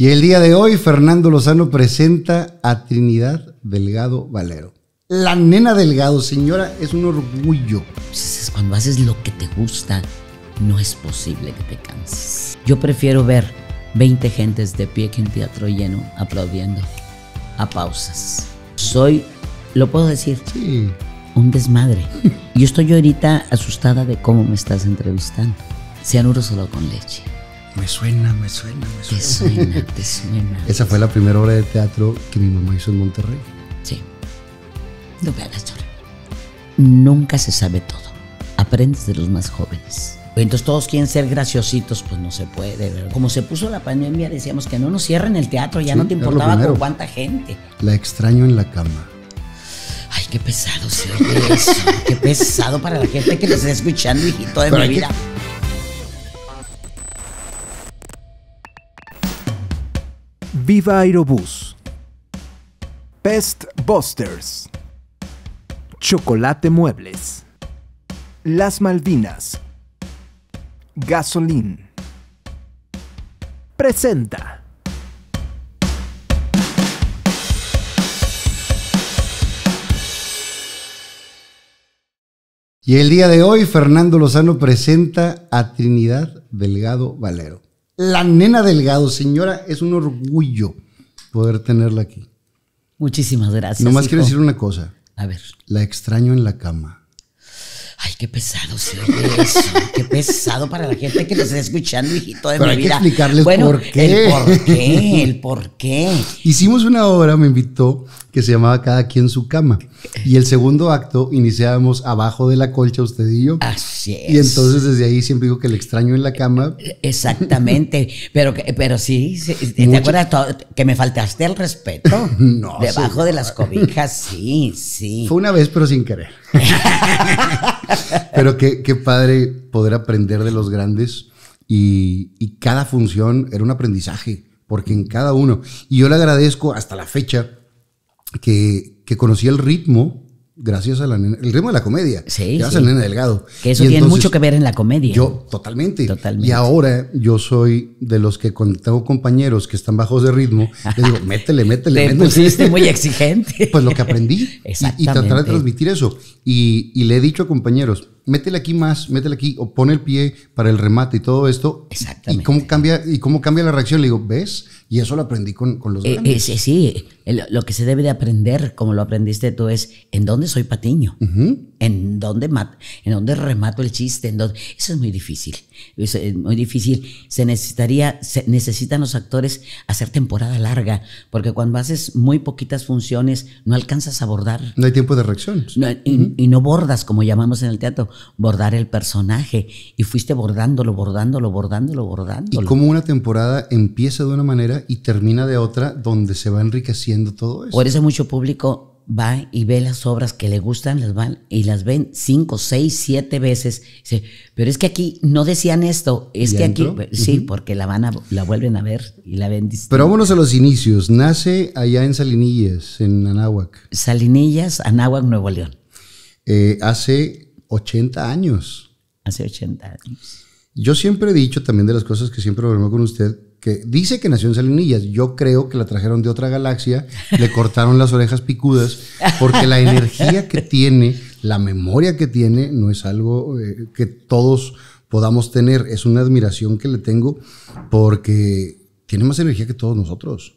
Y el día de hoy, Fernando Lozano presenta a Trinidad Delgado Valero. La nena Delgado, señora, es un orgullo. cuando haces lo que te gusta, no es posible que te canses. Yo prefiero ver 20 gentes de pie que en teatro lleno aplaudiendo a pausas. Soy, lo puedo decir, un desmadre. Yo estoy yo ahorita asustada de cómo me estás entrevistando. Cianuro solo con leche. Me suena, me suena, me suena. Te suena, te suena. Esa fue la primera obra de teatro que mi mamá hizo en Monterrey. Sí. No me hagas llorar. Nunca se sabe todo. Aprendes de los más jóvenes. Entonces todos quieren ser graciositos, pues no se puede. Como se puso la pandemia, decíamos que no nos cierren el teatro, ya no te importaba con cuánta gente. La extraño en la cama. Ay, qué pesado se qué pesado para la gente que nos está escuchando, hijito de mi vida. Viva Aerobús, Pest Busters, Chocolate Muebles, Las Malvinas, Gasolín. Presenta. Y el día de hoy, Fernando Lozano presenta a Trinidad Delgado Valero la nena Delgado. Señora, es un orgullo poder tenerla aquí. Muchísimas gracias. Nomás quiero decir una cosa. A ver. La extraño en la cama. Ay, qué pesado señor, eso. qué pesado para la gente que nos está escuchando, hijito de Pero mi hay Que explicarles por qué. El por qué, el por qué. Hicimos una obra, me invitó, que se llamaba Cada quien su cama. Y el segundo acto iniciábamos abajo de la colcha, usted y yo. Así y entonces desde ahí siempre digo que le extraño en la cama. Exactamente, pero, pero sí, ¿te acuerdas que me faltaste el respeto? no. Debajo de las cobijas, sí, sí. Fue una vez, pero sin querer. pero qué, padre poder aprender de los grandes y, cada función era un aprendizaje, porque en cada uno. Y yo le agradezco hasta la fecha que, que conocí el ritmo a la nena, el ritmo de la comedia. Sí. Gracias la nena delgado. Que eso tiene mucho que ver en la comedia. Yo, totalmente. Y ahora yo soy de los que cuando tengo compañeros que están bajos de ritmo, les digo, métele, métele, Te pusiste muy exigente. Pues lo que aprendí. Y, tratar de transmitir eso. Y, y le he dicho a compañeros, métele aquí más, métele aquí, o pone el pie para el remate y todo esto. Exactamente. Y cómo cambia, y cómo cambia la reacción. Le digo, ¿ves? Y eso lo aprendí con, los eh, grandes. sí, eh, lo que se debe de aprender, como lo aprendiste tú, es en dónde soy patiño en dónde, en dónde remato el chiste. En dónde, eso es muy difícil. Es muy difícil. Se necesitaría, necesitan los actores hacer temporada larga, porque cuando haces muy poquitas funciones no alcanzas a bordar. No hay tiempo de reacciones. y, no bordas, como llamamos en el teatro, bordar el personaje. Y fuiste bordándolo, bordándolo, bordándolo, bordándolo. Y como una temporada empieza de una manera y termina de otra, donde se va enriqueciendo todo eso. Por eso mucho público va y ve las obras que le gustan, las van y las ven cinco, seis, siete veces. Dice, pero es que aquí no decían esto, es que aquí, pues, sí, porque la van a, la vuelven a ver y la ven distinta. Pero vámonos a los inicios. Nace allá en Salinillas, en Anáhuac. Salinillas, Anáhuac, Nuevo León. Eh, hace 80 años. Hace 80 años. Yo siempre he dicho también de las cosas que siempre hablamos con usted, que dice que nació en Salinillas. Yo creo que la trajeron de otra galaxia, le cortaron las orejas picudas, porque la energía que tiene, la memoria que tiene, no es algo eh, que todos podamos tener. Es una admiración que le tengo porque tiene más energía que todos nosotros.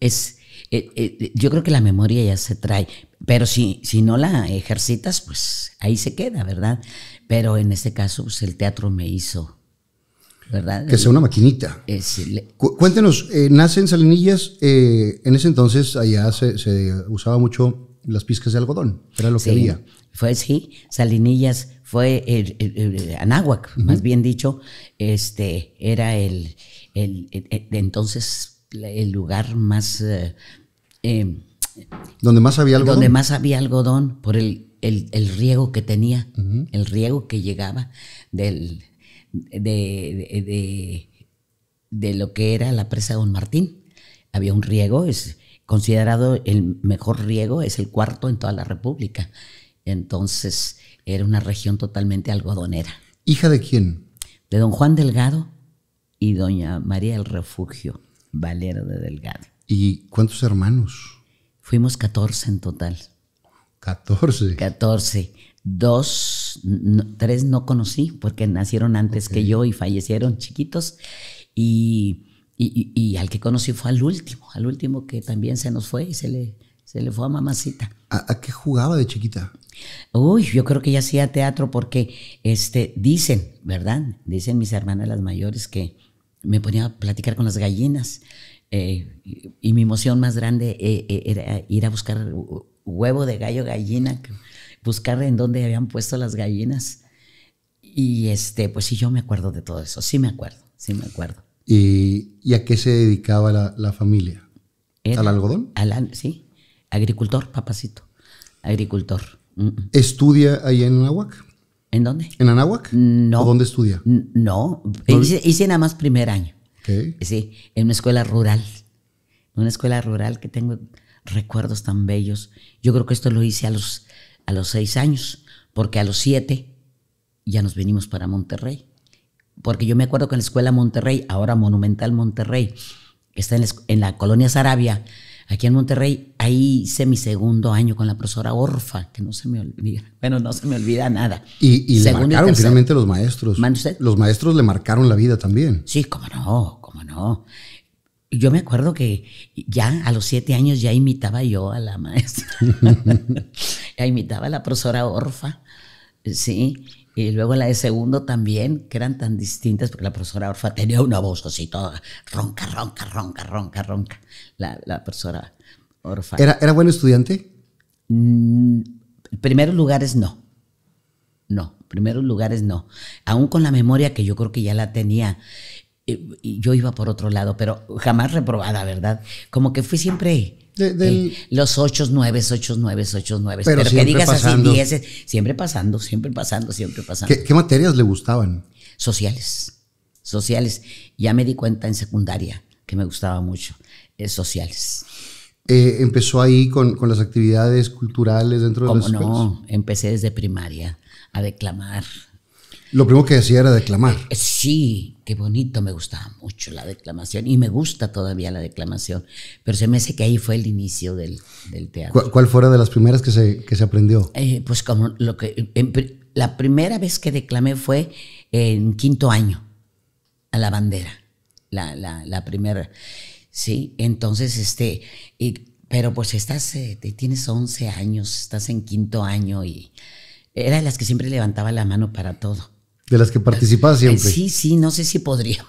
Es, eh, eh, yo creo que la memoria ya se trae, pero si, si no la ejercitas, pues ahí se queda, ¿verdad? Pero en este caso, pues, el teatro me hizo que sea una maquinita. Cuéntenos, eh, nace en Salinillas, eh, en ese entonces allá se, se, usaba mucho las pizcas de algodón, era lo que había. Fue, sí, Salinillas fue Anáhuac, más bien dicho, este, era el, el entonces el lugar más... Eh, em, donde más había algodón. Donde más había algodón, por el, riego que tenía, el riego que llegaba del, de, de, lo que era la presa Don Martín. Había un riego, es considerado el mejor riego, es el cuarto en toda la República. Entonces era una región totalmente algodonera. ¿Hija de quién? De don Juan Delgado y doña María del Refugio, Valero de Delgado. ¿Y cuántos hermanos? Fuimos 14 en total. 14. 14 dos, tres no conocí porque nacieron antes que yo y fallecieron chiquitos. Y, al que conocí fue al último, al último que también se nos fue y se le, se le fue a mamacita. ¿A, qué jugaba de chiquita? Uy, yo creo que ya hacía teatro porque este, dicen, ¿verdad? Dicen mis hermanas las mayores que me ponía a platicar con las gallinas. Eh, y, mi emoción más grande eh, eh, era ir a buscar huevo de gallo gallina buscar en dónde habían puesto las gallinas. Y este, pues sí, yo me acuerdo de todo eso, sí me acuerdo, sí me acuerdo. ¿Y, a qué se dedicaba la, familia? ¿Al algodón? Al, sí, agricultor, papacito, agricultor. ¿Estudia ahí en Anahuac? ¿En dónde? ¿En Anahuac? No. dónde estudia? No, hice, nada más primer año. Okay. Sí, en una escuela rural, una escuela rural que tengo recuerdos tan bellos. Yo creo que esto lo hice a los a los seis años, porque a los siete ya nos venimos para Monterrey. Porque yo me acuerdo que en la escuela Monterrey, ahora Monumental Monterrey, que está en la, colonia Sarabia, aquí en Monterrey, ahí hice mi segundo año con la profesora Orfa, que no se me olvida. Bueno, no se me olvida nada. Y, y le marcaron finalmente los maestros. Los maestros le marcaron la vida también. Sí, cómo no, cómo no yo me acuerdo que ya a los siete años ya imitaba yo a la maestra. imitaba a la profesora Orfa, sí. Y luego la de segundo también, que eran tan distintas, porque la profesora Orfa tenía una voz así toda ronca, ronca, ronca, ronca, ronca. La, la profesora Orfa. ¿Era, ¿Era buen estudiante? En mm, primeros lugares no. No, primeros lugares no. Aún con la memoria que yo creo que ya la tenía y yo iba por otro lado, pero jamás reprobada, ¿verdad? Como que fui siempre... los 8, 9, 8, 9, 8, 9. Pero, que digas así siempre pasando, siempre pasando, siempre pasando. ¿Qué, materias le gustaban? Sociales, sociales. Ya me di cuenta en secundaria que me gustaba mucho, eh, sociales. Eh, ¿Empezó ahí con, las actividades culturales dentro de la escuela? No, empecé desde primaria a declamar, lo primero que decía era declamar. Sí, qué bonito, me gustaba mucho la declamación y me gusta todavía la declamación, pero se me hace que ahí fue el inicio del, teatro. ¿Cuál, fue de las primeras que se, que se aprendió? Eh, pues como lo que... Em, la primera vez que declamé fue en quinto año, a la bandera, la, la, primera. Sí, entonces, este, pero pues estás, eh, tienes 11 años, estás en quinto año y era de las que siempre levantaba la mano para todo. De las que participaba siempre. Sí, sí, no sé si podría.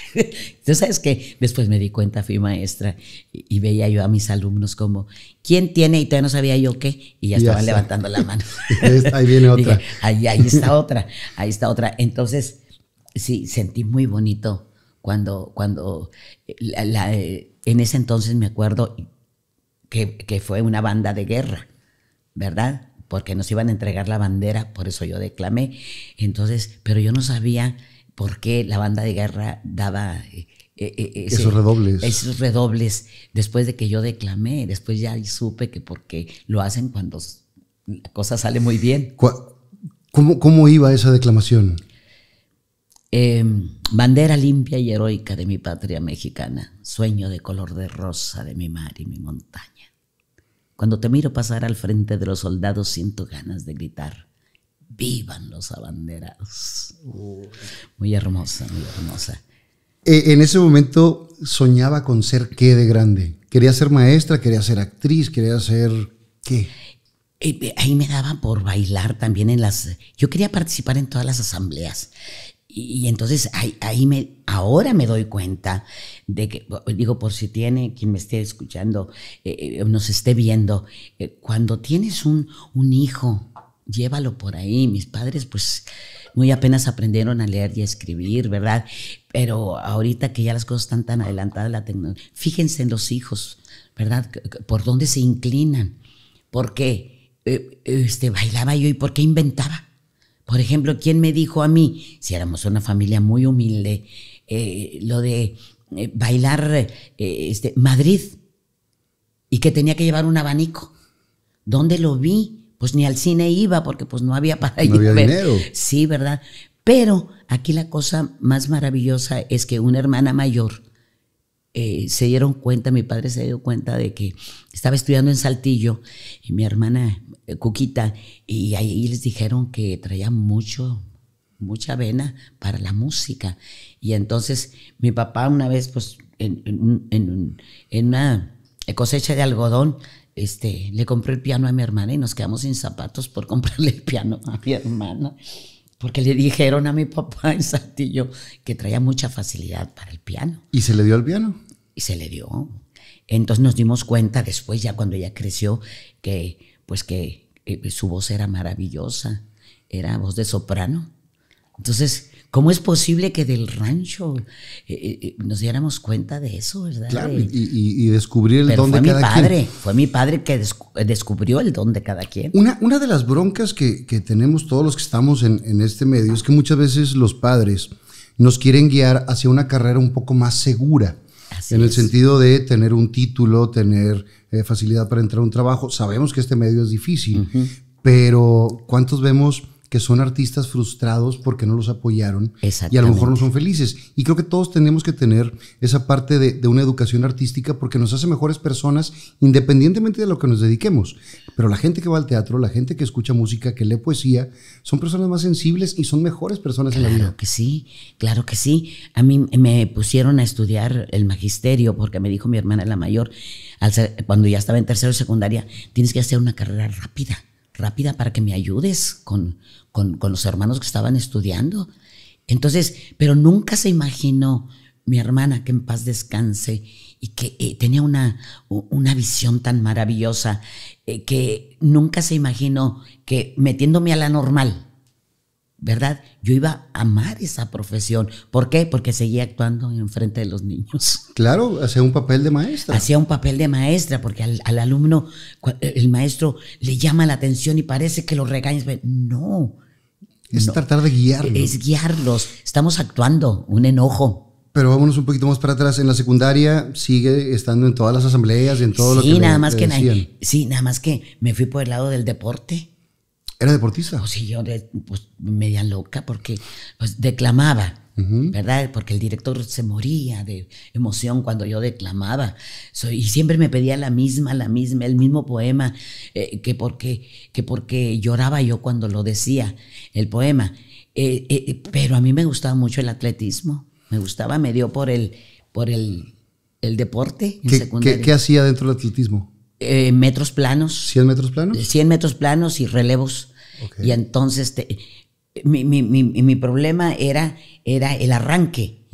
Tú sabes que después me di cuenta, fui maestra y, veía yo a mis alumnos como, ¿quién tiene? Y todavía no sabía yo qué. Y ya, estaba estaban levantando la mano. ahí viene otra. ahí, está otra, ahí está otra. Entonces, sí, sentí muy bonito cuando, cuando eh, eh, en ese entonces me acuerdo que, que fue una banda de guerra, ¿verdad? porque nos iban a entregar la bandera, por eso yo declamé. Entonces, pero yo no sabía por qué la banda de guerra daba... Eh, eh, eh, esos redobles. Esos redobles, después de que yo declamé, después ya supe que porque lo hacen cuando la cosa sale muy bien. ¿Cómo, cómo iba esa declamación? Em, bandera limpia y heroica de mi patria mexicana, sueño de color de rosa de mi mar y mi montaña. Cuando te miro pasar al frente de los soldados siento ganas de gritar. Vivan los abanderados. Muy hermosa, muy hermosa. Eh, en ese momento soñaba con ser qué de grande. Quería ser maestra, quería ser actriz, quería ser qué. Eh, eh, ahí me daba por bailar también en las... Yo quería participar en todas las asambleas. Y, entonces ahí, ahí, me, ahora me doy cuenta de que, digo, por si tiene quien me esté escuchando, eh, eh, nos esté viendo, eh, cuando tienes un, un hijo, llévalo por ahí. Mis padres, pues, muy apenas aprendieron a leer y a escribir, ¿verdad? Pero ahorita que ya las cosas están tan adelantadas, la tecnología, fíjense en los hijos, ¿verdad? ¿Por dónde se inclinan? ¿Por qué este, bailaba yo y por qué inventaba? Por ejemplo, ¿quién me dijo a mí, si éramos una familia muy humilde, eh, lo de eh, bailar eh, este, Madrid y que tenía que llevar un abanico? ¿Dónde lo vi? Pues ni al cine iba porque pues no había para no había dinero. Sí, ¿verdad? Pero aquí la cosa más maravillosa es que una hermana mayor se dieron cuenta, mi padre se dio cuenta de que estaba estudiando en Saltillo y mi hermana eh, Cuquita, y ahí les dijeron que traía mucho, mucha vena para la música. Y entonces mi papá una vez, pues, en, una cosecha de algodón, este, le compró el piano a mi hermana y nos quedamos sin zapatos por comprarle el piano a mi hermana, porque le dijeron a mi papá en Santillo que traía mucha facilidad para el piano. ¿Y se le dio el piano? Y se le dio. Entonces nos dimos cuenta después, ya cuando ella creció, que pues que eh, su voz era maravillosa, era voz de soprano. Entonces, ¿cómo es posible que del rancho eh, eh, nos diéramos cuenta de eso, Claro, y, descubrir el don de cada mi padre, Fue mi padre que descubrió el don de cada quien. Una, una de las broncas que, tenemos todos los que estamos en, en, este medio es que muchas veces los padres nos quieren guiar hacia una carrera un poco más segura en el sentido de tener un título, tener eh, facilidad para entrar a un trabajo. Sabemos que este medio es difícil, pero ¿cuántos vemos que son artistas frustrados porque no los apoyaron y a lo mejor no son felices. Y creo que todos tenemos que tener esa parte de, una educación artística porque nos hace mejores personas independientemente de lo que nos dediquemos. Pero la gente que va al teatro, la gente que escucha música, que lee poesía, son personas más sensibles y son mejores personas en la vida. Claro que sí, claro que sí. A mí me pusieron a estudiar el magisterio porque me dijo mi hermana la mayor, cuando ya estaba en tercero de secundaria, tienes que hacer una carrera rápida rápida para que me ayudes con, con, los hermanos que estaban estudiando. Entonces, pero nunca se imaginó mi hermana, que en paz descanse, y que eh, tenía una, una, visión tan maravillosa, eh, que nunca se imaginó que metiéndome a la normal, ¿verdad? Yo iba a amar esa profesión. ¿Por qué? Porque seguía actuando en frente de los niños. Claro, hacía un papel de maestra. Hacía un papel de maestra, porque al, alumno, eh, el maestro le llama la atención y parece que lo regañas. No. Es tratar de guiarlos. Es guiarlos. Estamos actuando, un enojo. Pero vámonos un poquito más para atrás. En la secundaria sigue estando en todas las asambleas, y en todo sí, lo que nada más que decían. Sí, nada más que me fui por el lado del deporte. ¿Era deportista? Pues sí, yo pues, media loca porque pues, declamaba, ¿verdad? Porque el director se moría de emoción cuando yo declamaba. y siempre me pedía la misma, la misma, el mismo poema, eh, que, porque, que porque lloraba yo cuando lo decía, el poema. Eh, eh, pero a mí me gustaba mucho el atletismo. Me gustaba, me dio por el, por el, deporte. En ¿Qué hacía dentro del atletismo? Eh, metros planos. ¿100 metros planos? 100 eh, metros planos y relevos. Y entonces mi, problema era, era el arranque,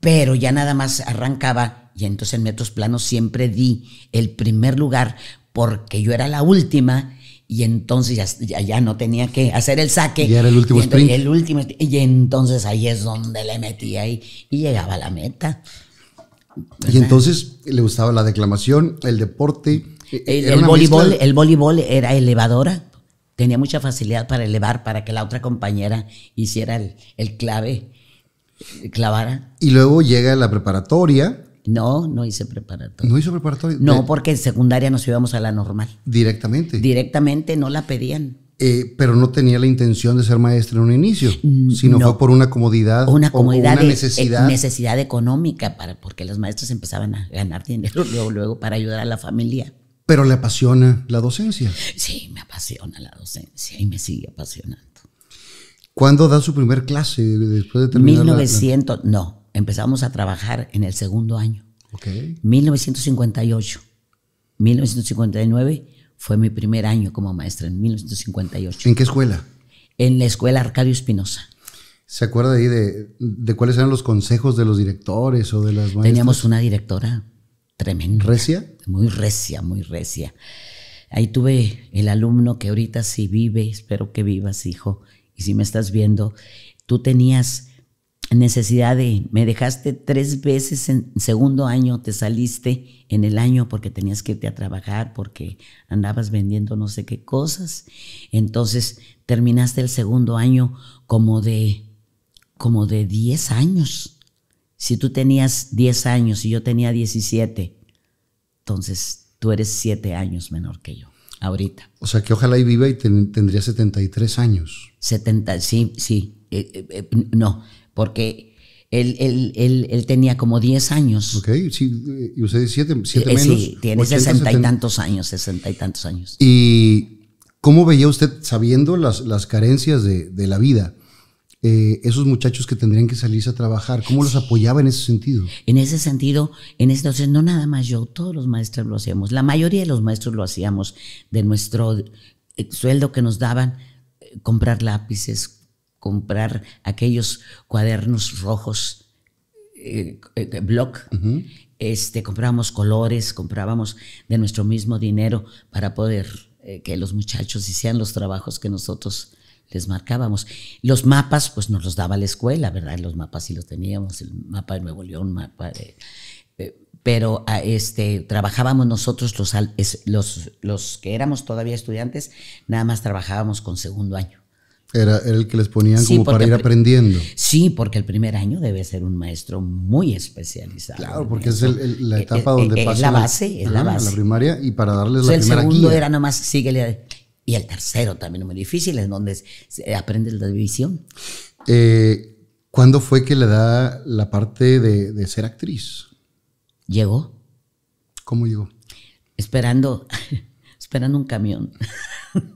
pero ya nada más arrancaba y entonces en metros planos siempre di el primer lugar porque yo era la última y entonces ya, no tenía que hacer el saque. Y era el último sprint. El último, y entonces ahí es donde le metí y, y llegaba a la meta. Y entonces le gustaba la declamación, el deporte, eh, el, voleibol, el voleibol era elevadora, tenía mucha facilidad para elevar, para que la otra compañera hiciera el, clave, eh, clavara. Y luego llega la preparatoria. No, no hice preparatoria. ¿No hice preparatoria? No, porque en secundaria nos íbamos a la normal. ¿Directamente? Directamente, no la pedían. Eh, pero no tenía la intención de ser maestra en un inicio, mm, sino fue por una comodidad. Una una necesidad. necesidad económica, para, porque las maestras empezaban a ganar dinero luego para ayudar a la familia. Pero le apasiona la docencia. Sí, me apasiona la docencia y me sigue apasionando. ¿Cuándo da su primer clase después de terminar 1900, no, empezamos a trabajar en el segundo año. Ok. 1958. 1959 fue mi primer año como maestra, en 1958. ¿En qué escuela? En la escuela Arcadio Espinosa. ¿Se acuerda ahí de, cuáles eran los consejos de los directores o de las maestras? Teníamos una directora tremenda. ¿Recia? muy recia, muy recia. Ahí tuve el alumno que ahorita sí vive, espero que vivas, hijo, y si me estás viendo, tú tenías necesidad de, me dejaste tres veces en segundo año, te saliste en el año porque tenías que irte a trabajar, porque andabas vendiendo no sé qué cosas. Entonces terminaste el segundo año como de, como de 10 años. Si tú tenías 10 años y yo tenía 17, entonces, tú eres siete años menor que yo, ahorita. O sea, que ojalá y viva y tendría 73 años. 70, sí, sí. Eh, eh, eh, no, porque él, él, él, él, tenía como 10 años. Ok, sí, y usted es 7 siete, menos. Sí, tiene 60 y tantos años, 60 y tantos años. ¿Y cómo veía usted, sabiendo las, las carencias de la vida, eh, esos muchachos que tendrían que salirse a trabajar? ¿Cómo los apoyaba en ese sentido? En ese sentido, en entonces, no nada más yo, todos los maestros lo hacíamos, la mayoría de los maestros lo hacíamos, de nuestro eh, sueldo que nos daban, eh, comprar lápices, comprar aquellos cuadernos rojos, eh, block. Este, comprábamos colores, comprábamos de nuestro mismo dinero para poder que los muchachos hicieran los trabajos que nosotros les marcábamos. Los mapas, pues nos los daba la escuela, ¿verdad? Los mapas sí los teníamos, el mapa de Nuevo León, mapa eh, pero ah, este, trabajábamos nosotros, los, los, los que éramos todavía estudiantes, nada más trabajábamos con segundo año. Era, el que les ponían como para ir aprendiendo. Sí, porque el primer año debe ser un maestro muy especializado. Claro, porque es la eh, etapa eh, donde pasa. Es la base, es la primaria y para darles la primera El segundo era nomás, síguele y el tercero también muy difícil, es donde se aprende la división. Eh, ¿Cuándo fue que le da la parte de, ser actriz? Llegó. ¿Cómo llegó? Esperando, esperando un camión.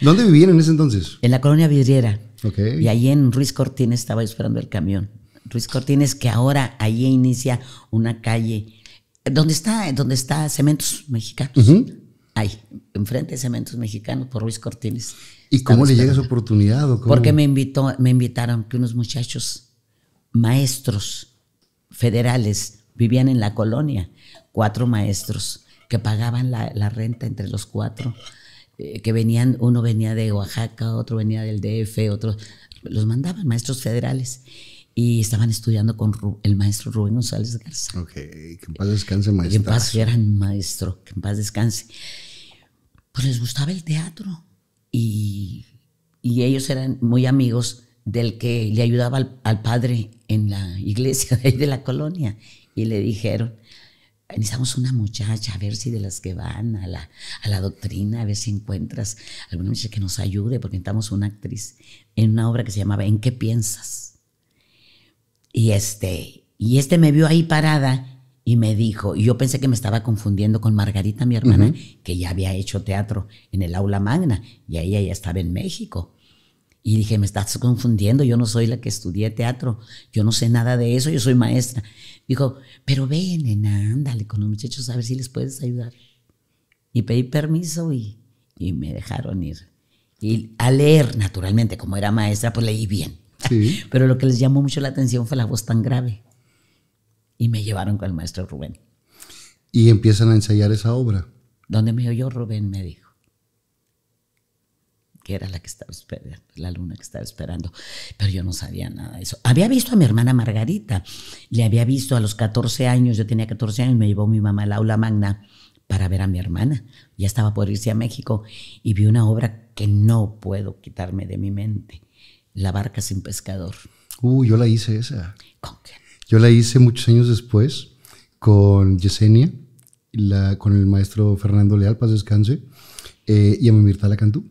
¿Dónde vivían en ese entonces? En la colonia Vidriera. Okay. Y ahí en Ruiz Cortines estaba esperando el camión. Ruiz Cortines, que ahora ahí inicia una calle. Eh, donde está, donde está Cementos Mexicanos ahí, enfrente de Cementos Mexicanos, por Luis Cortines. ¿Y cómo le llega esa oportunidad? Porque me, invitó, me invitaron que unos muchachos maestros federales vivían en la colonia, cuatro maestros que pagaban la, renta entre los cuatro, eh, que venían, uno venía de Oaxaca, otro venía del DF, otros los mandaban maestros federales y estaban estudiando con el maestro Rubén González Garza. Ok, que en paz descanse, maestro. Que en paz eran maestro, que en paz descanse pues les gustaba el teatro. Y, ellos eran muy amigos del que le ayudaba al, padre en la iglesia de, la colonia. Y le dijeron, necesitamos una muchacha, a ver si de las que van a la, doctrina, a ver si encuentras alguna muchacha que nos ayude, porque necesitamos una actriz en una obra que se llamaba ¿En qué piensas? Y este, y este me vio ahí parada y me dijo, y yo pensé que me estaba confundiendo con Margarita, mi hermana, que ya había hecho teatro en el aula magna y ella ya estaba en México. Y dije, me estás confundiendo, yo no soy la que estudié teatro, yo no sé nada de eso, yo soy maestra. Dijo, pero ven, nena, ándale con los muchachos a ver si les puedes ayudar. Y pedí permiso y, me dejaron ir. Y a leer, naturalmente, como era maestra, pues leí bien. Pero lo que les llamó mucho la atención fue la voz tan grave y me llevaron con el maestro Rubén. Y empiezan a ensayar esa obra. Donde me oyó Rubén me dijo que era la que estaba esperando, la luna que estaba esperando, pero yo no sabía nada de eso. Había visto a mi hermana Margarita, le había visto a los 14 años, yo tenía 14 años, me llevó mi mamá al aula magna para ver a mi hermana, ya estaba por irse a México y vi una obra que no puedo quitarme de mi mente, La barca sin pescador. Uy, uh, yo la hice esa. ¿Con quién? Yo la hice muchos años después con Yesenia, con el maestro Fernando Leal, paz descanse, eh, y a la Cantú.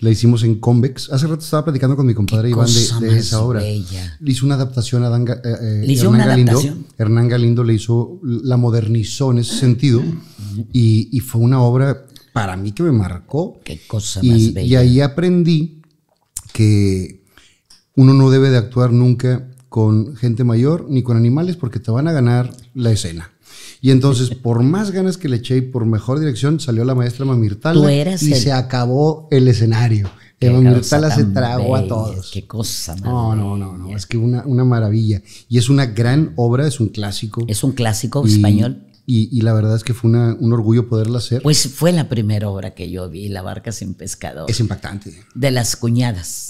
La hicimos en Convex. Hace rato estaba platicando con mi compadre Iván de, esa obra. Le hizo una adaptación a eh, eh, Hernán Galindo. Hernán Galindo le hizo, la modernizó en ese sentido. y, fue una obra para mí que me marcó. Qué cosa más bella. Y ahí aprendí que uno no debe de actuar nunca con gente mayor ni con animales porque te van a ganar la escena. Y entonces, por más ganas que le eché y por mejor dirección, salió la maestra Mamirtala y se acabó el escenario. Eva se tragó a todos. Qué cosa, No, no, no, no. Es que una, maravilla. Y es una gran obra, es un clásico. Es un clásico español. Y, la verdad es que fue un orgullo poderla hacer. Pues fue la primera obra que yo vi, La Barca sin Pescador. Es impactante. De las cuñadas.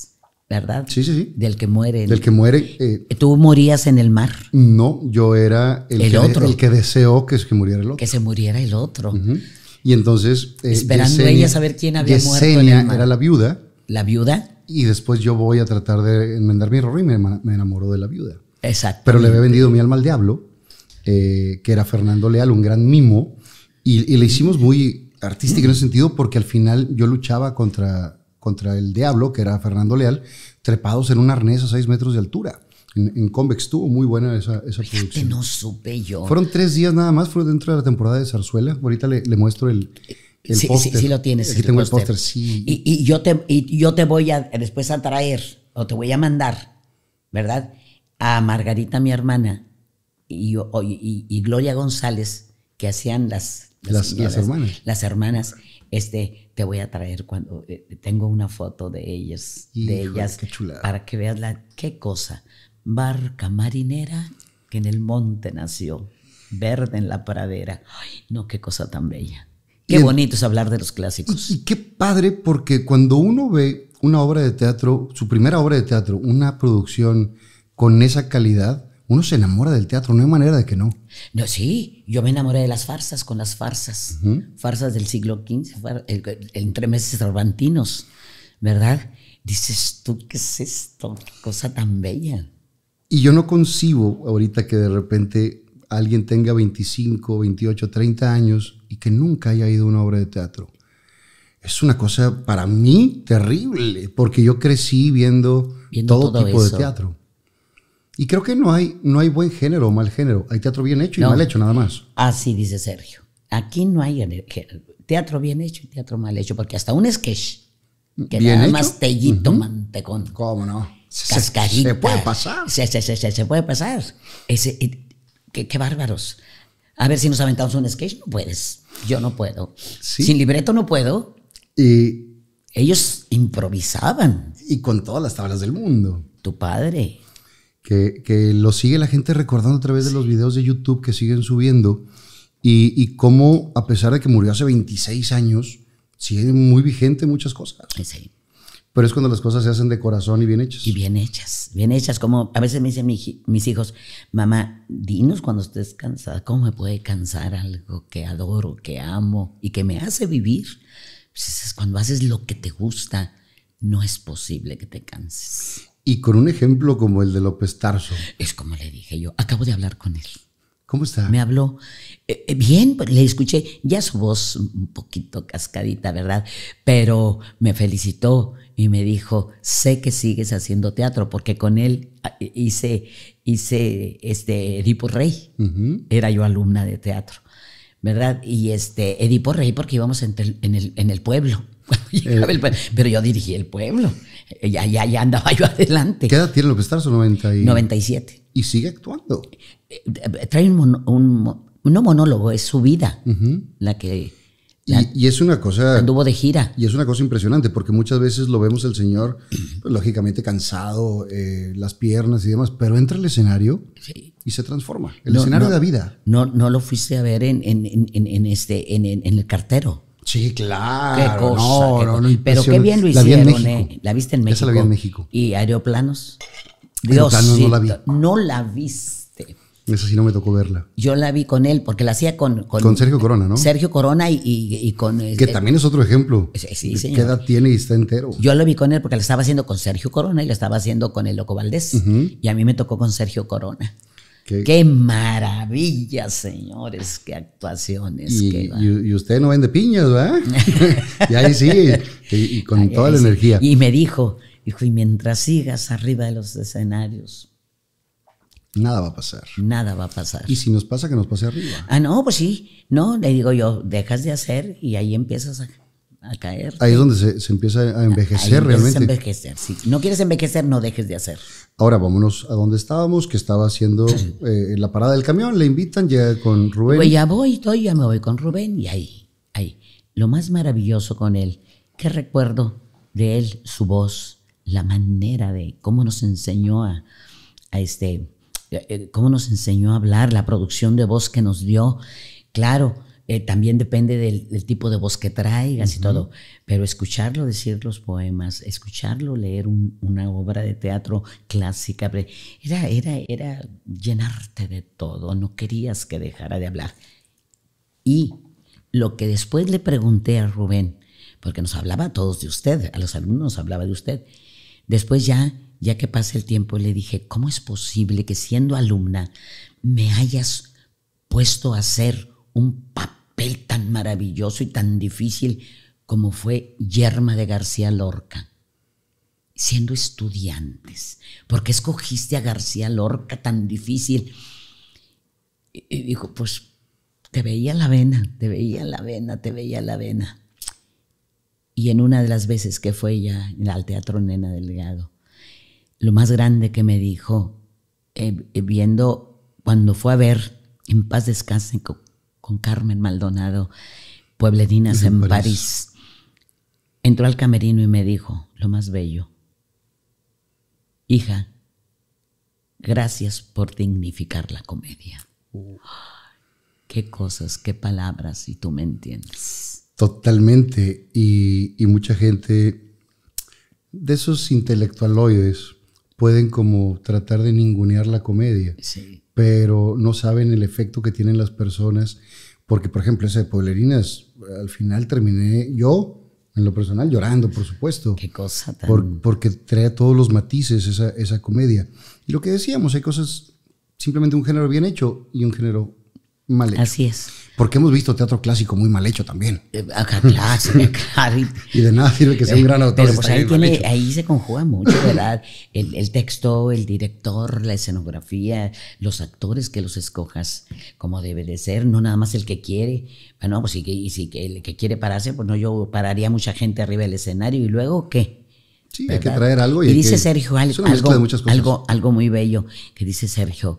¿verdad? Sí, sí, sí. Del que muere. Del que muere. Eh, ¿Tú morías en el mar? No, yo era el, que, otro. el que deseó que, se muriera el otro. Que se muriera el otro. Y entonces... Eh, Esperando ella saber quién había muerto en el mar. era la viuda. ¿La viuda? Y después yo voy a tratar de enmendar mi error y me, enamoró enamoro de la viuda. Exacto. Pero le había vendido mi alma al diablo, eh, que era Fernando Leal, un gran mimo. Y, le hicimos muy artístico en ese sentido porque al final yo luchaba contra contra el Diablo, que era Fernando Leal, trepados en un arnés a 6 metros de altura. En, Convex estuvo muy buena esa, esa no supe yo. Fueron tres días nada más, fue dentro de la temporada de Zarzuela. Ahorita le, muestro el, el sí, Sí, sí, lo tienes. Aquí tengo el póster, sí. Y, yo te, yo te voy a después a traer, o te voy a mandar, ¿verdad? A Margarita, mi hermana, y, y, y Gloria González, que hacían las, hermanas. Las hermanas este, te voy a traer cuando eh, tengo una foto de ellas, de ellas, para que veas la qué cosa, barca marinera que en el monte nació, verde en la pradera, ay, no qué cosa tan bella, qué bonito es hablar de los clásicos. y, qué padre porque cuando uno ve una obra de teatro, su primera obra de teatro, una producción con esa calidad, uno se enamora del teatro, no hay manera de que no. No, sí, yo me enamoré de las farsas con las farsas, farsas del siglo XV, entre meses cervantinos, ¿verdad? Dices tú, ¿qué es esto? cosa tan bella. Y yo no concibo ahorita que de repente alguien tenga 25, 28, 30 años y que nunca haya ido a una obra de teatro. Es una cosa para mí terrible, porque yo crecí viendo, todo, tipo de teatro. Y creo que no hay, no hay buen género o mal género. Hay teatro bien hecho y mal hecho, nada más. Así dice Sergio. Aquí no hay teatro bien hecho y teatro mal hecho, porque hasta un sketch que ¿Bien nada más tellito, mantecón. ¿Cómo no? Se, Se puede pasar. Se, se, se, se puede pasar. qué, bárbaros. A ver si nos aventamos un sketch. No puedes. Yo no puedo. Sin libreto no puedo. Y ellos improvisaban. Y con todas las tablas del mundo. Tu padre que, lo sigue la gente recordando a través de los videos de YouTube que siguen subiendo y, cómo, a pesar de que murió hace 26 años, sigue muy vigente muchas cosas. Sí. Pero es cuando las cosas se hacen de corazón y bien hechas. Y bien hechas, bien hechas. Como a veces me dicen mis hijos, mamá, dinos cuando estés cansada, ¿cómo me puede cansar algo que adoro, que amo y que me hace vivir? Pues es cuando haces lo que te gusta, no es posible que te canses. Y con un ejemplo como el de López Tarso. Es como le dije yo, acabo de hablar con él. ¿Cómo está? Me habló. Eh, eh, bien, le escuché ya su voz un poquito cascadita, ¿verdad? Pero me felicitó y me dijo, sé que sigues haciendo teatro, porque con él ah, hice, hice este Edipo Rey. Era yo alumna de teatro, ¿verdad? Y este Edipo Rey porque íbamos en, el, en el, en el pueblo. Eh, pero yo dirigí el pueblo. Eh, ya, ya, andaba yo adelante. ¿Qué edad tiene López que estás? y... 97. ¿Y sigue actuando? Eh, trae un, monólogo, es su vida la que... y, es una cosa... Anduvo de gira. Y es una cosa impresionante, porque muchas veces lo vemos el señor, pues, lógicamente cansado, las piernas y demás, pero entra al escenario y se transforma. El escenario de vida. No, no lo fuiste a ver en, en, en, en este, en, el cartero. Sí, claro. Qué cosa, pero qué bien lo hicieron. ¿eh? La, en viste en México. Esa la vi en México. ¿Y aeroplanos? Dios, no la vi. No la viste. Esa sí no me tocó verla. Yo la vi con él, porque la hacía con... Con, Sergio Corona, ¿no? Sergio Corona y, y, con... Que también es otro ejemplo. Sí, sí señor. ¿Qué edad tiene y está entero? Yo la vi con él porque la estaba haciendo con Sergio Corona y la estaba haciendo con el Loco Valdés. Y a mí me tocó con Sergio Corona. Qué, maravilla, señores, qué actuaciones. Y, usted no vende piñas, ¿verdad? y ahí sí, y, con toda la energía. Y me dijo, hijo, y mientras sigas arriba de los escenarios, Nada va a pasar. Nada va a pasar. ¿Y si nos pasa que nos pase arriba? Ah, no, pues sí. No, le digo yo, dejas de hacer y ahí empiezas a, caer. Ahí es donde se, empieza a ah, envejecer realmente. envejecer, sí. No quieres envejecer, no dejes de hacer. Ahora vámonos a donde estábamos, que estaba haciendo eh, la parada del camión, le invitan, ya con Rubén. Pues ya voy, estoy, ya me voy con Rubén y ahí, ahí. Lo más maravilloso con él, que recuerdo de él, su voz, la manera de cómo nos enseñó a, este, eh, eh, cómo nos enseñó a hablar, la producción de voz que nos dio. Claro, eh, también depende del, tipo de voz que traigas y todo, pero escucharlo decir los poemas, escucharlo leer una obra de teatro clásica, era, era, era llenarte de todo, no querías que dejara de hablar. Y lo que después le pregunté a Rubén, porque nos hablaba a todos de usted, a los alumnos hablaba de usted, después ya ya que pasa el tiempo, le dije, ¿cómo es posible que siendo alumna me hayas puesto a ser un papá tan maravilloso y tan difícil como fue Yerma de García Lorca, siendo estudiantes. ¿Por qué escogiste a García Lorca tan difícil? Y, dijo, pues te veía la vena, te veía la vena, te veía la vena. Y en una de las veces que fue ya al Teatro Nena Delgado, lo más grande que me dijo, eh, viendo cuando fue a ver, en paz descanse, con Carmen Maldonado, Puebledinas en, París. Entró al camerino y me dijo, lo más bello, hija, gracias por dignificar la comedia. Uh. Qué cosas, qué palabras, y tú me entiendes. Totalmente. Y, y mucha gente de esos intelectualoides pueden como tratar de ningunear la comedia. Sí pero no saben el efecto que tienen las personas. Porque, por ejemplo, esa de Pueblerinas, al final terminé yo, en lo personal, llorando, por supuesto. Qué cosa porque trae todos los matices esa, esa comedia. Y lo que decíamos, hay cosas, simplemente un género bien hecho y un género mal hecho. Así es. Porque hemos visto teatro clásico muy mal hecho también. Eh, clásico, claro. y de nada sirve que sea un gran autor. pues, ahí, se conjuga mucho, ¿verdad? El, texto, el director, la escenografía, los actores que los escojas como debe de ser, no nada más el que quiere. Bueno, pues y, que, si el que quiere pararse, pues no, yo pararía mucha gente arriba del escenario y luego, ¿qué? Sí, hay que traer algo. Y, dice Sergio algo, algo, algo muy bello, que dice Sergio,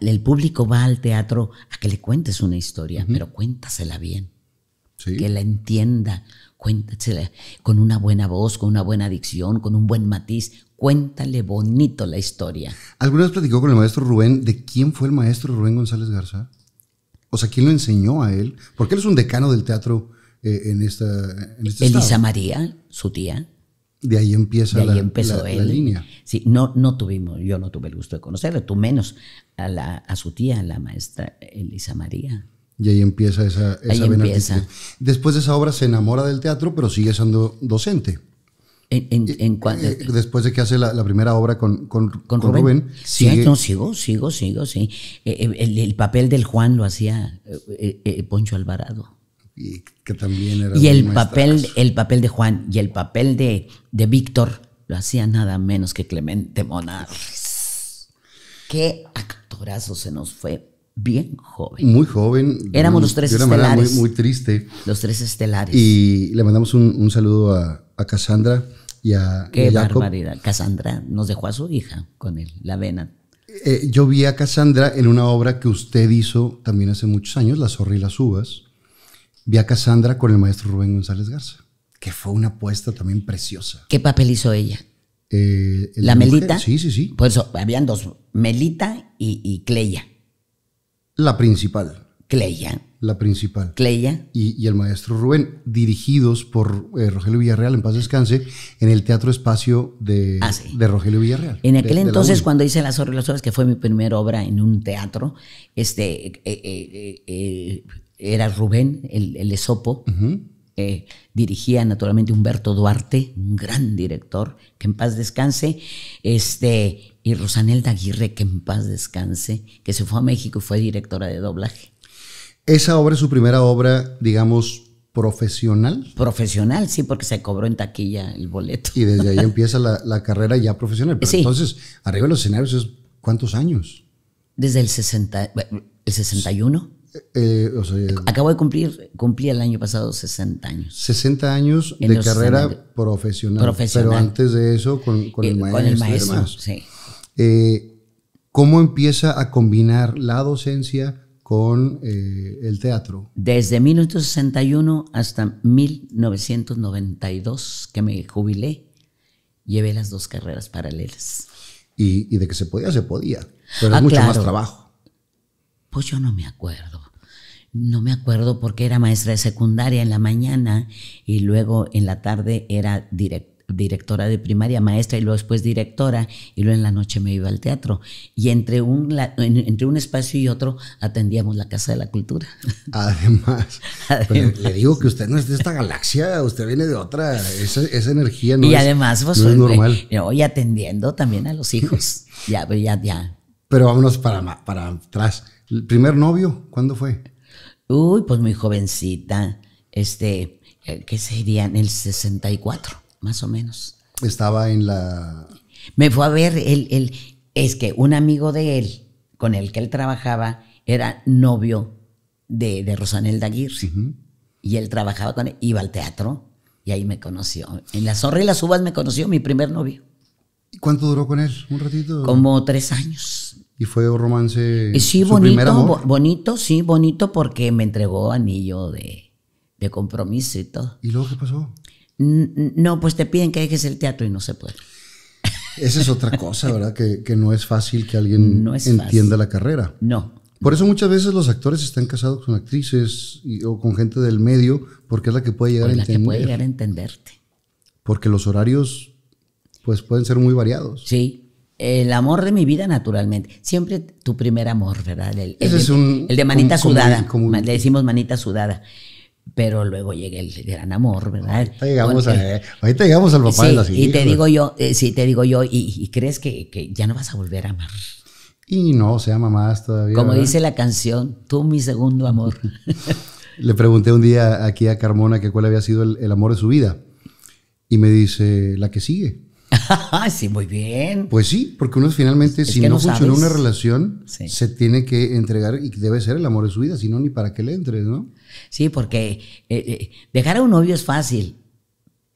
el público va al teatro a que le cuentes una historia, pero cuéntasela bien. Que la entienda, cuéntasela con una buena voz, con una buena dicción, con un buen matiz. Cuéntale bonito la historia. ¿Alguna vez platicó con el maestro Rubén de quién fue el maestro Rubén González Garza? O sea, ¿quién lo enseñó a él? Porque él es un decano del teatro eh, en esta. En este Elisa María, su tía. De ahí empieza la, línea. Sí, no, no tuvimos, yo no tuve el gusto de conocerle, tú menos a, su tía, la maestra Elisa María. Y ahí empieza esa, Después de esa obra se enamora del teatro, pero sigue siendo docente. En, eh, después de que hace la, primera obra con, con, Rubén. sí, No, sigo, sigo, sigo, sí. Eh, eh, el, papel del Juan lo hacía Poncho Alvarado y el papel, el papel de Juan y el papel de, Víctor lo hacía nada menos que Clemente Monarres. Qué actorazo se nos fue. Bien joven. Muy joven. Éramos los tres estelares. muy, triste. Los tres estelares. Y le mandamos un, saludo a, a Cassandra y a. Qué barbaridad. Cassandra nos dejó a su hija con él, la vena. Eh, yo vi a Cassandra en una obra que usted hizo también hace muchos años, La Zorra y las Uvas vi a Cassandra con el maestro Rubén González Garza, que fue una apuesta también preciosa. ¿Qué papel hizo ella? Eh, ¿La Melita? sí, sí, sí. Por eso, habían dos, Melita y, Cleia. La principal. Cleia. La principal. Cleia. Y, el maestro Rubén, dirigidos por eh, Rogelio Villarreal, en paz descanse, en el Teatro Espacio de, ah, de Rogelio Villarreal. En aquel entonces, cuando hice Las Horas las Horas, que fue mi primera obra en un teatro, este, eh, era Rubén, el, Esopo. dirigía naturalmente Humberto Duarte, un gran director, que en paz descanse. Este, y Rosanelda Aguirre, que en paz descanse, que se fue a México y fue directora de doblaje. ¿Esa obra es su primera obra, digamos, profesional? Profesional, sí, porque se cobró en taquilla el boleto. Y desde ahí empieza la, carrera ya profesional. entonces, arriba de los escenarios, ¿cuántos años? Desde el 60, el 61. Eh, Acabo de cumplir, cumplí el año pasado 60 años. 60 años de carrera profesional, Pero antes de eso, con, eh, el, maestro, eh, ¿Cómo empieza a combinar la docencia con el teatro? Desde 1961 hasta 1992, que me jubilé, llevé las dos carreras paralelas. Y, de que se podía, se podía. Pero ah, es mucho más trabajo. Pues yo no me acuerdo. No me acuerdo porque era maestra de secundaria en la mañana y luego en la tarde era directora de primaria, maestra y luego después directora y luego en la noche me iba al teatro. Y entre un, entre un espacio y otro atendíamos la Casa de la Cultura. Además, pues, le digo que usted no es de esta galaxia, usted viene de otra, esa, energía no, y es, además, vos, pues, es normal. Hoy atendiendo también a los hijos, ya, ya, Pero vámonos para, para atrás. ¿El primer novio? ¿Cuándo fue? Uy, pues muy jovencita. Este, eh, ¿qué sería? En el 64, más o menos. Estaba en la... Me fue a ver, es que un amigo de él, con el que él trabajaba, era novio de, de Rosanelda Y él trabajaba con él, iba al teatro y ahí me conoció. En La Zorra y las Uvas me conoció mi primer novio. ¿Y cuánto duró con él? ¿Un ratito? Como tres años. ¿Y fue un romance? Eh, sí, bonito, bonito, sí, bonito porque me entregó anillo de, compromiso y todo. ¿Y luego qué pasó? no, pues te piden que dejes el teatro y no se puede. Esa es otra cosa, ¿verdad? Que, no es fácil que alguien entienda la carrera. No. Por eso muchas veces los actores están casados con actrices o con gente del medio, porque es la que puede llegar a entender. La que puede llegar a entenderte. Porque los horarios, pues, pueden ser muy variados. Sí, el amor de mi vida, naturalmente. Siempre tu primer amor, ¿verdad? El, es de manita sudada. le decimos manita sudada. Pero luego llega el gran amor, ¿verdad? Ahorita llegamos, llegamos al papá de la Y te digo yo, eh, te digo yo, y, crees que, ya no vas a volver a amar. Y no, se ama más todavía. Como dice la canción, tú mi segundo amor. Le pregunté un día aquí a Carmona que cuál había sido el amor de su vida. Y me dice, la que sigue sí, muy bien. Pues sí, porque uno finalmente, si no, funciona una relación, se tiene que entregar y debe ser el amor de su vida, si no, ni para qué le entres, ¿no? Sí, porque eh, eh, dejar a un novio es fácil,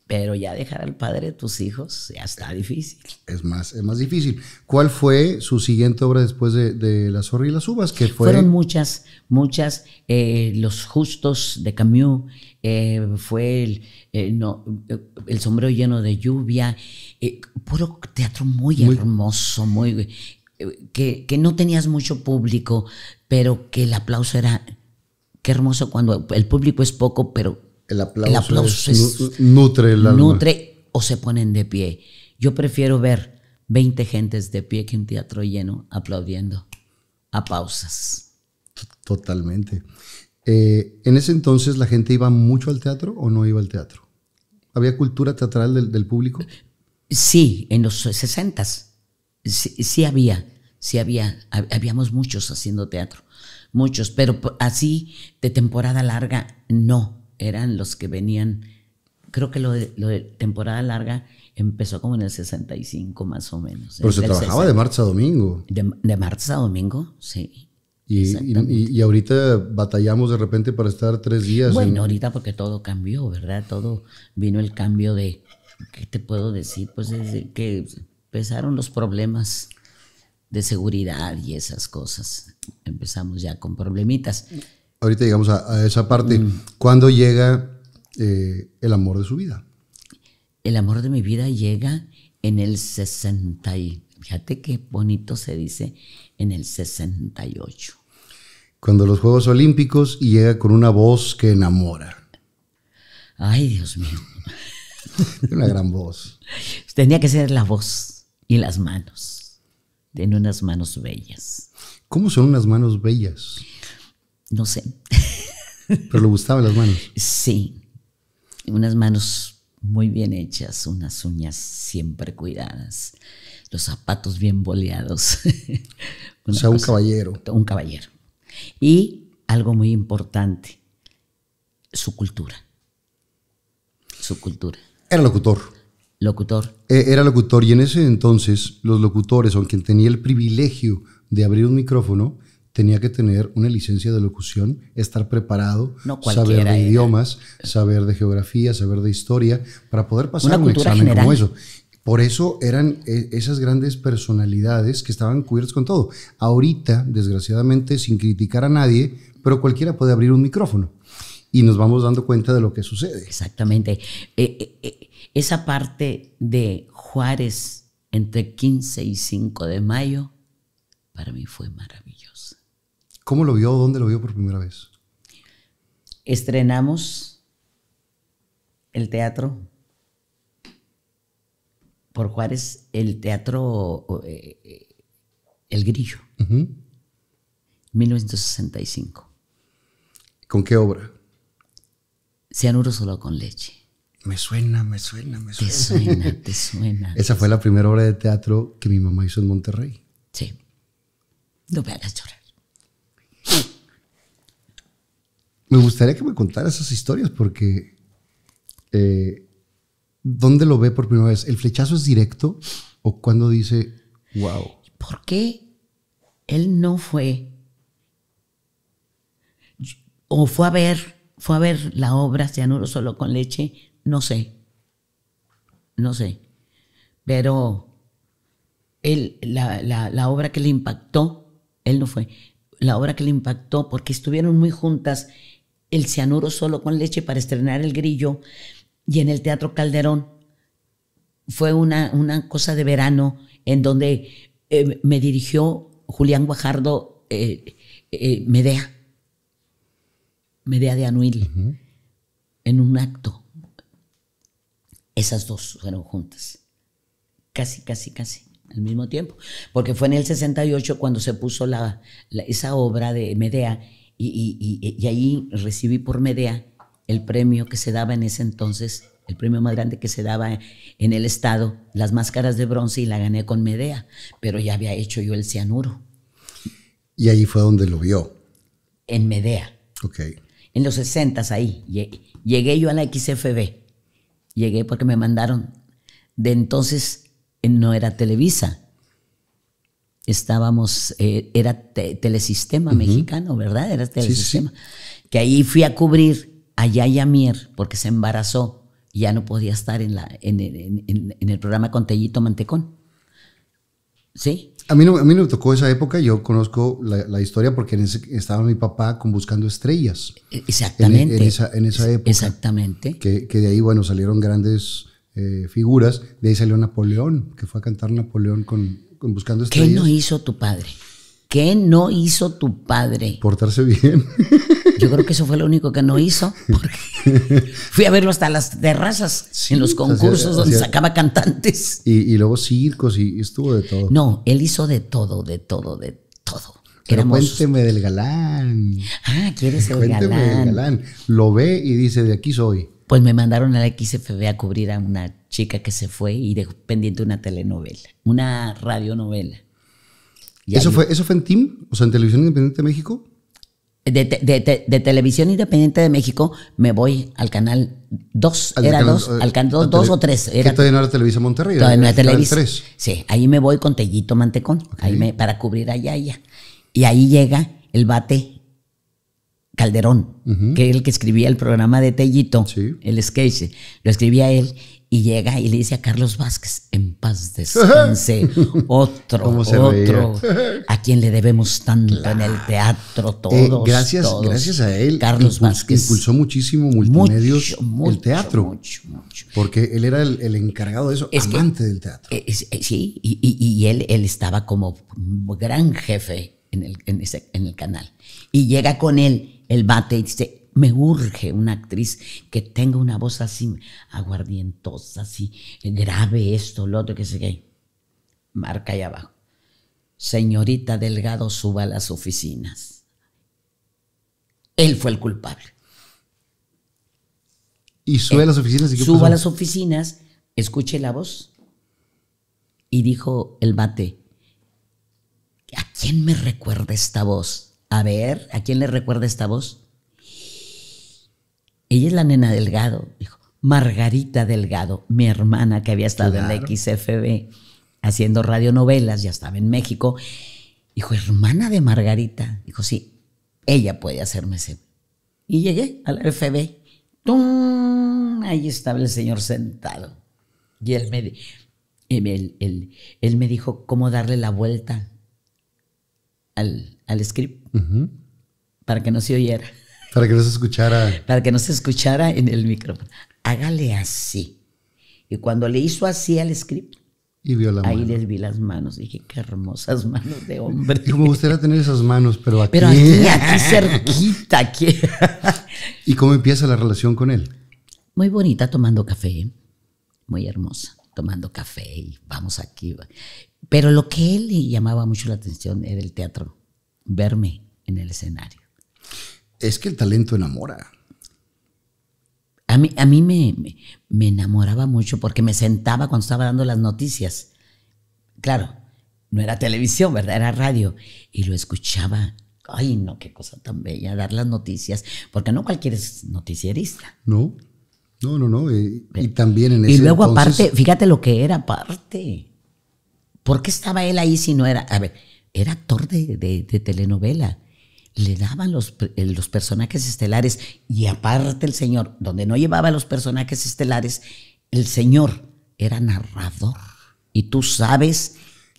pero ya dejar al padre de tus hijos ya está difícil. Es más, es más difícil. ¿Cuál fue su siguiente obra después de, La zorra y las uvas? Que Fueron muchas, muchas. Eh, los justos de Camus, eh, fue el, eh, no, eh, el sombrero lleno de lluvia, puro teatro muy, hermoso, muy que, que, no tenías mucho público, pero que el aplauso era, qué hermoso cuando el público es poco, pero el aplauso, nutre el Nutre o se ponen de pie. Yo prefiero ver 20 gentes de pie que un teatro lleno aplaudiendo a pausas. Totalmente. Eh, en ese entonces la gente iba mucho al teatro o no iba al teatro. ¿Había cultura teatral del, público? Sí, en los sesentas, sí, había, sí había, habíamos muchos haciendo teatro, muchos, pero así de temporada larga no, eran los que venían, creo que lo de, temporada larga empezó como en el 65 más o menos. Pero se trabajaba de marzo a domingo. De, de marzo a domingo, sí. Y, ahorita batallamos de repente para estar tres días. Bueno, ahorita porque todo cambió, ¿verdad? Todo vino el cambio de, ¿qué te puedo decir? Pues que empezaron los problemas de seguridad y esas cosas. Empezamos ya con problemitas. Ahorita llegamos a, esa parte. Mm. ¿Cuándo llega eh, el amor de su vida? El amor de mi vida llega en el 60 y, fíjate qué bonito se dice, en el 68 cuando los Juegos Olímpicos y llega con una voz que enamora. Ay, Dios mío. una gran voz. Pues tenía que ser la voz y las manos. Tiene unas manos bellas. ¿Cómo son unas manos bellas? No sé. Pero le gustaban las manos. Sí. Unas manos muy bien hechas, unas uñas siempre cuidadas, los zapatos bien boleados. o sea, un caballero. Un caballero. Y algo muy importante, su cultura. Su cultura. Era locutor. Locutor. E, era locutor y en ese entonces los locutores, aunque tenía el privilegio de abrir un micrófono, tenía que tener una licencia de locución, estar preparado, saber de idiomas, saber de geografía, saber de historia, para poder pasar un examen como eso. Por eso eran eh, esas grandes personalidades que estaban cubiertas con todo. Ahorita, desgraciadamente, sin criticar a nadie, pero cualquiera puede abrir un micrófono y nos vamos dando cuenta de lo que sucede. Exactamente. Eh, eh, esa parte de Juárez entre 15 y 5 de mayo, para mí fue maravillosa. ¿Cómo lo vio? ¿Dónde lo vio por primera vez? Estrenamos el teatro por Juárez el teatro eh, eh, El Grillo, 1965. ¿Con qué obra? Cianuro solo con leche. Me suena, me suena, me suena. Te suena, te suena. Esa fue la primera obra de teatro que mi mamá hizo en Monterrey. Sí. No me hagas llorar. Me gustaría que me contara esas historias porque eh, ¿Dónde lo ve por primera vez? ¿El flechazo es directo o cuando dice, wow? ¿Por qué él no fue? O fue a ver, fue a ver la obra Cianuro solo con leche, no sé. No sé. Pero él, la, la obra que le impactó, él no fue. La obra que le impactó, porque estuvieron muy juntas, el cianuro solo con leche para estrenar el grillo y en el Teatro Calderón. Fue una, una cosa de verano en donde eh, me dirigió Julián Guajardo eh, eh, Medea, Medea de Anuil, en un acto. Esas dos fueron juntas, casi, casi, casi, al mismo tiempo, porque fue en el 68 cuando se puso esa obra de Medea y, y, y ahí recibí por Medea el premio que se daba en ese entonces, el premio más grande que se daba en el estado, las máscaras de bronce y la gané con Medea, pero ya había hecho yo el cianuro. Y ahí fue donde lo vio. En Medea. Ok. En los 60 ahí. Llegué yo a la XFB. Llegué porque me mandaron. De entonces no era Televisa. Estábamos, eh, era Telesistema mexicano, ¿verdad? Era Telesistema. Que ahí fui a cubrir a Yaya Mier porque se embarazó ya no podía estar en, la, en, en, en el programa con Mantecón. ¿Sí? A mí, no, a mí me tocó esa época, yo conozco la, historia porque ese, estaba mi papá con Buscando Estrellas. E, exactamente. En, esa, en esa, época. Exactamente. Que, de ahí, bueno, salieron grandes eh, figuras. De ahí salió Napoleón, que fue a cantar Napoleón con, con Buscando Estrellas. ¿Qué no hizo tu padre? ¿Qué no hizo tu padre? Portarse bien. Yo creo que eso fue lo único que no hizo. fui a verlo hasta las terrazas, en los concursos donde sacaba cantantes. Y, luego circos y estuvo de todo. No, él hizo de todo, de todo, de todo. Pero cuénteme del galán. Ah, ¿quieres el galán? Del galán. Lo ve y dice, de aquí soy. Pues me mandaron a la XFB a cubrir a una chica que se fue y dejó pendiente una telenovela, una radionovela ¿Eso, fue, ¿Eso fue en TIM? O sea, en Televisión Independiente de México. De, de, Televisión Independiente de México, me voy al canal 2. era al canal 2 eh, o 3. Era, que todavía no era Televisa Monterrey. Todavía no era Televisa. Sí, ahí me voy con Tellito Mantecón, ahí me, para cubrir allá, allá. Y ahí llega el bate Calderón, que es el que escribía el programa de Tellito, el sketch. Lo escribía él y llega y le dice a Carlos Vázquez, en paz descanse, otro, otro, a quien le debemos tanto en el teatro, eh, todos. gracias, gracias a él. Carlos Vázquez. Impulsó muchísimo multimedios el teatro. porque él era el, encargado de eso, amante del teatro. Eh, sí, y, él, él estaba como gran jefe en el, en el canal. Y llega con él el bate y dice, me urge una actriz que tenga una voz así aguardientosa, así grave, esto, lo otro, que sé qué. Marca ahí abajo. Señorita Delgado, suba a las oficinas. Él fue el culpable. ¿Y sube a las oficinas? ¿y suba a las oficinas, escuche la voz. Y dijo el bate, ¿a quién me recuerda esta voz? A ver, ¿a quién le recuerda esta voz? Ella es la nena Delgado, dijo. Margarita Delgado, mi hermana que había estado en la XFB haciendo radionovelas, ya estaba en México. Dijo, hermana de Margarita. Dijo, sí, ella puede hacerme ese. Y llegué al la FB. ¡Tum! Ahí estaba el señor sentado. Y él me, me dijo cómo darle la vuelta al, script para que no se oyera. Para que no se escuchara. Para que no se escuchara en el micrófono. Hágale así. Y cuando le hizo así al script, y vio la Ahí les vi las manos. Dije, qué hermosas manos de hombre. Y me gustaría tener esas manos, pero aquí. Pero aquí, aquí cerquita. ¿Y cómo empieza la relación con él? Muy bonita, tomando café. ¿eh? Muy hermosa, tomando café y vamos aquí. Pero lo que él le llamaba mucho la atención era el teatro. Verme en el escenario. Es que el talento enamora. A mí, a mí me, me, enamoraba mucho porque me sentaba cuando estaba dando las noticias. Claro, no era televisión, ¿verdad? Era radio. Y lo escuchaba. Ay, no, qué cosa tan bella, dar las noticias. Porque no cualquier es noticierista. No, no, no, no. Eh, y también en ese Y luego, aparte, fíjate lo que era, aparte. ¿Por qué estaba él ahí si no era? A ver, era actor de, de telenovela le daban los, eh, los personajes estelares y aparte el señor, donde no llevaba los personajes estelares, el señor era narrador. Y tú sabes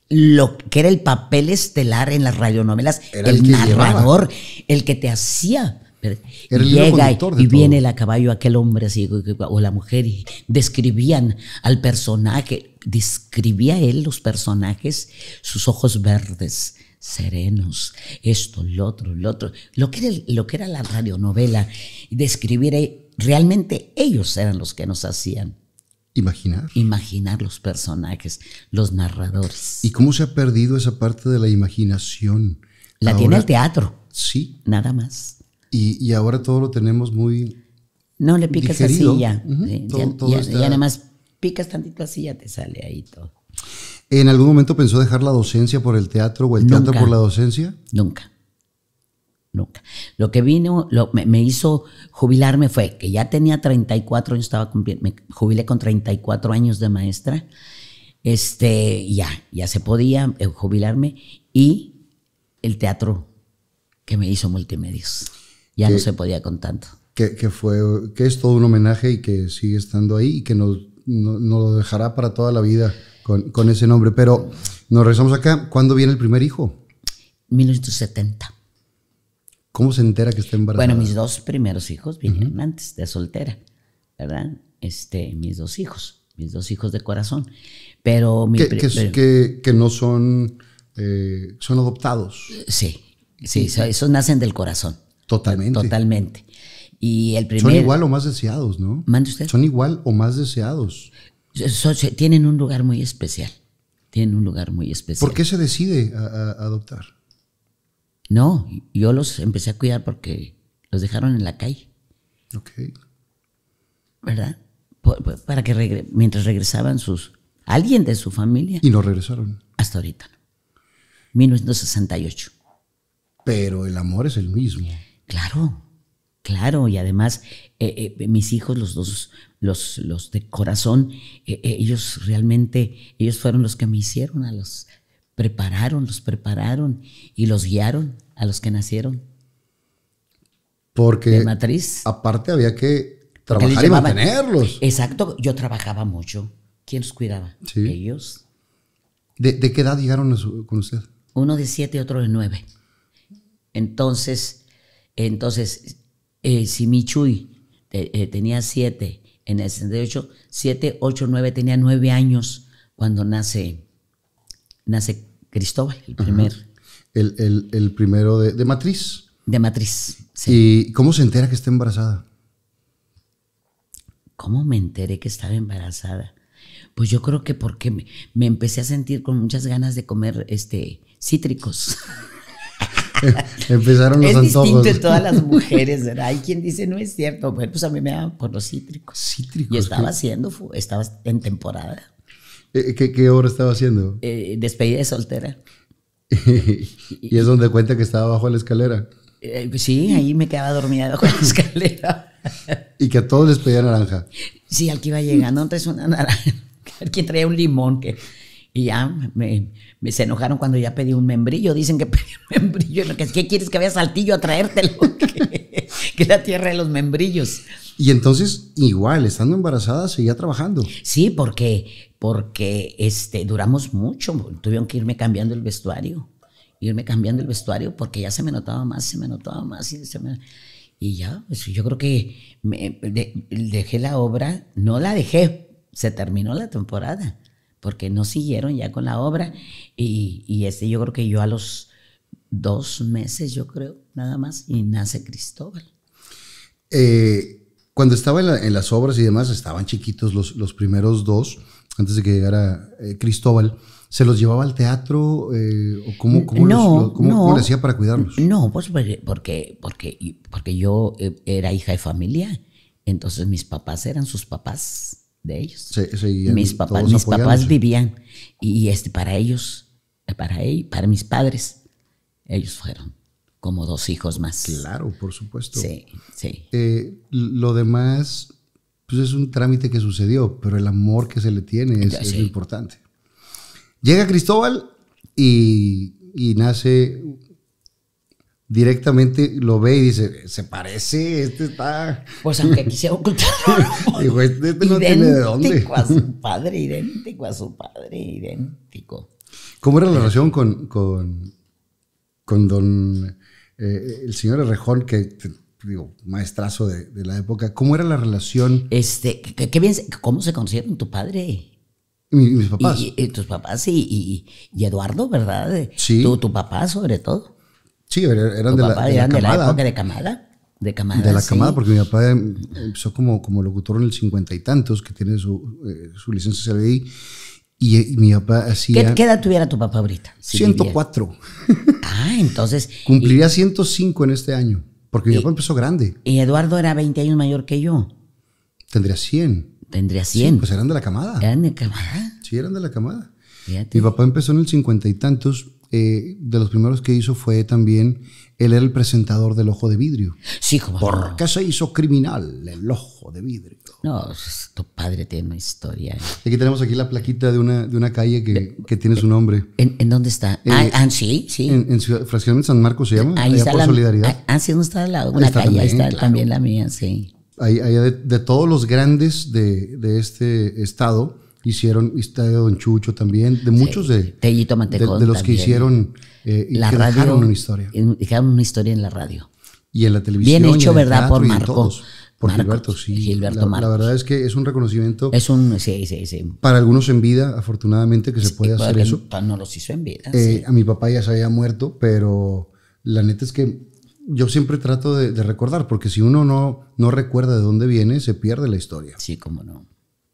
lo que era el papel estelar en las radionovelas, el, el, narrador, el que te hacía. Llega y, viene el a caballo aquel hombre o la mujer, y describían al personaje, describía él los personajes, sus ojos verdes, serenos, esto, lo otro, lo otro. Lo que era, lo que era la radionovela, describir, e-, realmente ellos eran los que nos hacían. Imaginar. Imaginar los personajes, los narradores. ¿Y cómo se ha perdido esa parte de la imaginación? La tiene el teatro. Sí. Nada más. Y, ahora todo lo tenemos muy. No le picas así eh, ya. ya nada más picas tantito así ya te sale ahí todo. ¿En algún momento pensó dejar la docencia por el teatro o el teatro por la docencia? Nunca. Nunca. Lo que vino, lo, me, me, hizo jubilarme fue que ya tenía 34 años, estaba me jubilé con 34 años de maestra. Este, ya, ya se podía eh, jubilarme y el teatro que me hizo multimedios. Ya no se podía con tanto. Que, fue, que es todo un homenaje y que sigue estando ahí y que no, nos lo dejará para toda la vida con, ese nombre. Pero nos regresamos acá. ¿Cuándo viene el primer hijo? 1970. ¿Cómo se entera que está embarazada? Bueno, mis dos primeros hijos vinieron antes, de soltera, ¿verdad? Este, mis dos hijos, mis dos hijos de corazón. Pero que, que, que, no son, eh, son adoptados. Sí, sí, esos nacen del corazón. Totalmente. Totalmente. Y el primer, son igual o más deseados, ¿no? Mande usted. Son igual o más deseados tienen un lugar muy especial. Tienen un lugar muy especial. ¿Por qué se decide a, adoptar? No, yo los empecé a cuidar porque los dejaron en la calle. Ok. ¿Verdad? para que mientras regresaban sus alguien de su familia. Y no regresaron. Hasta ahorita. 1968. Pero el amor es el mismo. Claro, claro. Y además, eh, eh, mis hijos, los dos los, de corazón, eh, eh, ellos realmente, ellos fueron los que me hicieron, a los prepararon, los prepararon y los guiaron a los que nacieron. Porque aparte había que trabajar y mantenerlos. Exacto, yo trabajaba mucho. ¿Quién los cuidaba? Ellos. ¿De, qué edad llegaron a con usted? Uno de siete y otro de nueve. Entonces, entonces eh, si Michuy tenía siete en el 68, 7, 8, 9, tenía 9 años cuando nace, nace Cristóbal, el primer. El, primero de, de, matriz. De matriz. Sí. ¿Y cómo se entera que está embarazada? ¿Cómo me enteré que estaba embarazada? Pues yo creo que porque me, me empecé a sentir con muchas ganas de comer este, cítricos. Empezaron los es antojos. Es distinto de todas las mujeres, ¿verdad? Hay quien dice, no es cierto. pues a mí me daban por los cítricos. Cítricos. Y estaba haciendo, estaba en temporada. Eh, ¿Qué, hora estaba haciendo? Eh, despedida de soltera. y es donde cuenta que estaba bajo la escalera. Eh, sí, ahí me quedaba dormida bajo la escalera. y que a todos les pedía naranja. Sí, al que iba llegando, entonces una naranja. Al traía un limón. Que, y ya me me se enojaron cuando ya pedí un membrillo. Dicen que pedí un membrillo. Lo que es que quieres que vaya Saltillo a traértelo. que, la tierra de los membrillos. Y entonces, igual, estando embarazada, seguía trabajando. Sí, porque, porque este, duramos mucho. Tuvieron que irme cambiando el vestuario. Irme cambiando el vestuario porque ya se me notaba más, se me notaba más y ya, pues yo creo que me, dejé la obra, no la dejé, se terminó la temporada porque no siguieron ya con la obra. Y, este, yo creo que yo a los dos meses, yo creo, nada más, y nace Cristóbal. Eh, cuando estaba en, las obras y demás, estaban chiquitos los, primeros dos, antes de que llegara eh, Cristóbal. ¿Se los llevaba al teatro? Eh, ¿o cómo, cómo, cómo, hacía para cuidarlos? No, pues porque, porque, porque yo era hija de familia, entonces mis papás eran sus papás de ellos. mis, mis papás vivían y, este, para ellos, para, para mis padres, ellos fueron como dos hijos más. Claro, por supuesto. Sí, sí. Eh, lo demás, pues es un trámite que sucedió, pero el amor que se le tiene es, lo importante. Llega Cristóbal y, y nace directamente lo ve y dice, se parece, este está... Pues aunque quisiera ocultarlo. Dijo, este no tiene de dónde. a su padre, idéntico a su padre, idéntico. ¿Cómo era la relación con, con, con don... Eh, el señor Rejón, que digo, maestrazo de, la época, ¿cómo era la relación? Este, que bien, ¿cómo se conocieron tu padre? mis papás. Y, tus papás y, y, Eduardo, ¿verdad? Sí. tu papá, sobre todo. Sí, er, eran de la, camada. de la camada. De camada. De la camada, porque mi papá em, empezó como, como locutor en el cincuenta y tantos, que tiene su, eh, su licencia CBI. Y, y, eh, mi papá hacía. ¿Qué, edad tuviera tu papá ahorita? 104. ah, entonces. Cumpliría 105 en este año, porque mi papá empezó grande. Y Eduardo era 20 años mayor que yo. Tendría 100. Tendría 100. pues eran de la camada. Eran de camada. Sí, eran de la camada. Mi papá empezó en el cincuenta y tantos eh, de los primeros que hizo fue también, él era el presentador del Ojo de Vidrio. Sí, como ¿Por qué se hizo criminal el Ojo de Vidrio? No, pues, tu padre tiene una historia. Aquí tenemos aquí la plaquita de una, de una calle que, que tiene su nombre. ¿En, dónde está? Ah, eh, ah, sí, sí. En, en de San Marcos se llama, ahí está por Solidaridad. Ah, ah sí, no está al lado, una está calle, ahí está también la mía, sí. Ahí, ahí de, de, todos los grandes de, de este estado, hicieron, está de Don Chucho también, de muchos de, de, los que hicieron eh, la dejaron una historia. dejaron una historia en la radio. Y en la televisión. Bien hecho, ¿verdad? Por Marco. por Gilberto, sí. Gilberto la, la, verdad es que es un reconocimiento. Es un, sí, sí, sí. Para algunos en vida, afortunadamente, que se puede hacer eso. No los hizo en vida. Eh, a mi papá ya se había muerto, pero la neta es que yo siempre trato de, de, recordar, porque si uno no, no recuerda de dónde viene, se pierde la historia. Sí, cómo no.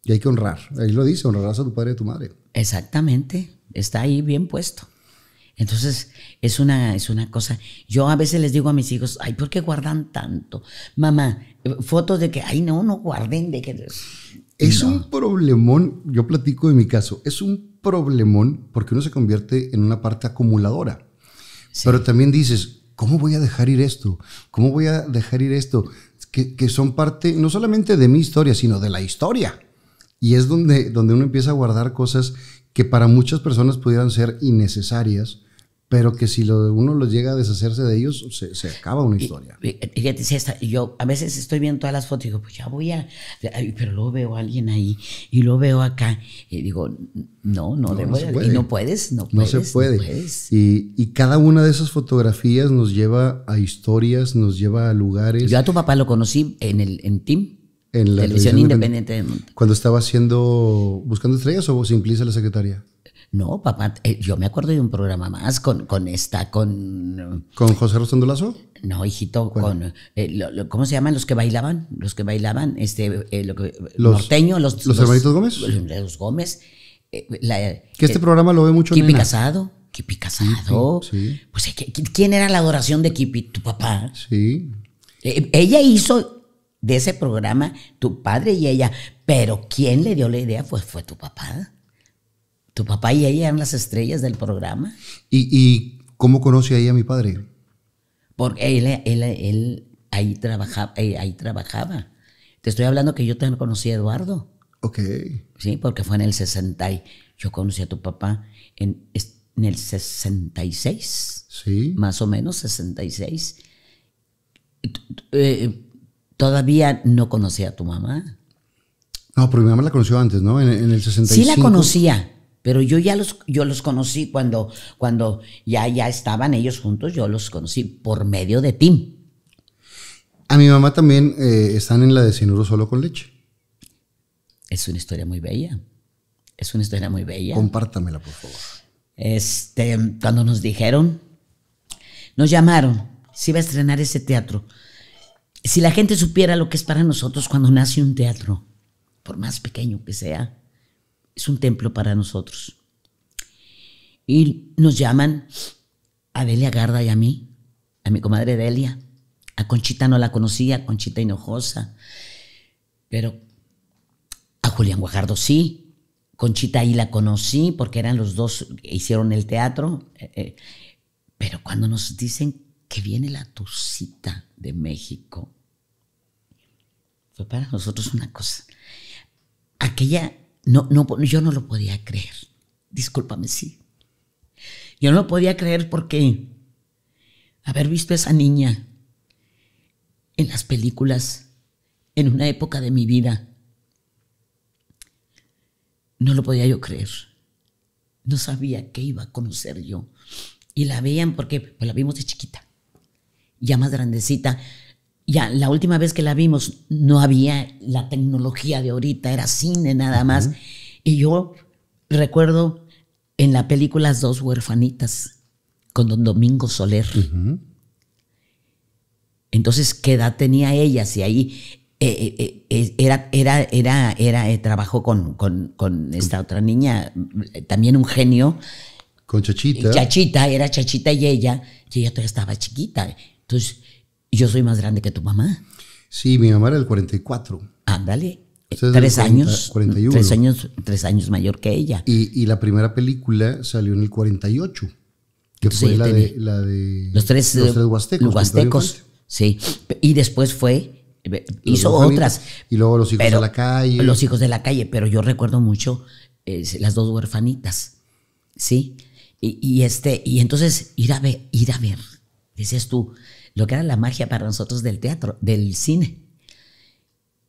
Y hay que honrar. Ahí lo dice, honrarás a tu padre y a tu madre. Exactamente. Está ahí bien puesto. Entonces, es una, es una cosa. Yo a veces les digo a mis hijos, ay, ¿por qué guardan tanto? Mamá, eh, fotos de que, ay, no, no guarden, de que. Es un problemón, yo platico de mi caso, es un problemón porque uno se convierte en una parte acumuladora. Pero también dices, ¿cómo voy a dejar ir esto? ¿Cómo voy a dejar ir esto? Que, que son parte no solamente de mi historia, sino de la historia. Y es donde, donde uno empieza a guardar cosas que para muchas personas pudieran ser innecesarias, pero que si lo, uno los llega a deshacerse de ellos, se, acaba una historia. y yo a veces estoy viendo todas las fotos y digo, pues ya voy a, pero luego veo a alguien ahí y lo veo acá y digo, no, no, no, y no puedes, no puedes. No se puede. Y, cada una de esas fotografías nos lleva a historias, nos lleva a lugares. Yo a tu papá lo conocí en el en Tim. En la Televisión, Independiente Cuando estaba haciendo Buscando Estrellas o Simplice la secretaria. No, papá, eh, yo me acuerdo de un programa más con, con esta, con... ¿Con José Lazo? No, hijito, con... Eh, ¿Cómo se llaman los que bailaban? Los que bailaban, este, eh, lo que, los, los... hermanitos Gómez? Los, Gómez. que este programa lo ve mucho Kipi Casado, Kipi Casado. Pues, ¿quién era la adoración de Kipi? Tu papá. Sí. ella hizo de ese programa tu padre y ella, pero ¿quién le dio la idea pues fue tu papá. Tu papá y ella eran las estrellas del programa. ¿Y, cómo conoce ahí a mi padre? Porque él, él, él ahí, trabajaba, ahí trabajaba. Te estoy hablando que yo también conocí a Eduardo. Ok. Sí, porque fue en el 60. Y yo conocí a tu papá en, en el 66. Sí. Más o menos 66. Eh, todavía no conocía a tu mamá. No, pero mi mamá la conoció antes, ¿no? En, el 65. Sí la conocía, pero yo ya los, yo los conocí cuando, cuando ya, ya estaban ellos juntos, yo los conocí por medio de Tim. A mi mamá también eh, están en la de Sinuro solo con leche. Es una historia muy bella. Es una historia muy bella. Compártamela, por favor. Este, cuando nos dijeron, nos llamaron, se iba a estrenar ese teatro. Si la gente supiera lo que es para nosotros cuando nace un teatro, por más pequeño que sea, es un templo para nosotros. Y nos llaman a Delia Garda y a mí, a mi comadre Delia. A Conchita no la conocía, Conchita Hinojosa, pero a Julián Guajardo sí. Conchita ahí la conocí porque eran los dos que hicieron el teatro. Eh, eh. Pero cuando nos dicen que viene la Tucita de México, fue para nosotros una cosa. Aquella, no, no, yo no lo podía creer. Discúlpame, sí. Yo no lo podía creer porque haber visto a esa niña en las películas, en una época de mi vida, no lo podía yo creer. No sabía qué iba a conocer yo. Y la veían porque pues, la vimos de chiquita, ya más grandecita ya la última vez que la vimos no había la tecnología de ahorita, era cine nada más. Y yo recuerdo en la película Las dos huerfanitas con don Domingo Soler. Entonces, ¿qué edad tenía ella? Si ahí eh, eh, eh, era, era, era, era trabajó con, con esta otra niña, también un genio. Con Chachita. Chachita, era Chachita y ella, y ella todavía estaba chiquita. Entonces, yo soy más grande que tu mamá. Sí, mi mamá era el 44. Ándale. tres años, Tres años, tres años mayor que ella. Y, la primera película salió en el 48, que fue la de, los tres, huastecos. huastecos, sí. Y después fue, eh, hizo otras. Y luego Los hijos de la calle. Los hijos de la calle, pero yo recuerdo mucho las dos huerfanitas, ¿sí? Y, este, y entonces ir a ver, ir a ver, decías tú, lo que era la magia para nosotros del teatro, del cine.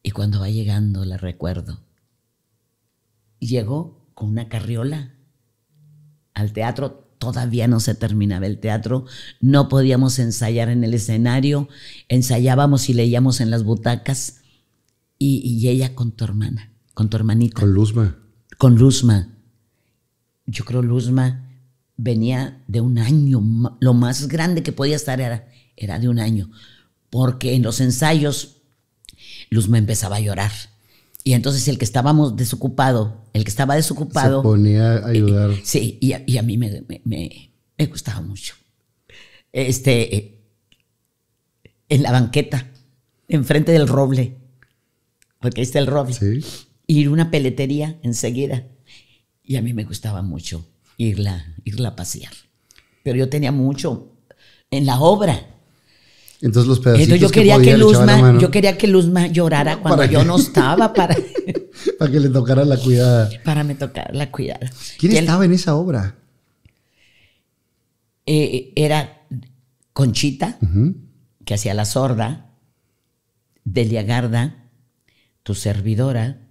Y cuando va llegando, la recuerdo, llegó con una carriola al teatro. Todavía no se terminaba el teatro, no podíamos ensayar en el escenario, ensayábamos y leíamos en las butacas. Y, ella con tu hermana, con tu hermanita. Con Luzma. Con Luzma. Yo creo Luzma venía de un año, lo más grande que podía estar era era de un año, porque en los ensayos Luz me empezaba a llorar. Y entonces el que estábamos desocupado, el que estaba desocupado... Se ponía a eh, ayudar. sí, y a, mí me, gustaba mucho. Este, eh, en la banqueta, enfrente del roble, porque ahí está el roble. Ir a una peletería enseguida. Y a mí me gustaba mucho irla, irla a pasear. Pero yo tenía mucho en la obra. Entonces los pedacitos yo quería que, Luzma, yo quería que Luzma llorara cuando yo no estaba para para que le tocara la cuidada. Para me tocar la cuidada. ¿Quién estaba en esa obra? Eh, era Conchita, que hacía la sorda, Delia Garda, tu servidora,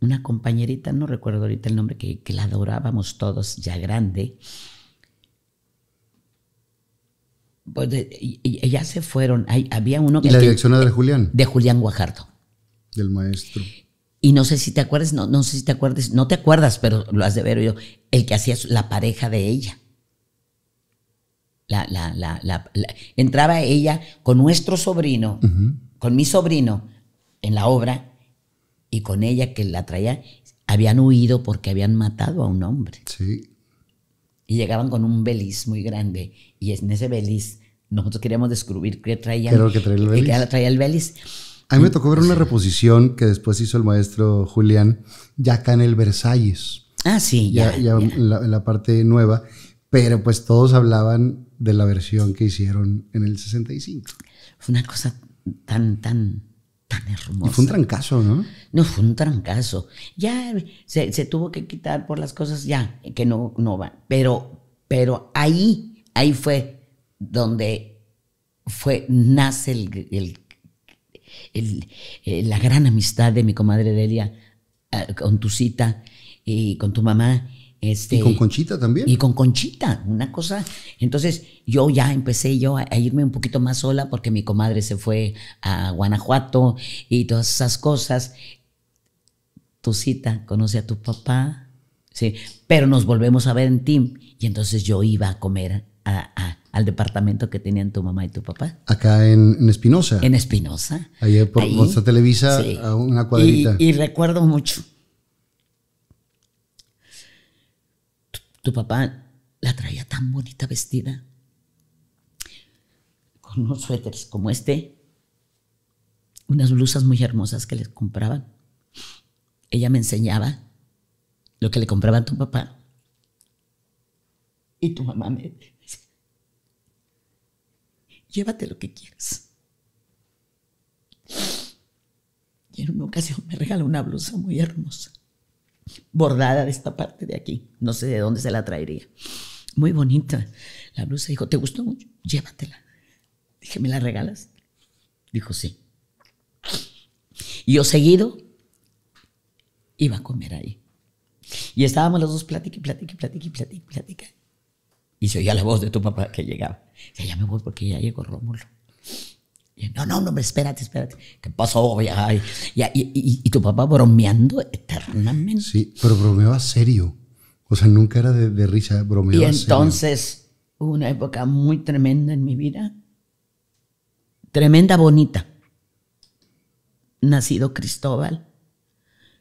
una compañerita, no recuerdo ahorita el nombre, que, que la adorábamos todos, ya grande. Pues ya se fueron. había uno que. ¿Y la dirección de Julián? De Julián Guajardo. Del maestro. Y no sé si te acuerdas, no, no sé si te acuerdas, no te acuerdas, pero lo has de ver yo. El que hacía la pareja de ella. entraba ella con nuestro sobrino, con mi sobrino, en la obra, y con ella que la traía, habían huido porque habían matado a un hombre. Sí. Y llegaban con un beliz muy grande y en ese Belis, nosotros queríamos descubrir qué traía, que traía el Belis. A mí me tocó ver una reposición que después hizo el maestro Julián, ya acá en el Versalles. Ah, sí, ya. En, la, parte nueva. Pero pues todos hablaban de la versión que hicieron en el 65. Fue una cosa tan, tan, tan hermosa. fue un trancazo, ¿no? No, fue un trancazo. Ya se, se, tuvo que quitar por las cosas ya, que no, no va. Pero, pero ahí ahí fue donde fue, nace la gran amistad de mi comadre Delia ah, con tu cita y con tu mamá. Este, y con Conchita también. Y con Conchita, una cosa. Entonces yo ya empecé yo a, irme un poquito más sola porque mi comadre se fue a Guanajuato y todas esas cosas. Tu cita conoce a tu papá, sí, pero nos volvemos a ver en Tim y entonces yo iba a comer al departamento que tenían tu mamá y tu papá. Acá en Espinosa. En Espinosa. Ayer por nuestra Televisa, a una cuadrita. Y, recuerdo mucho. Tu, papá la traía tan bonita vestida, con unos suéteres como este, unas blusas muy hermosas que les compraban. Ella me enseñaba lo que le compraba a tu papá. Y tu mamá me, llévate lo que quieras. Y en una ocasión me regaló una blusa muy hermosa, bordada de esta parte de aquí. No sé de dónde se la traería. Muy bonita. La blusa dijo, ¿te gustó mucho? Llévatela. Dije, ¿me la regalas? Dijo, sí. Y yo seguido iba a comer ahí. Y estábamos los dos plática, plática, plática, platique, plática. Y se oía la voz de tu papá que llegaba. Ya, me porque ya llegó Rómulo. Y, no, no, no, espérate, espérate. ¿Qué pasó? y, tu papá bromeando eternamente. Sí, pero bromeaba serio. O sea, nunca era de, risa, bromeaba Y entonces hubo una época muy tremenda en mi vida. Tremenda, bonita. Nacido Cristóbal,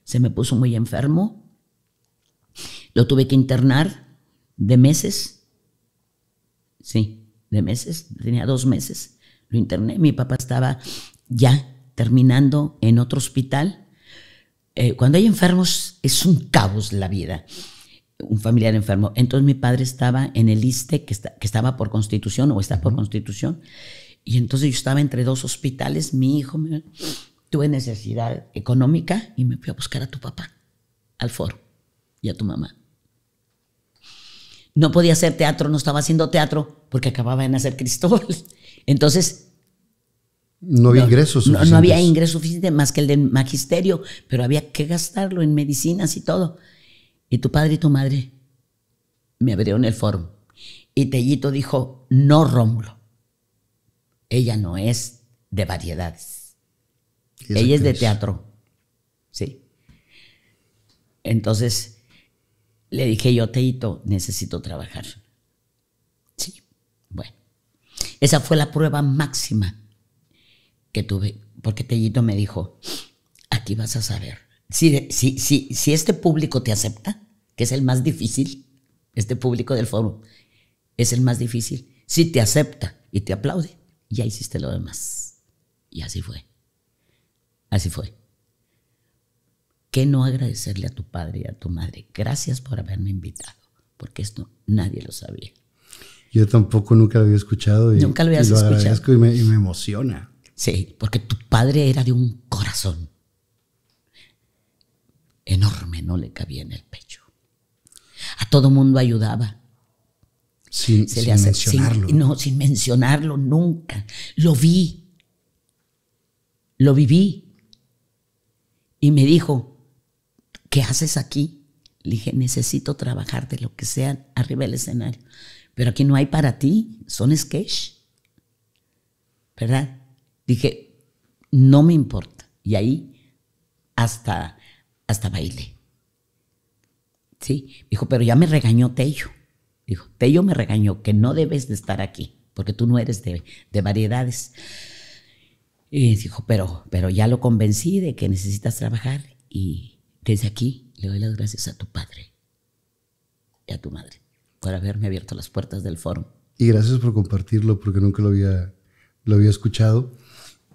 se me puso muy enfermo. Lo tuve que internar de meses sí, de meses, tenía dos meses, lo interné, mi papá estaba ya terminando en otro hospital. Eh, cuando hay enfermos es un caos la vida, un familiar enfermo. Entonces mi padre estaba en el ISTE, que, que estaba por constitución o está por constitución, y entonces yo estaba entre dos hospitales, mi hijo, tuve necesidad económica y me fui a buscar a tu papá, al foro, y a tu mamá no podía hacer teatro, no estaba haciendo teatro porque acababa de nacer Cristóbal. Entonces... No había ingresos suficientes. No, había ingresos suficientes, más que el del magisterio, pero había que gastarlo en medicinas y todo. Y tu padre y tu madre me abrieron el foro. Y Tellito dijo, no, Rómulo, ella no es de variedades. Ella es de teatro. Sí. Entonces, le dije yo, Teito, necesito trabajar. Sí, bueno. Esa fue la prueba máxima que tuve, porque Tellito me dijo, aquí vas a saber. Si, si este público te acepta, que es el más difícil, este público del foro, es el más difícil. Si te acepta y te aplaude, ya hiciste lo demás. Y así fue. Así fue qué no agradecerle a tu padre y a tu madre? Gracias por haberme invitado, porque esto nadie lo sabía. Yo tampoco nunca lo había escuchado. nunca lo había escuchado. y me, emociona. Sí, porque tu padre era de un corazón enorme, no le cabía en el pecho. A todo mundo ayudaba. Sin, mencionarlo. no, sin mencionarlo nunca. Lo vi. Lo viví. Y me dijo, ¿qué haces aquí? Le dije, necesito trabajar de lo que sea arriba del escenario. Pero aquí no hay para ti, son sketch. ¿Verdad? Dije, no me importa. Y ahí hasta, hasta baile. Sí, dijo, pero ya me regañó Tello. Dijo, Tello me regañó que no debes de estar aquí, porque tú no eres de, de variedades. Y dijo, pero, pero ya lo convencí de que necesitas trabajar y desde aquí le doy las gracias a tu padre y a tu madre por haberme abierto las puertas del foro. Y gracias por compartirlo porque nunca lo había, lo había escuchado.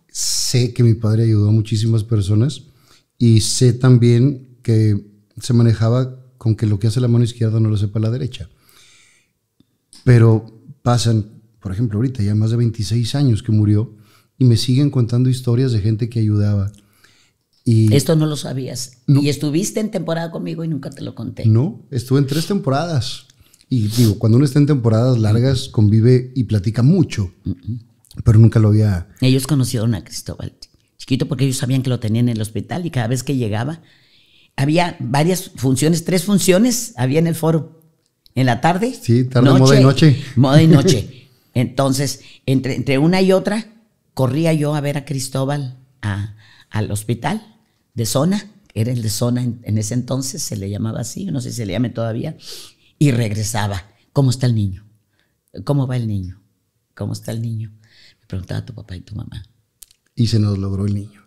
Sé que mi padre ayudó a muchísimas personas y sé también que se manejaba con que lo que hace la mano izquierda no lo sepa la derecha. Pero pasan, por ejemplo, ahorita ya más de 26 años que murió y me siguen contando historias de gente que ayudaba esto no lo sabías. y estuviste en temporada conmigo y nunca te lo conté. No, estuve en tres temporadas. Y digo, cuando uno está en temporadas largas, convive y platica mucho. Pero nunca lo había. Ellos conocieron a Cristóbal chiquito porque ellos sabían que lo tenían en el hospital y cada vez que llegaba, había varias funciones, tres funciones había en el foro. En la tarde. Sí, tarde, noche, moda y noche. Moda y noche. Entonces, entre, entre una y otra, corría yo a ver a Cristóbal al hospital de zona, era el de zona en, ese entonces, se le llamaba así, no sé si se le llame todavía, y regresaba. ¿Cómo está el niño? ¿Cómo va el niño? ¿Cómo está el niño? Me preguntaba tu papá y tu mamá. Y se nos logró el niño.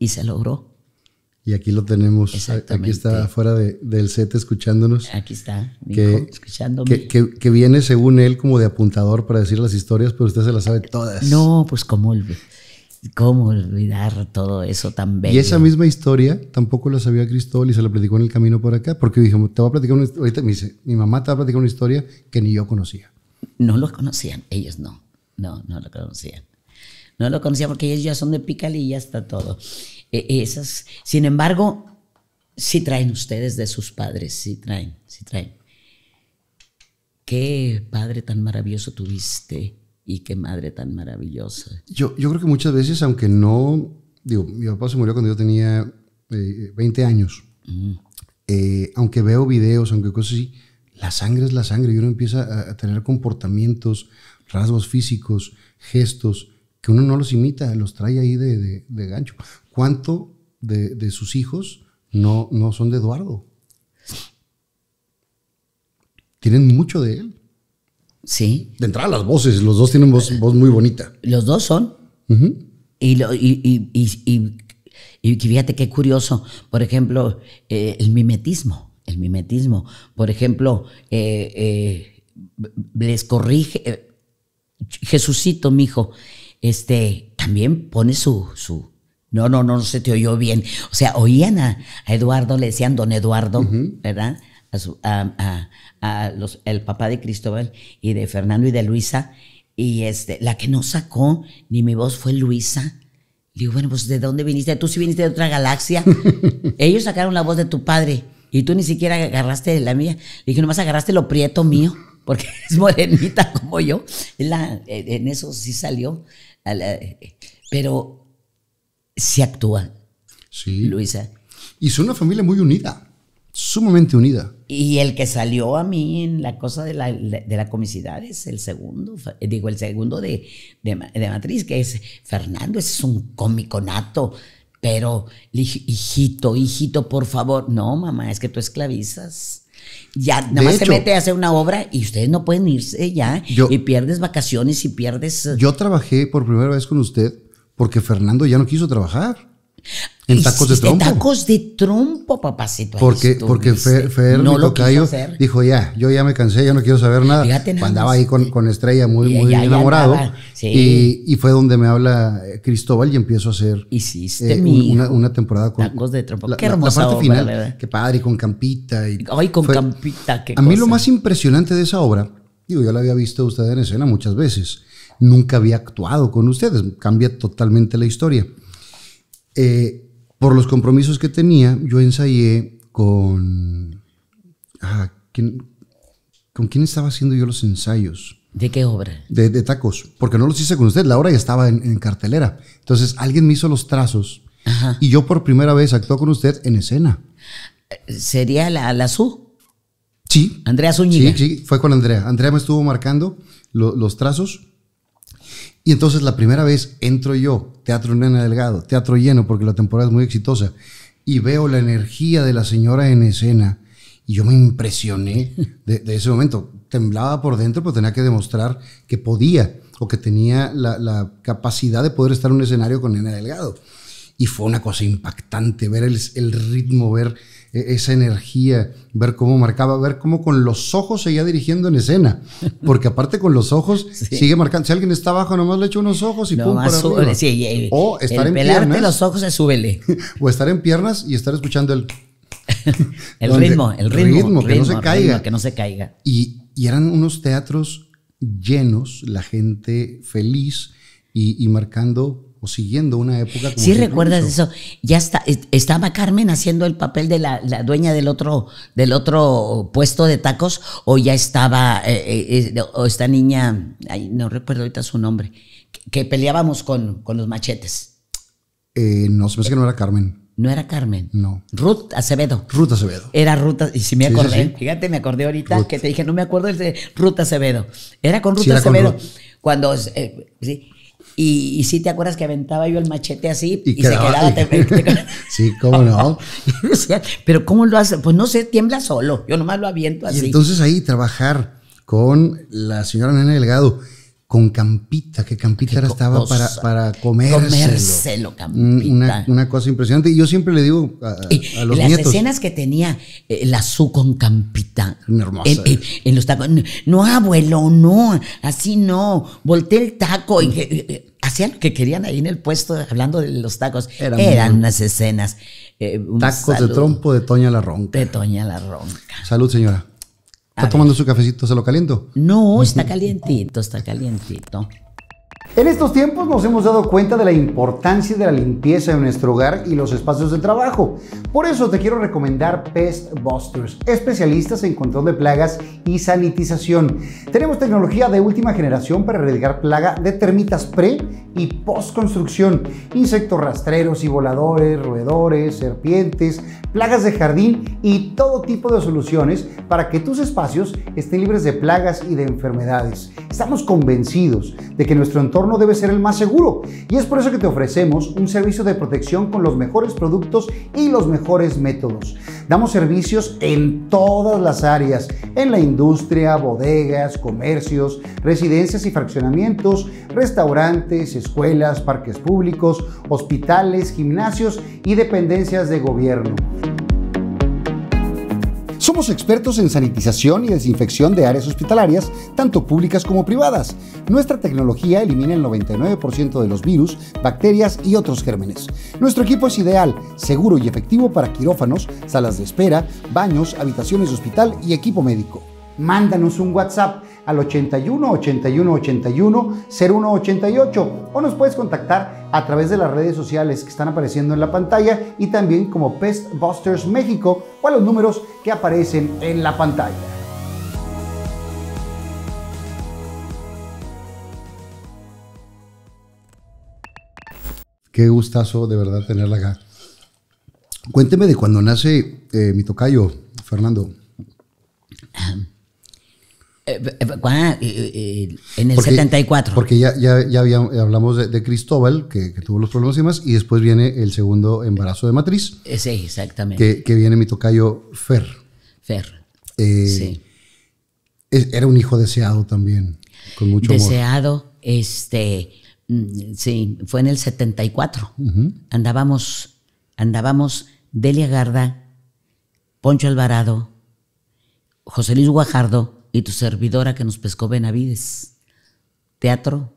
Y se logró. Y aquí lo tenemos. Aquí está afuera del set escuchándonos. Aquí está, escuchándome. que, viene, según él, como de apuntador para decir las historias, pero usted se las sabe todas. No, pues como el ¿Cómo olvidar todo eso tan bello? Y esa misma historia tampoco la sabía Cristóbal y se la platicó en el camino por acá, porque dije, te voy a platicar una ahorita me dice, mi mamá te va a platicar una historia que ni yo conocía. No lo conocían, ellos no, no, no lo conocían. No lo conocían porque ellos ya son de Picali y ya está todo. E, esas, sin embargo, sí traen ustedes de sus padres, sí traen, sí traen. Qué padre tan maravilloso tuviste y qué madre tan maravillosa. Yo, yo creo que muchas veces, aunque no, digo, mi papá se murió cuando yo tenía 20 eh, años, mm. eh, aunque veo videos, aunque cosas así, la sangre es la sangre y uno empieza a, tener comportamientos, rasgos físicos, gestos, que uno no los imita, los trae ahí de, gancho. ¿Cuánto de, sus hijos no, no son de Eduardo? Tienen mucho de él. Sí. De entrada las voces, los dos tienen voz, muy bonita. Los dos son. y, y, y, y, y, fíjate qué curioso, por ejemplo, eh, el mimetismo, el mimetismo. Por ejemplo, eh, eh, les corrige, Jesucito, mi hijo, este, también pone su, su, no, no, no, no se te oyó bien. O sea, oían a, Eduardo, le decían don Eduardo, ¿verdad? a, los, el papá de Cristóbal y de Fernando y de Luisa, y este, la que no sacó ni mi voz fue Luisa. Digo, bueno, pues ¿de dónde viniste? Tú sí viniste de otra galaxia. Ellos sacaron la voz de tu padre y tú ni siquiera agarraste la mía. Le dije, nomás agarraste lo prieto mío, porque es morenita como yo. E, en eso sí salió. Pero sí actúa. Sí. Luisa. Y son una familia muy unida, sumamente unida. Y el que salió a mí en la cosa de la, de la comicidad es el segundo, eh, digo, el segundo de, Matriz, que es Fernando, ese es un cómico nato, pero hijito, hijito, por favor, no, mamá, es que tú esclavizas. Ya, nada más mete a hacer una obra y ustedes no pueden irse ya, y pierdes vacaciones y pierdes... Eh, Yo trabajé por primera vez con usted porque Fernando ya no quiso trabajar. En tacos de trompo. Tacos de trompo, papacito. Porque, porque Fer, dijo, ya, yo ya me cansé, ya no quiero saber nada. Andaba ahí con, Estrella muy, muy enamorado. y, fue donde me habla eh, Cristóbal y empiezo a hacer eh, una, temporada con... Tacos de trompo. qué hermosa parte final, qué padre, con Campita. Y con Campita, A mí lo más impresionante de esa obra, digo, yo la había visto usted en escena muchas veces, nunca había actuado con ustedes, cambia totalmente la historia. Eh, por los compromisos que tenía, yo ensayé con... Ah, ¿Con quién estaba haciendo yo los ensayos? ¿De qué obra? De, tacos, porque no los hice con usted, la obra ya estaba en, cartelera. Entonces alguien me hizo los trazos y yo por primera vez actué con usted en escena. ¿Sería la, la Su? Sí. Andrea Zúñiga. Sí, sí, fue con Andrea. Andrea me estuvo marcando los trazos y entonces la primera vez entro yo, Teatro Nena Delgado, teatro lleno, porque la temporada es muy exitosa, y veo la energía de la señora en escena, y yo me impresioné de, ese momento. Temblaba por dentro, pero tenía que demostrar que podía o que tenía la, capacidad de poder estar en un escenario con Nena Delgado. Y fue una cosa impactante ver el ritmo, ver e-, esa energía, ver cómo marcaba, ver cómo con los ojos seguía dirigiendo en escena, porque aparte con los ojos sigue marcando. Si alguien está abajo, nomás le echa unos ojos y pum para o estar en piernas. los ojos se súbele. o estar en piernas y estar escuchando el. el ritmo, el ritmo. que ritmo, no se caiga. que no se caiga. Y, eran unos teatros llenos, la gente feliz y marcando o siguiendo una época como. Sí, recuerdas eso. Ya está, eh, estaba Carmen haciendo el papel de la, dueña del otro, del otro puesto de tacos, o ya estaba eh, eh, o esta niña, no recuerdo ahorita su nombre, que, peleábamos con, con, los machetes. no, se me hace que no era Carmen. No era Carmen. No. Ruth Acevedo. Ruth Acevedo. Era Ruth, y si me acordé, fíjate, me acordé ahorita que te dije, no me acuerdo de Ruth Acevedo. Era con Ruth Acevedo. Cuando, sí, y, si te acuerdas que aventaba yo el machete así y, se quedaba. sí, cómo no. pero ¿cómo lo hace? Pues no sé, tiembla solo. Yo nomás lo aviento así. Y entonces ahí trabajar con la señora Nena Delgado con Campita, que Campita estaba para, para comérselo. Comérselo, mm, Campita. Una, cosa impresionante. Y yo siempre le digo a, los las nietos. Las escenas que tenía la Su con Campita. Eh. En, los tacos. No, abuelo, no, así no. Volté el taco. Y, eh, eh, hacían lo que querían ahí en el puesto, hablando de los tacos. Eran unas escenas. tacos de trompo de Toña la Ronca. De Toña la Ronca. Salud, señora. ¿Está tomando su cafecito? ¿Se lo caliento? No, está calientito, está calientito. En estos tiempos nos hemos dado cuenta de la importancia de la limpieza de nuestro hogar y los espacios de trabajo. Por eso te quiero recomendar Pest Busters, especialistas en control de plagas y sanitización. Tenemos tecnología de última generación para erradicar plaga de termitas pre y post construcción, insectos rastreros y voladores, roedores, serpientes, plagas de jardín y todo tipo de soluciones para que tus espacios estén libres de plagas y de enfermedades. Estamos convencidos de que nuestro entorno debe ser el más seguro y es por eso que te ofrecemos un servicio de protección con los mejores productos y los mejores métodos. Damos servicios en todas las áreas, en la industria, bodegas, comercios, residencias y fraccionamientos, restaurantes, escuelas, parques públicos, hospitales, gimnasios y dependencias de gobierno. Somos expertos en sanitización y desinfección de áreas hospitalarias, tanto públicas como privadas. Nuestra tecnología elimina el 99% de los virus, bacterias y otros gérmenes. Nuestro equipo es ideal, seguro y efectivo para quirófanos, salas de espera, baños, habitaciones de hospital y equipo médico. Mándanos un WhatsApp al 81 81 81 88 o nos puedes contactar a través de las redes sociales que están apareciendo en la pantalla y también como Pest Busters México o a los números que aparecen en la pantalla. Qué gustazo de verdad tenerla acá. Cuénteme de cuando nace eh, mi tocayo, Fernando. Eh, eh, eh, en el 74. Porque ya, hablamos de, Cristóbal, que, tuvo los problemas y demás y después viene el segundo embarazo de matriz. Sí, exactamente. Que, viene mi tocayo Fer. Fer. sí. era un hijo deseado también, con mucho Deseado, este, mm, sí, fue en el 74. Andábamos, andábamos Delia Garda, Poncho Alvarado, José Luis Guajardo, y tu servidora que nos pescó Benavides. Teatro,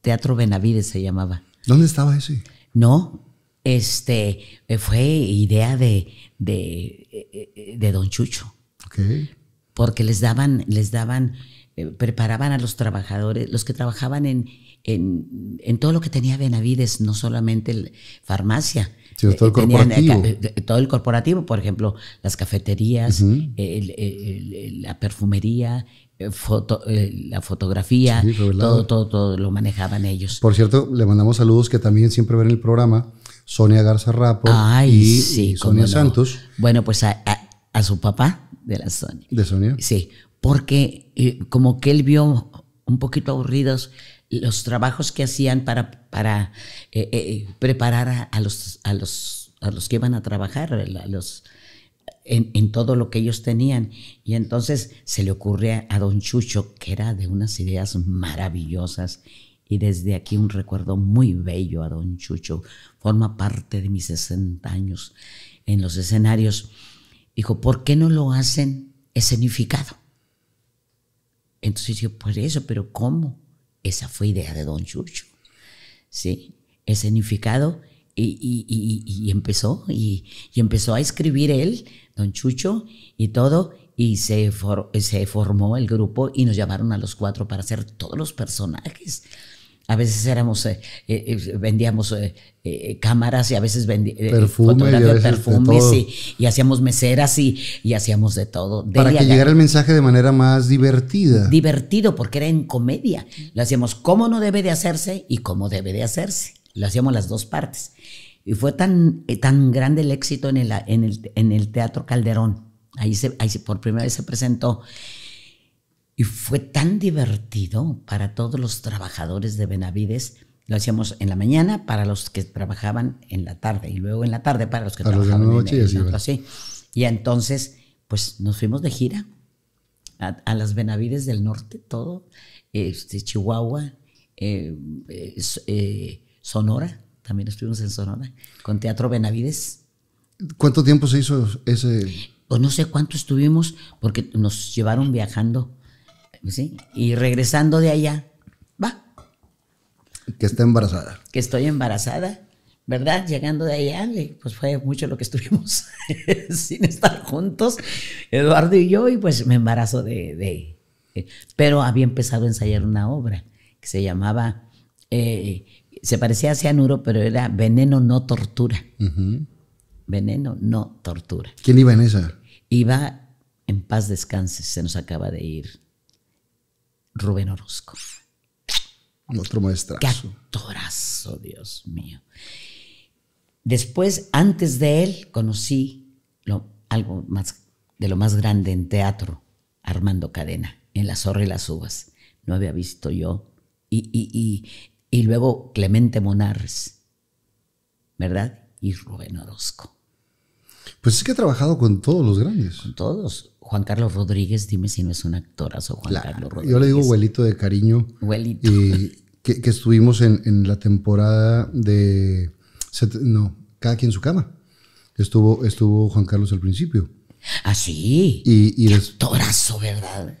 Teatro Benavides se llamaba. ¿Dónde estaba ese? No, este, eh, fue idea de, eh, de, Don Chucho. Okay. Porque les daban, les daban, eh, preparaban a los trabajadores, los que trabajaban en, en, en, todo lo que tenía Benavides, no solamente el, farmacia, todo el eh, eh, corporativo. Eh, todo el corporativo, por ejemplo, las cafeterías, la perfumería, la fotografía, todo, todo, todo lo manejaban ellos. Por cierto, le mandamos saludos que también siempre ven el programa, Sonia Garza Rapo y, Sonia Santos. Bueno, pues a, su papá de la Sonia. ¿De Sonia? Sí, porque como que él vio un poquito aburridos los trabajos que hacían para, para eh, eh, preparar a, los, a, los, a los que iban a trabajar, los, en, en, todo lo que ellos tenían. Y entonces se le ocurre a, don Chucho, que era de unas ideas maravillosas, y desde aquí un recuerdo muy bello a don Chucho, forma parte de mis 60 años en los escenarios. Dijo, ¿por qué no lo hacen escenificado? Entonces yo, por eso, pero ¿cómo? Esa fue idea de Don Chucho. ¿sí? Escenificado y, y, y, y empezó, y, empezó a escribir él, Don Chucho, y todo, y se, se formó el grupo y nos llamaron a los cuatro para hacer todos los personajes. A veces éramos, eh, eh, eh, vendíamos cámaras y a veces vendíamos perfumes y, hacíamos meseras y, y, hacíamos de todo. Para que llegara el mensaje de manera más divertida. Divertido, porque era en comedia. Lo hacíamos cómo no debe de hacerse y cómo debe de hacerse. Lo hacíamos las dos partes. Y fue tan, tan grande el éxito en el, en el, en el Teatro Calderón. Ahí, ahí por primera vez se presentó y fue tan divertido para todos los trabajadores de Benavides. Lo hacíamos en la mañana para los que trabajaban en la tarde y luego en la tarde para los que trabajaban en la noche Y entonces, pues nos fuimos de gira a, las Benavides del Norte, todo, este, Chihuahua, eh, eh, eh, Sonora, también estuvimos en Sonora, con Teatro Benavides. ¿Cuánto tiempo se hizo ese? Pues, no sé cuánto estuvimos, porque nos llevaron viajando pues y regresando de allá, va. Que está embarazada. Que estoy embarazada, ¿verdad? Llegando de allá, pues fue mucho lo que estuvimos sin estar juntos, Eduardo y yo, y pues me embarazo de, de, eh, Pero había empezado a ensayar una obra que se llamaba... Eh, se parecía a cianuro, pero era veneno no tortura. Veneno no tortura. ¿Quién iba en esa? Iba en paz descanse, se nos acaba de ir Rubén Orozco. Otro maestro. Qué Dios mío. Después, antes de él, conocí algo más de lo más grande en teatro, Armando Cadena, en La Zorra y las Uvas. No había visto yo. Y, y luego Clemente Monarres, ¿verdad? Y Rubén Orozco. Pues sí que ha trabajado con todos los grandes. Con todos. Juan Carlos Rodríguez, dime si no es un actorazo Juan Carlos Rodríguez. Yo le digo abuelito de cariño. Abuelito. que, estuvimos en, la temporada de... No, cada quien su cama. Estuvo, estuvo Juan Carlos al principio. Ah, sí. Y, y actorazo, ¿verdad?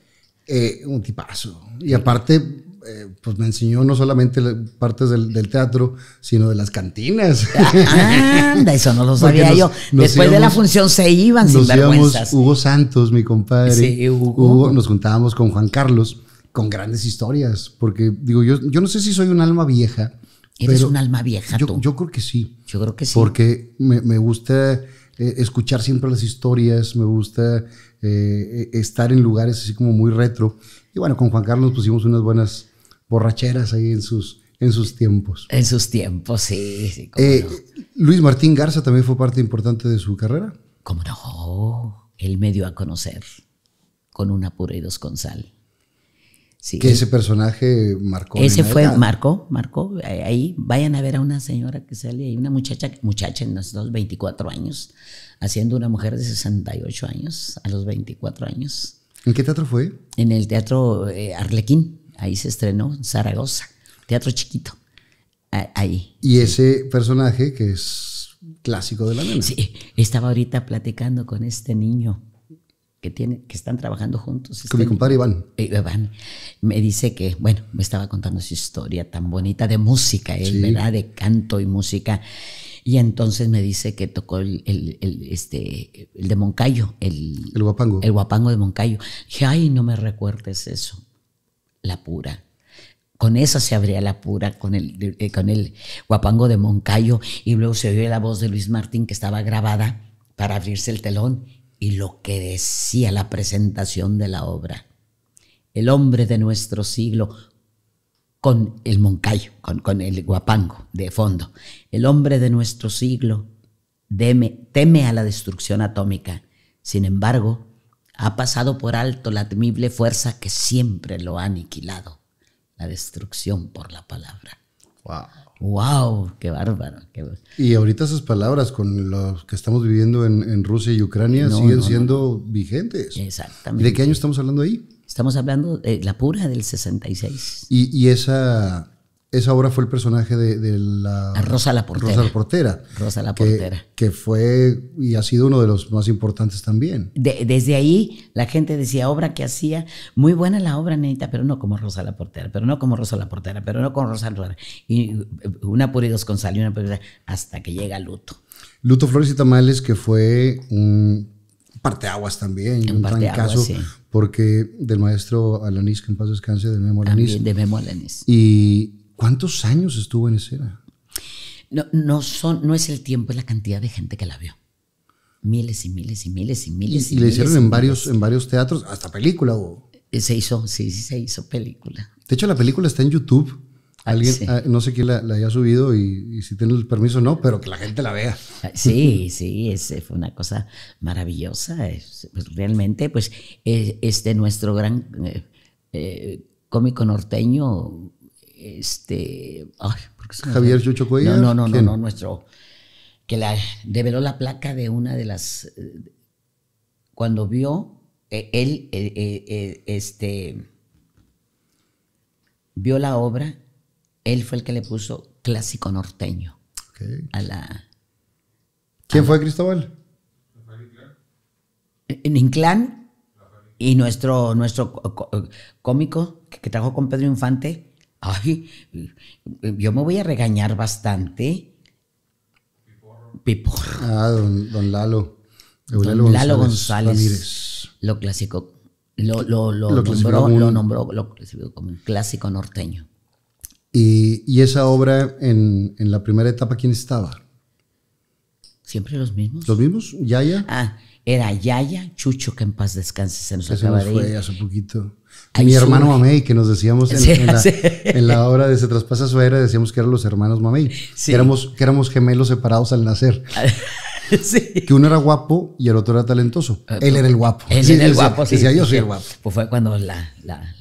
Eh, un tipazo. Y aparte, eh, pues me enseñó no solamente partes del, teatro, sino de las cantinas. Ah, anda, eso no lo sabía yo. Después de la función se iban sin vergüenzas. Hugo Santos, mi compadre. Sí, Hugo. Hugo. Nos juntábamos con Juan Carlos con grandes historias, porque digo, yo, yo no sé si soy un alma vieja. ¿Eres un alma vieja yo, tú? Yo creo que sí. Yo creo que sí. Porque me, gusta eh, escuchar siempre las historias, me gusta eh, estar en lugares así como muy retro. Y bueno, con Juan Carlos pusimos unas buenas borracheras ahí en sus, en sus tiempos. En sus tiempos, sí. Eh, Luis Martín Garza también fue parte importante de su carrera. Cómo no, él me dio a conocer con una pura y dos con sal. Sí. Que ese personaje marcó. Ese fue, marcó, marcó. Ahí vayan a ver a una señora que sale ahí, una muchacha, muchacha en los 24 años, haciendo una mujer de 68 años, a los 24 años. ¿En qué teatro fue? En el teatro eh, Arlequín ahí se estrenó, en Zaragoza, teatro chiquito, ahí. Y ese personaje que es clásico de la nena. Sí, estaba ahorita platicando con este niño que, tiene, que están trabajando juntos. Este con mi compadre Iván. Eh, Iván me dice que, bueno, me estaba contando su historia tan bonita de música, él, ¿verdad? De canto y música. Y entonces me dice que tocó el, este, el de Moncayo, el, el guapango. El guapango de Moncayo. Dije, ay, no me recuerdes eso la pura. Con esa se abría la pura, con el, eh, con el guapango de Moncayo, y luego se oyó la voz de Luis Martín que estaba grabada para abrirse el telón y lo que decía la presentación de la obra. El hombre de nuestro siglo, con el Moncayo, con, el guapango de fondo. El hombre de nuestro siglo teme a la destrucción atómica. Sin embargo, ha pasado por alto la temible fuerza que siempre lo ha aniquilado, la destrucción por la palabra. Wow. ¡Wow! ¡Qué bárbaro! Y ahorita esas palabras con los que estamos viviendo en, Rusia y Ucrania siguen siendo vigentes. Exactamente. ¿De qué año estamos hablando ahí? Estamos hablando de la pura del 66. Y, y esa esa obra fue el personaje de, la... Rosa la Portera. Rosa la Portera. Rosa la Portera. Que, fue y ha sido uno de los más importantes también. desde ahí la gente decía, obra que hacía, muy buena la obra, Nenita, pero no como Rosa la Portera, pero no como Rosa la Portera, pero no como Rosa la Portera. Y eh, una por y dos con sal y una hasta que llega Luto. Luto Flores y Tamales, que fue un parteaguas también, un, un caso porque del maestro Alanis, que en paz descanse, de Memo Alanis. de Memo Alanis. Y ¿Cuántos años estuvo en escena? No, no, son, no es el tiempo, es la cantidad de gente que la vio. Miles y miles y miles y miles. Y, miles. le hicieron en, varios, en varios teatros, hasta película. ¿o? Eh, se hizo, sí, sí, se hizo película. De hecho, la película está en YouTube. Ah, Alguien, ah, no sé quién la, haya subido y, si tiene el permiso no, pero que la gente la vea. Ah, sí, sí, eh, fue una cosa maravillosa. Pues, realmente, pues, eh, este nuestro gran cómico norteño este, Javier Chucho No, no, no, nuestro, que la develó la placa de una de las, cuando vio, e, él, e, e, este, vio la obra, él fue el que le puso clásico norteño a la... ¿Quién fue Cristóbal? En Inclán y nuestro, nuestro cómico que trabajó con Pedro Infante, Ay, yo me voy a regañar bastante. Piporro. Ah, don, Lalo. Lalo, González. lo clásico. lo, nombró, como un clásico norteño. Y, esa obra en, la primera etapa, ¿quién estaba? Siempre los mismos. ¿Los mismos? ¿Yaya? Ah, era Yaya, Chucho, que en paz descanse, se nos acaba hace poquito mi hermano Mamé que nos decíamos en, la, obra de Se traspasa su era, decíamos que eran los hermanos Mamey, que, éramos, éramos gemelos separados al nacer. Que uno era guapo y el otro era talentoso. Ah, él era el guapo. Él era el guapo, decía, yo soy el guapo. Pues fue cuando la, la,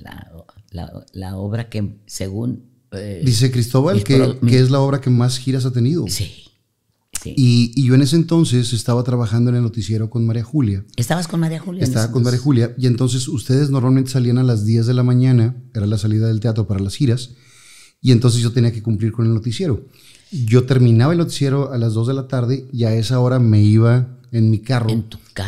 la, la obra que, según... Eh, Dice Cristóbal que, es la obra que más giras ha tenido. Sí. Y, yo en ese entonces estaba trabajando en el noticiero con María Julia. ¿Estabas con María Julia? Estaba con María Julia. Y entonces ustedes normalmente salían a las 10 de la mañana, era la salida del teatro para las giras, y entonces yo tenía que cumplir con el noticiero. Yo terminaba el noticiero a las 2 de la tarde y a esa hora me iba en mi carro.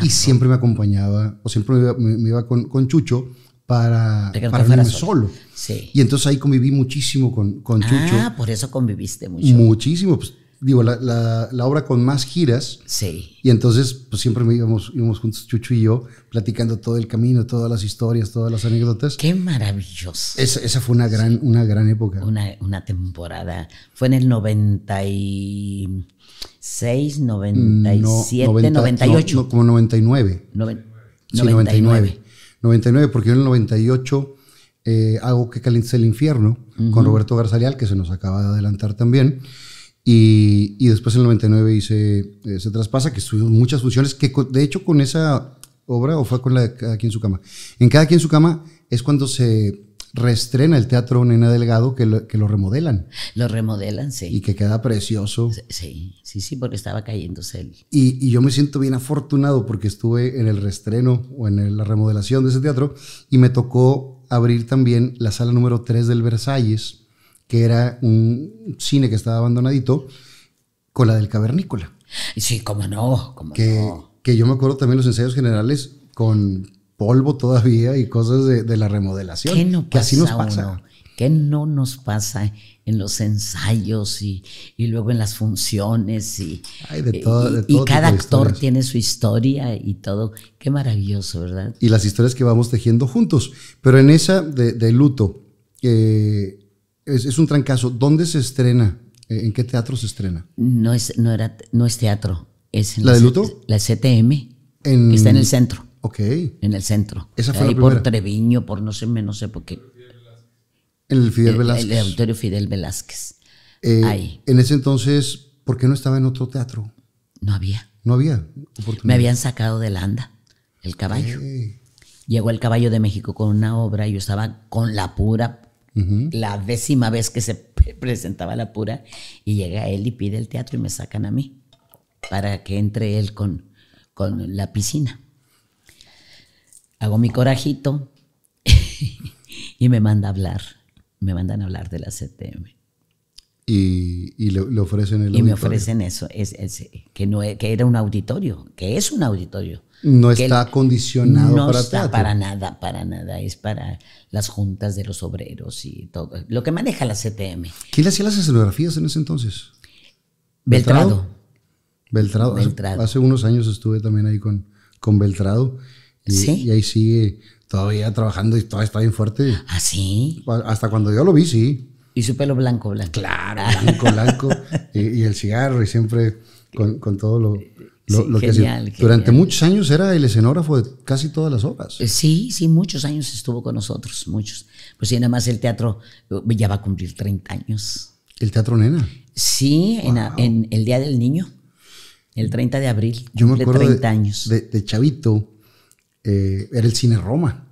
Y siempre me acompañaba, o siempre me iba, con, con, Chucho para, para, solo. Sí. Y entonces ahí conviví muchísimo con, con ah, Chucho. Ah, por eso conviviste mucho. Muchísimo. Pues digo, la, obra con más giras. Sí. Y entonces, pues siempre íbamos, íbamos juntos, Chucho y yo, platicando todo el camino, todas las historias, todas las anécdotas. Qué maravilloso. esa fue una gran, una gran época. Una, una, temporada. Fue en el 96, 97, 98. No, como 99. sí, 99. 99. porque yo en el 98 eh, hago que caliente el infierno con Roberto Garzarial, que se nos acaba de adelantar también. Y, después en el 99 hice eh, Se Traspasa, que en muchas funciones, que de hecho con esa obra, o fue con la de Cada quien su cama. En Cada quien su cama es cuando se reestrena el teatro Nena Delgado, que lo, que lo remodelan. Lo remodelan, sí. Y que queda precioso. Sí, sí, sí, porque estaba cayéndose Y, yo me siento bien afortunado porque estuve en el reestreno o en la remodelación de ese teatro y me tocó abrir también la sala número 3 del Versalles que era un cine que estaba abandonadito, con la del Cavernícola. Sí, cómo no, cómo que, Que yo me acuerdo también los ensayos generales con polvo todavía y cosas de, la remodelación. ¿Qué no pasa que así nos pasa. ¿Qué no nos pasa en los ensayos y, luego en las funciones? Y, Ay, de todo, y, cada actor tiene su historia y todo. Qué maravilloso, ¿verdad? Y las historias que vamos tejiendo juntos. Pero en esa de, de luto, eh, es, un trancazo. ¿Dónde se estrena? Eh, ¿En qué teatro se estrena? No es, no era, no es teatro. Es ¿La, ¿La, de Luto? La CTM. está en el centro. Ok. En el centro. Esa fue por Treviño, por no sé, no sé por qué. En el Fidel Velázquez. El, el auditorio Fidel Velázquez. Eh, Ahí. En ese entonces, ¿por qué no estaba en otro teatro? No había. No había Me habían sacado de la anda, el caballo. Llegó el caballo de México con una obra y yo estaba con la pura la décima vez que se presentaba la pura y llega él y pide el teatro y me sacan a mí para que entre él con, con la piscina. Hago mi corajito y me manda a hablar, me mandan a hablar de la CTM. Y, le, ofrecen el Y me ofrecen eso, es, que, no, que era un auditorio, que es un auditorio. No está condicionado no para está para nada, para nada. Es para las juntas de los obreros y todo. Lo que maneja la CTM. ¿Quién le hacía las escenografías en ese entonces? Beltrado. Beltrado. Hace, unos años estuve también ahí con, con Beltrado. Y, y ahí sigue todavía trabajando y todavía está bien fuerte. ¿Ah, sí? Hasta cuando yo lo vi, sí. Y su pelo blanco, blanco. Claro, blanco, blanco. y, el cigarro, y siempre con, todo lo, lo, que hacía. Durante muchos años era el escenógrafo de casi todas las obras. Eh, sí, sí, muchos años estuvo con nosotros, muchos. Pues sí, nada más el teatro eh, ya va a cumplir 30 años. ¿El teatro nena? Sí, en, el Día del Niño, el 30 de abril. Yo me acuerdo de, años. De, Chavito, eh, era el Cine Roma.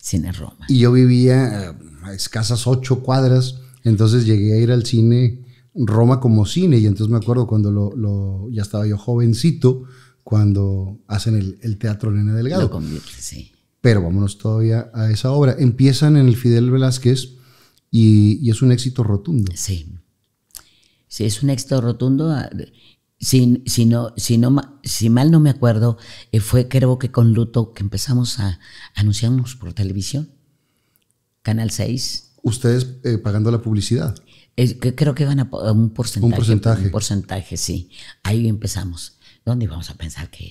Cine Roma. Y yo vivía a escasas ocho cuadras entonces llegué a ir al cine, Roma como cine, y entonces me acuerdo cuando lo, ya estaba yo jovencito, cuando hacen el, teatro Nena Delgado. Lo sí. Pero vámonos todavía a esa obra. Empiezan en el Fidel Velázquez y, es un éxito rotundo. Sí. Sí, es un éxito rotundo. Ah, si, si, no, si mal no me acuerdo, eh, fue creo que con Luto que empezamos a anunciarnos por televisión, Canal 6 ustedes eh, pagando la publicidad. creo que van a un porcentaje. Un porcentaje. Un porcentaje, sí. Ahí empezamos. ¿Dónde íbamos a pensar que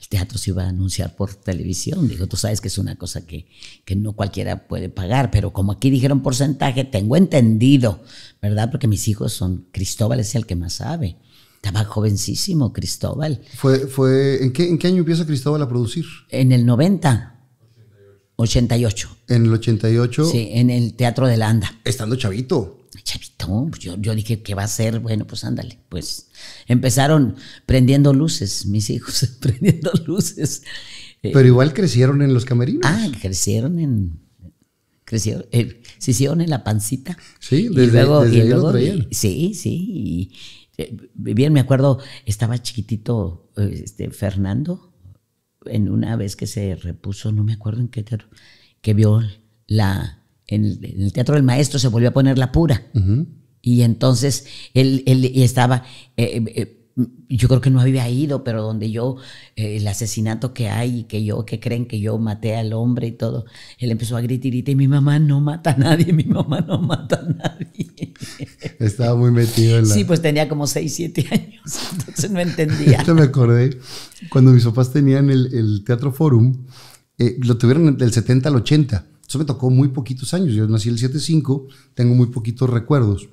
el teatro se iba a anunciar por televisión? Digo, tú sabes que es una cosa que, que no cualquiera puede pagar, pero como aquí dijeron porcentaje, tengo entendido, ¿verdad? Porque mis hijos son, Cristóbal es el que más sabe. Estaba jovencísimo Cristóbal. Fue, fue, ¿en, qué, ¿En qué año empieza Cristóbal a producir? En el 90. 88. ¿En el 88? Sí, en el Teatro de la Anda. Estando chavito. Chavito, pues yo, yo dije, ¿qué va a ser? Bueno, pues ándale. Pues empezaron prendiendo luces, mis hijos, prendiendo luces. Eh, Pero igual crecieron en los camerinos. Ah, crecieron en. Crecieron, eh, se hicieron en la pancita. Sí, desde, luego, y luego Sí, sí. Eh, bien, me acuerdo, estaba chiquitito este, Fernando en una vez que se repuso, no me acuerdo en qué teatro, que vio la. En el, teatro del maestro se volvió a poner la pura. Y entonces él, él estaba. Eh, eh, yo creo que no había ido, pero donde yo, eh, el asesinato que hay y que yo, que creen que yo maté al hombre y todo, él empezó a gritar y mi mamá no mata a nadie, mi mamá no mata a nadie. Estaba muy metido en la... Sí, pues tenía como 6, 7 años, entonces no entendía. Yo me acordé, cuando mis papás tenían el, el Teatro Forum, eh, lo tuvieron del 70 al 80, eso me tocó muy poquitos años, yo nací el 75, tengo muy poquitos recuerdos.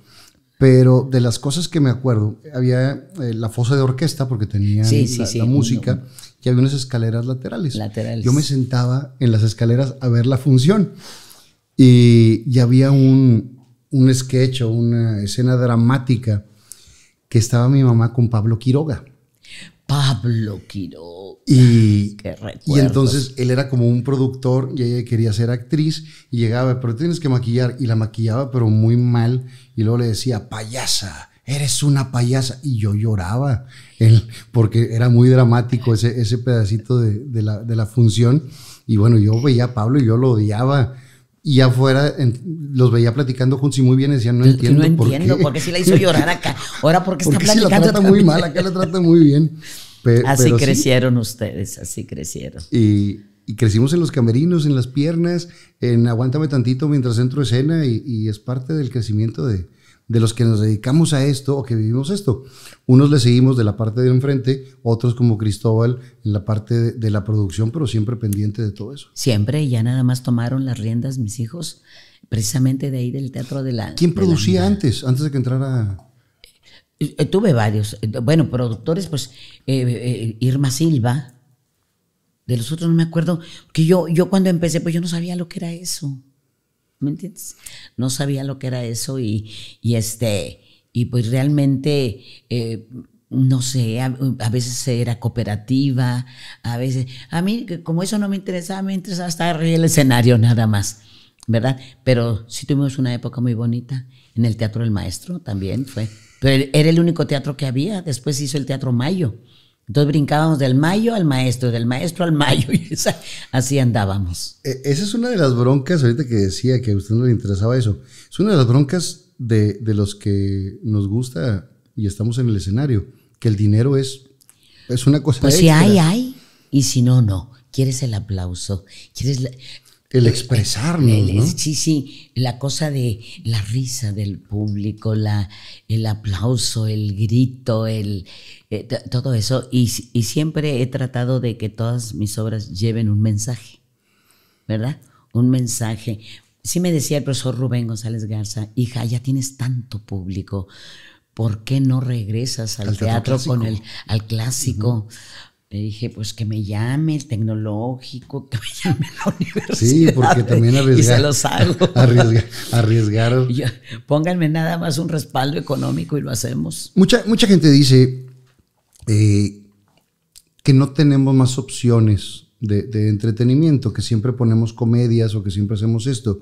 Pero de las cosas que me acuerdo, había eh, la fosa de orquesta, porque tenía la, música, y había unas escaleras laterales. laterales. Yo me sentaba en las escaleras a ver la función. Y, había un, un sketch o una escena dramática que estaba mi mamá con Pablo Quiroga. Pablo Quiroga. Y, y, entonces él era como un productor y ella quería ser actriz y llegaba, pero tienes que maquillar y la maquillaba pero muy mal y luego le decía, payasa, eres una payasa y yo lloraba él, porque era muy dramático ese, ese pedacito de, de, la, de, la, función y bueno, yo veía a Pablo y yo lo odiaba. Y afuera los veía platicando juntos y muy bien decían, no entiendo. No entiendo, porque si la hizo llorar acá. Ahora porque, está platicando. Si la trata muy mal, acá la trata muy bien así crecieron ustedes, así crecieron. Y, crecimos en los camerinos, en las piernas, en aguántame tantito mientras entro escena y, es parte del crecimiento de, los que nos dedicamos a esto o que vivimos esto. Unos le seguimos de la parte de enfrente, otros como Cristóbal en la parte de, la producción, pero siempre pendiente de todo eso. Siempre, ya nada más tomaron las riendas mis hijos, precisamente de ahí del Teatro de la... ¿Quién producía antes, antes de que entrara eh, tuve varios. Eh, bueno, productores, pues eh, Irma Silva. De los otros no me acuerdo. Que yo, yo cuando empecé, pues yo no sabía lo que era eso. ¿Me entiendes? No sabía lo que era eso y, este. Y pues realmente. no sé, a, veces era cooperativa, a veces. A mí, como eso no me interesaba, me interesaba estar arriba el escenario nada más, ¿verdad? Pero sí tuvimos una época muy bonita en el Teatro del Maestro también fue. Pero era el único teatro que había. Después hizo el Teatro Mayo. Entonces brincábamos del mayo al maestro, del maestro al mayo, y así andábamos. E, esa es una de las broncas, ahorita que decía que a usted no le interesaba eso, es una de las broncas de, los que nos gusta y estamos en el escenario, que el dinero es, es una cosa. Pues si hay, hay, y si no, no. Quieres el aplauso, quieres la, el expresarme. Sí, sí, la cosa de la risa del público, la, el aplauso, el grito, el, eh, todo eso. Y, siempre he tratado de que todas mis obras lleven un mensaje, ¿verdad? Un mensaje. Sí me decía el profesor Rubén González Garza, hija, ya tienes tanto público, ¿por qué no regresas al, teatro, con el, al clásico? Le dije, pues que me llame el tecnológico, que me llame la universidad. Sí, porque también arriesgar. Y se los hago. pónganme nada más un respaldo económico y lo hacemos. Mucha, mucha gente dice eh, que no tenemos más opciones de, de entretenimiento, que siempre ponemos comedias o que siempre hacemos esto.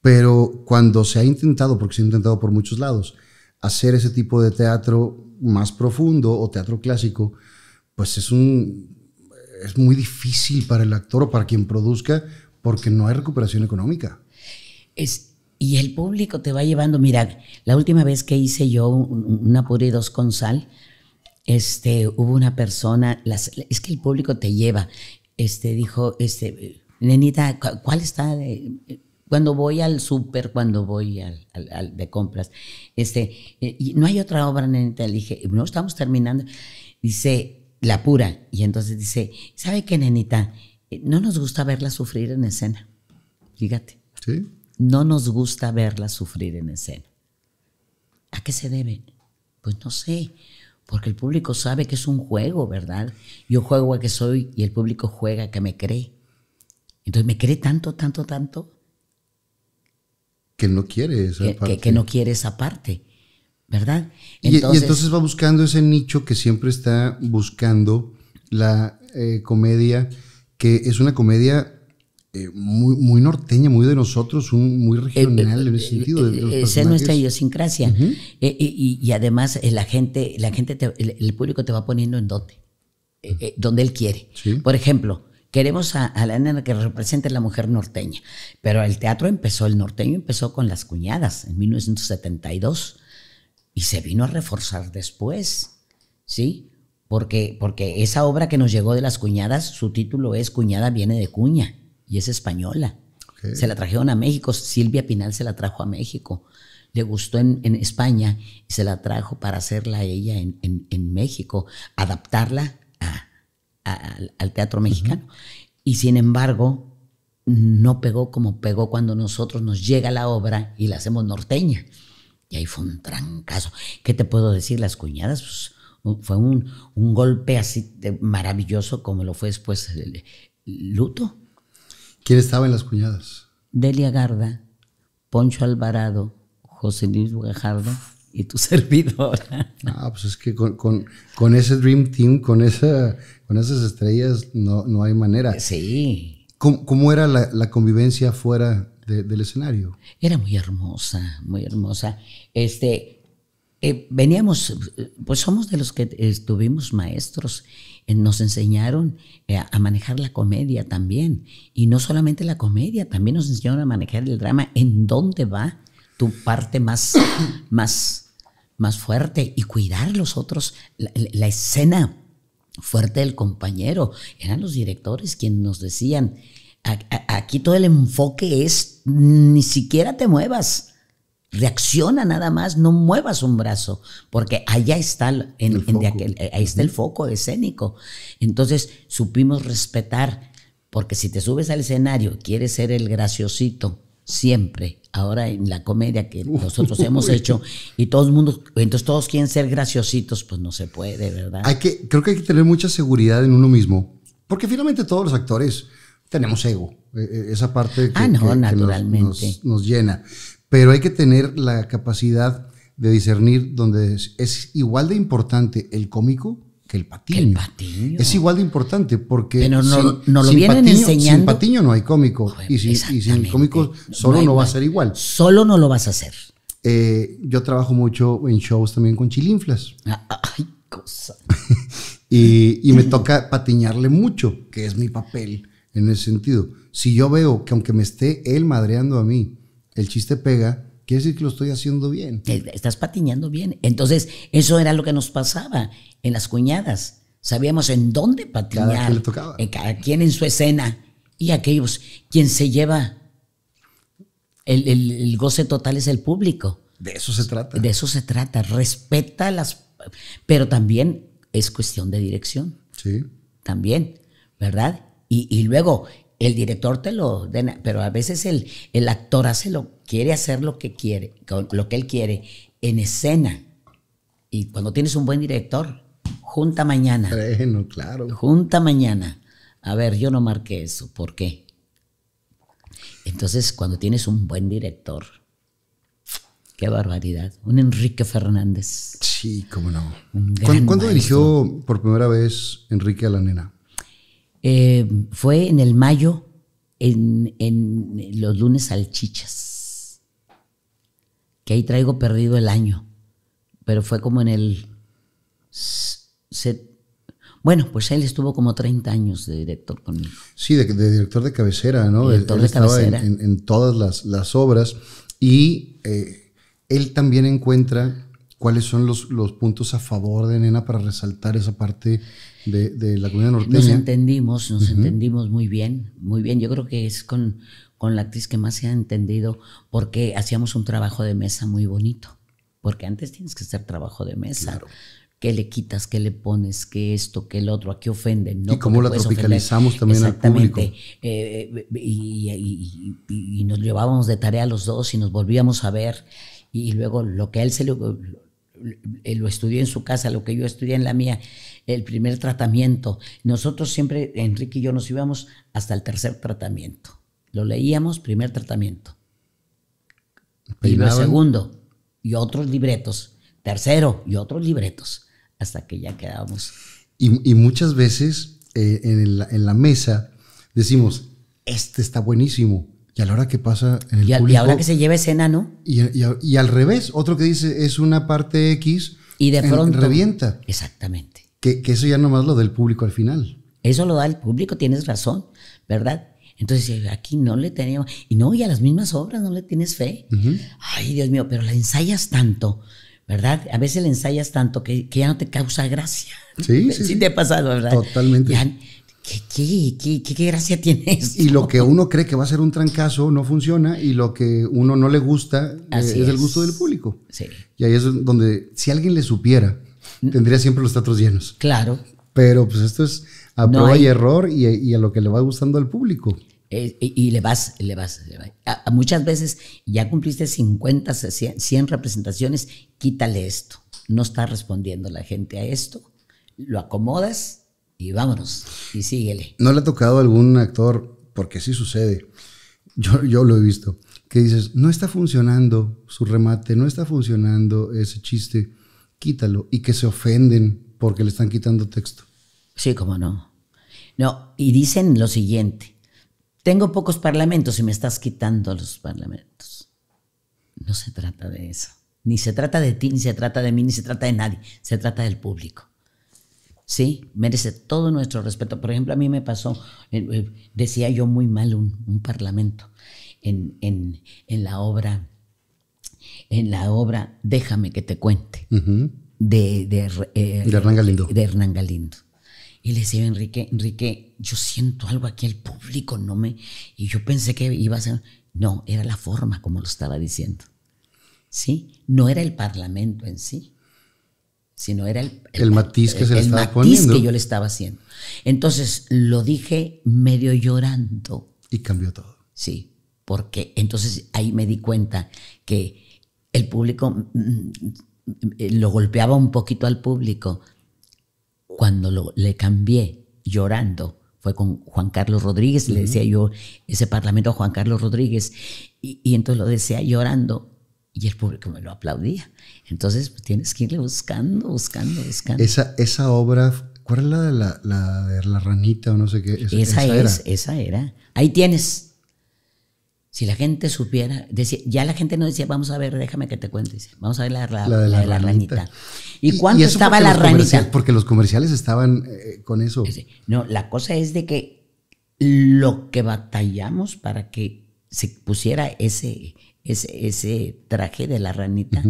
Pero cuando se ha intentado, porque se ha intentado por muchos lados, hacer ese tipo de teatro más profundo o teatro clásico, pues es un es muy difícil para el actor o para quien produzca porque no hay recuperación económica. Es, y el público te va llevando, mira, la última vez que hice yo una pura dos con sal, este, hubo una persona, es que el público te lleva, este, dijo, este, nenita, ¿cuál está? cuando voy al súper, cuando voy de compras, este, y no hay otra obra, nenita, le dije, no estamos terminando. Dice, la pura. Y entonces dice, ¿sabe qué, nenita? Eh, no nos gusta verla sufrir en escena. Fíjate. Sí. No nos gusta verla sufrir en escena. ¿A qué se debe? Pues no sé, porque el público sabe que es un juego, ¿verdad? Yo juego a que soy y el público juega que me cree. Entonces me cree tanto, tanto, tanto. Que no quiere esa parte. que no quiere esa parte. ¿verdad? y, entonces va buscando ese nicho que siempre está buscando la eh, comedia, que es una comedia eh, muy, norteña, muy de nosotros, un, muy eh, regional en ese sentido. Esa es nuestra idiosincrasia. y, además la gente, la gente el, público te va poniendo en dote, donde él quiere. Por ejemplo, queremos a, a, la nena que represente la mujer norteña. Pero el teatro empezó, el norteño empezó con las cuñadas en 1972 y se vino a reforzar después, ¿sí? Porque, porque esa obra que nos llegó de las cuñadas, su título es Cuñada viene de cuña y es española. Se la trajeron a México, Silvia Pinal se la trajo a México, le gustó en, España y se la trajo para hacerla ella en, México, adaptarla al, teatro mexicano. Y sin embargo, no pegó como pegó cuando nosotros nos llega la obra y la hacemos norteña. Y ahí fue un trancazo. ¿Qué te puedo decir? Las cuñadas, pues, fue un, golpe así de maravilloso como lo fue después el, luto. ¿Quién estaba en las cuñadas? Delia Garda, Poncho Alvarado, José Luis Guajardo y tu servidora. Ah, pues es que con, con, ese Dream Team, con, esa, con esas estrellas, no, no hay manera. Sí. ¿Cómo, era la, la, convivencia fuera del escenario. Era muy hermosa, muy hermosa. Este, eh, veníamos, pues somos de los que estuvimos maestros, eh, nos enseñaron eh, a manejar la comedia también, y no solamente la comedia, también nos enseñaron a manejar el drama, en dónde va tu parte más, más, más fuerte y cuidar los otros, la escena fuerte del compañero. Eran los directores quienes nos decían, aquí todo el enfoque es ni siquiera te muevas. Reacciona nada más, no muevas un brazo, porque allá está, el, eh, está el foco escénico. Entonces supimos respetar, porque si te subes al escenario, quieres ser el graciosito, siempre. Ahora en la comedia que nosotros hemos hecho y todo mundo, entonces todos quieren ser graciositos, pues no se puede, ¿verdad? Hay que, creo que hay que tener mucha seguridad en uno mismo, porque finalmente todos los actores tenemos ego. E, e, esa parte ah, que, naturalmente. nos, llena. Pero hay que tener la capacidad de discernir donde es, igual de importante el cómico que el patiño. el patiño. Es igual de importante porque no, lo vienen patiño, Sin patiño no hay cómico. y, sin, cómico solo no, va a ser igual. Solo no lo vas a hacer. Eh, yo trabajo mucho en shows también con chilinflas. Ah, ay, cosa. y me toca patiñarle mucho, que es mi papel en ese sentido. Si yo veo que aunque me esté él madreando a mí, el chiste pega, quiere decir que lo estoy haciendo bien. Estás patiñando bien. Entonces, eso era lo que nos pasaba en las cuñadas. Sabíamos en dónde patiñar. En cada quien en su escena. Y aquellos, quien se lleva el, el, goce total es el público. De eso se trata. De eso se trata. Respeta las... Pero también es cuestión de dirección. Sí. También, ¿verdad? Y, luego el director te lo den, pero a veces el, el actor hace lo, quiere hacer lo que quiere, lo que él quiere en escena. Y cuando tienes un buen director, junta mañana. Bueno, claro. Junta mañana. A ver, yo no marqué eso. ¿Por qué? Entonces, cuando tienes un buen director, qué barbaridad. Un Enrique Fernández. Sí, cómo no. ¿Cuándo, ¿Cuándo dirigió por primera vez Enrique a la nena? Eh, fue en el mayo, en, los lunes salchichas, que ahí traigo perdido el año, pero fue como en el... bueno, pues él estuvo como 30 años de director conmigo. Sí, de, director de cabecera, ¿no? Director de cabecera. En, todas las, obras y eh, él también encuentra cuáles son los, los, puntos a favor de Nena para resaltar esa parte de, la comunidad norteña. Nos entendimos, nos entendimos muy bien, muy bien. Yo creo que es con, con la actriz que más se ha entendido porque hacíamos un trabajo de mesa muy bonito. Porque antes tienes que hacer trabajo de mesa. Claro qué le quitas, qué le pones, qué esto, qué el otro, a qué ofenden. ¿no? Y cómo la tropicalizamos también al público. Eh, y, y, y, nos llevábamos de tarea los dos y nos volvíamos a ver. Y luego lo que él se lo, lo estudió en su casa, lo que yo estudié en la mía, el primer tratamiento. Nosotros siempre, Enrique y yo, nos íbamos hasta el tercer tratamiento. Lo leíamos, primer tratamiento. Y segundo, y otros libretos. Tercero, y otros libretos. Hasta que ya quedábamos. Y, muchas veces eh, en, la, mesa decimos, este está buenísimo. Y a la hora que pasa en el y, la y ahora que se lleva escena, ¿no? Y, al revés, otro que dice es una parte X. Y de pronto. revienta. Exactamente. Que, eso ya nomás lo del público al final. Eso lo da el público, tienes razón, ¿verdad? Entonces, eh, aquí no le teníamos. Y no, y a las mismas obras no le tienes fe. Ay, Dios mío, pero la ensayas tanto, ¿verdad? A veces la ensayas tanto que, ya no te causa gracia. Sí, sí. Sí, te ha pasado, ¿verdad? Totalmente. qué, gracia tiene esto? Y lo que uno cree que va a ser un trancazo no funciona y lo que uno no le gusta eh, es, el gusto del público. Sí. Y ahí es donde, si alguien le supiera tendría siempre los teatros llenos. Claro. Pero pues esto es a prueba y error y, a lo que le va gustando al público. Eh, y, le vas, le vas. Le vas. A, muchas veces ya cumpliste 50, 100, representaciones, quítale esto. No está respondiendo la gente a esto. Lo acomodas y vámonos. Y síguele. ¿No le ha tocado a algún actor? Porque sí sucede. Yo, yo lo he visto que dices, no está funcionando su remate, no está funcionando ese chiste quítalo y que se ofenden porque le están quitando texto. Sí, cómo no. No, y dicen lo siguiente, tengo pocos parlamentos y me estás quitando los parlamentos. No se trata de eso. Ni se trata de ti, ni se trata de mí, ni se trata de nadie. Se trata del público. Sí, merece todo nuestro respeto. Por ejemplo, a mí me pasó, eh, eh, decía yo muy mal un, parlamento en, en la obra en la obra Déjame que te cuente eh, de, Hernán Galindo. Y le decía, Enrique, Enrique, yo siento algo aquí, el público no me... Y yo pensé que iba a ser... No, era la forma como lo estaba diciendo. ¿Sí? No era el parlamento en sí, sino era el... El, matiz que se estaba poniendo. que yo le estaba haciendo. Entonces lo dije medio llorando. Y cambió todo. Sí, porque entonces ahí me di cuenta que el público mm, mm, eh, lo golpeaba un poquito al público. Cuando lo, le cambié llorando, fue con Juan Carlos Rodríguez, le decía yo ese parlamento a Juan Carlos Rodríguez, y, entonces lo decía llorando, y el público me lo aplaudía. Entonces pues, tienes que irle buscando, buscando, buscando. Esa, esa obra, ¿cuál es la de la, ranita o no sé qué? Esa, era. esa era. Ahí tienes. Si la gente supiera, decía, ya la gente no decía, vamos a ver, déjame que te cuentes, vamos a ver la, la, de la, ranita. ¿Y, cuándo estaba la ranita? Porque los comerciales estaban eh, con eso. No, la cosa es de que lo que batallamos para que se pusiera ese, ese, ese traje de la ranita,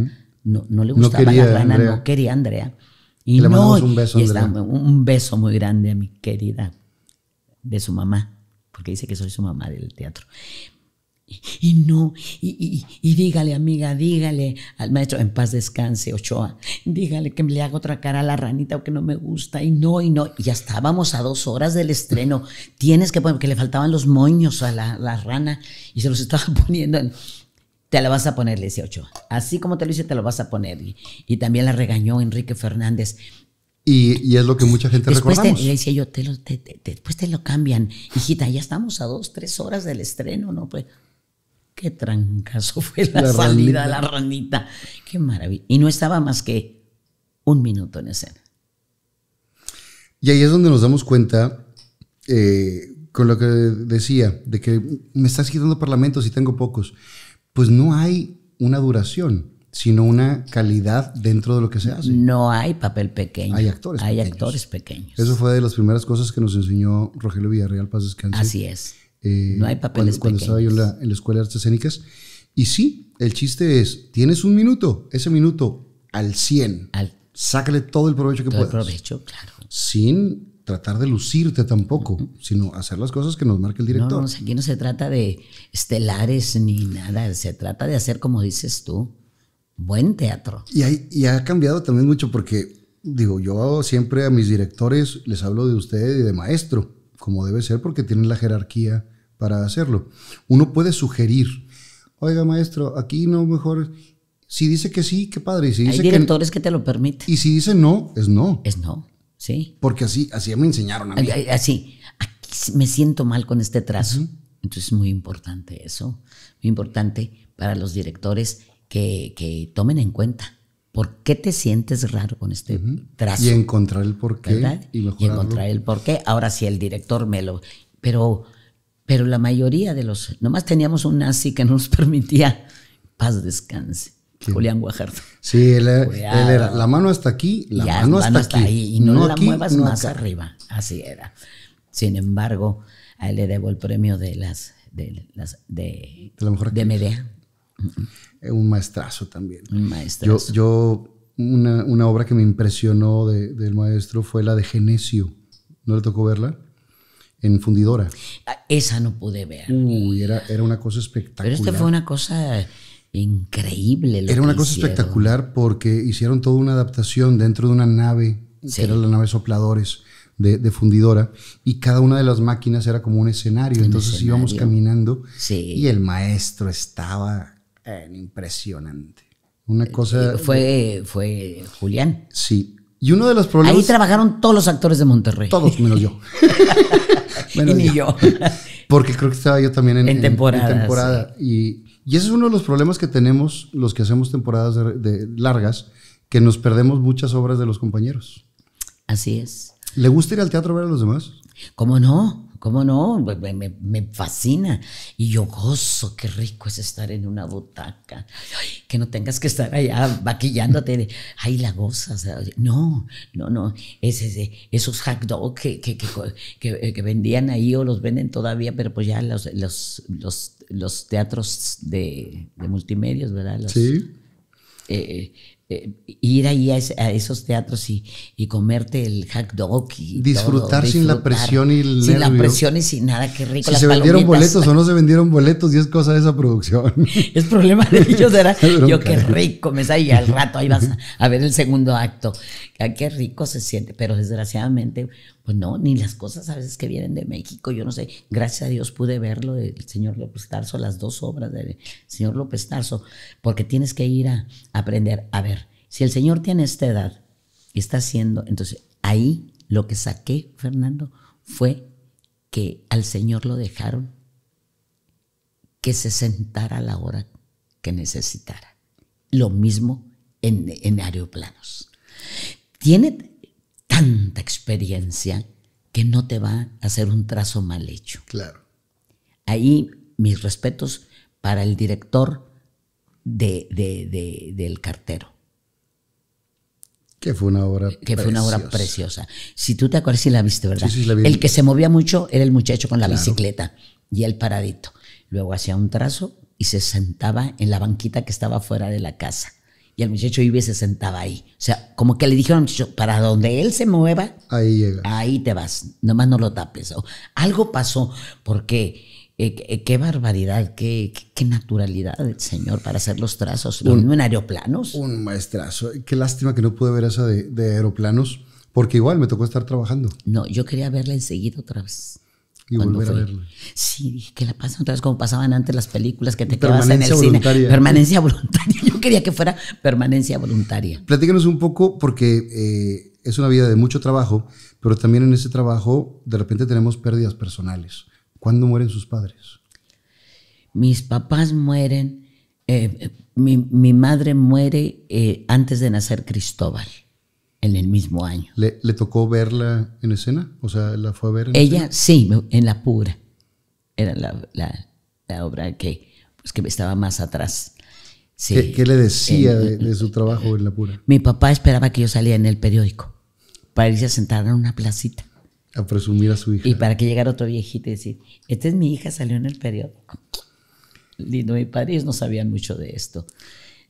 no, le gustaba la rana, no quería Andrea. Y le no, un beso, un beso muy grande a mi querida, de su mamá, porque dice que soy su mamá del teatro. Y no, y, dígale, amiga, dígale al maestro, en paz descanse, Ochoa, dígale que le haga otra cara a la ranita o que no me gusta, y no, y no. Y ya estábamos a dos horas del estreno. Tienes que poner, porque le faltaban los moños a la, rana y se los estaba poniendo. te la vas a poner, le decía Ochoa. Así como te lo hice, te lo vas a poner. Y, también la regañó Enrique Fernández. Y, y, es lo que mucha gente después recordamos. decía yo, te después te lo cambian. Hijita, ya estamos a dos, tres horas del estreno, ¿no? Pues Qué trancazo fue la, salida la ranita. Qué maravilla. Y no estaba más que un minuto en escena. Y ahí es donde nos damos cuenta, eh, con lo que decía, de que me estás quitando parlamentos y tengo pocos. Pues no hay una duración, sino una calidad dentro de lo que se hace. No hay papel pequeño. Hay actores hay actores pequeños. Eso fue de las primeras cosas que nos enseñó Rogelio Villarreal Paz Descanse. Así es. Eh, no hay papeles cuando, cuando estaba yo en la, Escuela de Artes Escénicas. Y sí, el chiste es, tienes un minuto, ese minuto al 100. Al, sácale todo el provecho que todo puedas. provecho, claro. Sin tratar de lucirte tampoco, sino hacer las cosas que nos marca el director. No, aquí no se trata de estelares ni nada, se trata de hacer como dices tú, buen teatro. Y, y ha cambiado también mucho porque, digo, yo siempre a mis directores les hablo de usted y de maestro como debe ser, porque tienen la jerarquía para hacerlo. Uno puede sugerir, oiga maestro, aquí no mejor. Si dice que sí, qué padre. si Hay directores que, te lo permiten. Y si dice no, es no. Es no, sí. Porque así, así me enseñaron a mí. Así, aquí me siento mal con este trazo. Entonces es muy importante eso, muy importante para los directores que, que tomen en cuenta ¿Por qué te sientes raro con este trazo? Y encontrar el porqué. Y, encontrar el porqué. Ahora sí, el director me lo... Pero, pero la mayoría de los... Nomás teníamos un nazi que nos permitía paz, descanse. Julián Guajardo. Sí, él, era la mano hasta aquí, la mano, hasta, aquí. Ahí, y no, la muevas más arriba. Así era. Sin embargo, a él le debo el premio de las de, las, de, de, la mejor de Medea. Eh, un maestrazo también. Un Yo, una, obra que me impresionó del maestro fue la de Genesio. ¿No le tocó verla? en fundidora. Ah, esa no pude ver. era, una cosa espectacular. Pero esta fue una cosa increíble. era una cosa espectacular porque hicieron toda una adaptación dentro de una nave, era la nave sopladores de, fundidora, y cada una de las máquinas era como un escenario. Entonces íbamos caminando y el maestro estaba eh, impresionante. Una eh, cosa. Fue, fue Julián. Sí. Y uno de los problemas. Ahí trabajaron todos los actores de Monterrey. Todos, menos yo. ni yo. Porque creo que estaba yo también en, temporada. Y, ese es uno de los problemas que tenemos los que hacemos temporadas largas, que nos perdemos muchas obras de los compañeros. Así es. ¿Le gusta ir al teatro a ver a los demás? ¿Cómo no? ¿Cómo no? Me, me, fascina. Y yo gozo, qué rico es estar en una butaca. que no tengas que estar allá vaquillándote. De, Ay, la gozas. No, no, no. esos hackdogs que, que, vendían ahí o los venden todavía, pero pues ya los, los, teatros de, multimedios, ¿verdad? sí. Eh, eh, ir ahí a, esos teatros y, y comerte el hack dog y disfrutar sin la presión y el sin la presión y sin nada qué rico si se vendieron boletos o no se vendieron boletos y es cosa de esa producción es problema de ellos era yo qué rico me salía al rato ahí vas a, ver el segundo acto ah, qué rico se siente pero desgraciadamente pues no ni las cosas a veces que vienen de México yo no sé gracias a Dios pude verlo del señor López Tarso las dos obras del señor López Tarso porque tienes que ir a aprender a ver si el Señor tiene esta edad y está haciendo, entonces ahí lo que saqué, Fernando, fue que al Señor lo dejaron que se sentara a la hora que necesitara. Lo mismo en, aeroplanos. Tiene tanta experiencia que no te va a hacer un trazo mal hecho. Claro. Ahí mis respetos para el director de, del cartero. Que fue una obra Que preciosa. fue una preciosa. Si tú te acuerdas, si la viste, ¿verdad? El que se movía mucho era el muchacho con la bicicleta y el paradito. Luego hacía un trazo y se sentaba en la banquita que estaba fuera de la casa. Y el muchacho iba y se sentaba ahí. O sea, como que le dijeron al muchacho, para donde él se mueva, ahí te vas, nomás no lo tapes. algo pasó, porque eh, eh, qué barbaridad, qué, naturalidad del señor para hacer los trazos. un, en aeroplanos. Un maestrazo. Qué lástima que no pude ver esa de, aeroplanos, porque igual me tocó estar trabajando. No, yo quería verla enseguida otra vez. Y volver a verla. Sí, que la pasan otra vez como pasaban antes las películas que te quedabas en el cine. Permanencia voluntaria. Yo quería que fuera permanencia voluntaria. Platícanos un poco, porque eh, es una vida de mucho trabajo, pero también en ese trabajo de repente tenemos pérdidas personales ¿Cuándo mueren sus padres? Mis papás mueren, eh, mi, madre muere eh, antes de nacer Cristóbal, en el mismo año. ¿Le, tocó verla en escena? O sea, ¿la fue a ver Ella, sí, en La Pura. Era la, obra que, pues, que estaba más atrás. ¿Qué, le decía de, su trabajo en La Pura? Mi papá esperaba que yo saliera en el periódico para irse a sentar en una placita. A presumir a su hija. Y para que llegara otro viejito y decir, esta es mi hija, salió en el periódico. Lindo, mis padres no sabían mucho de esto.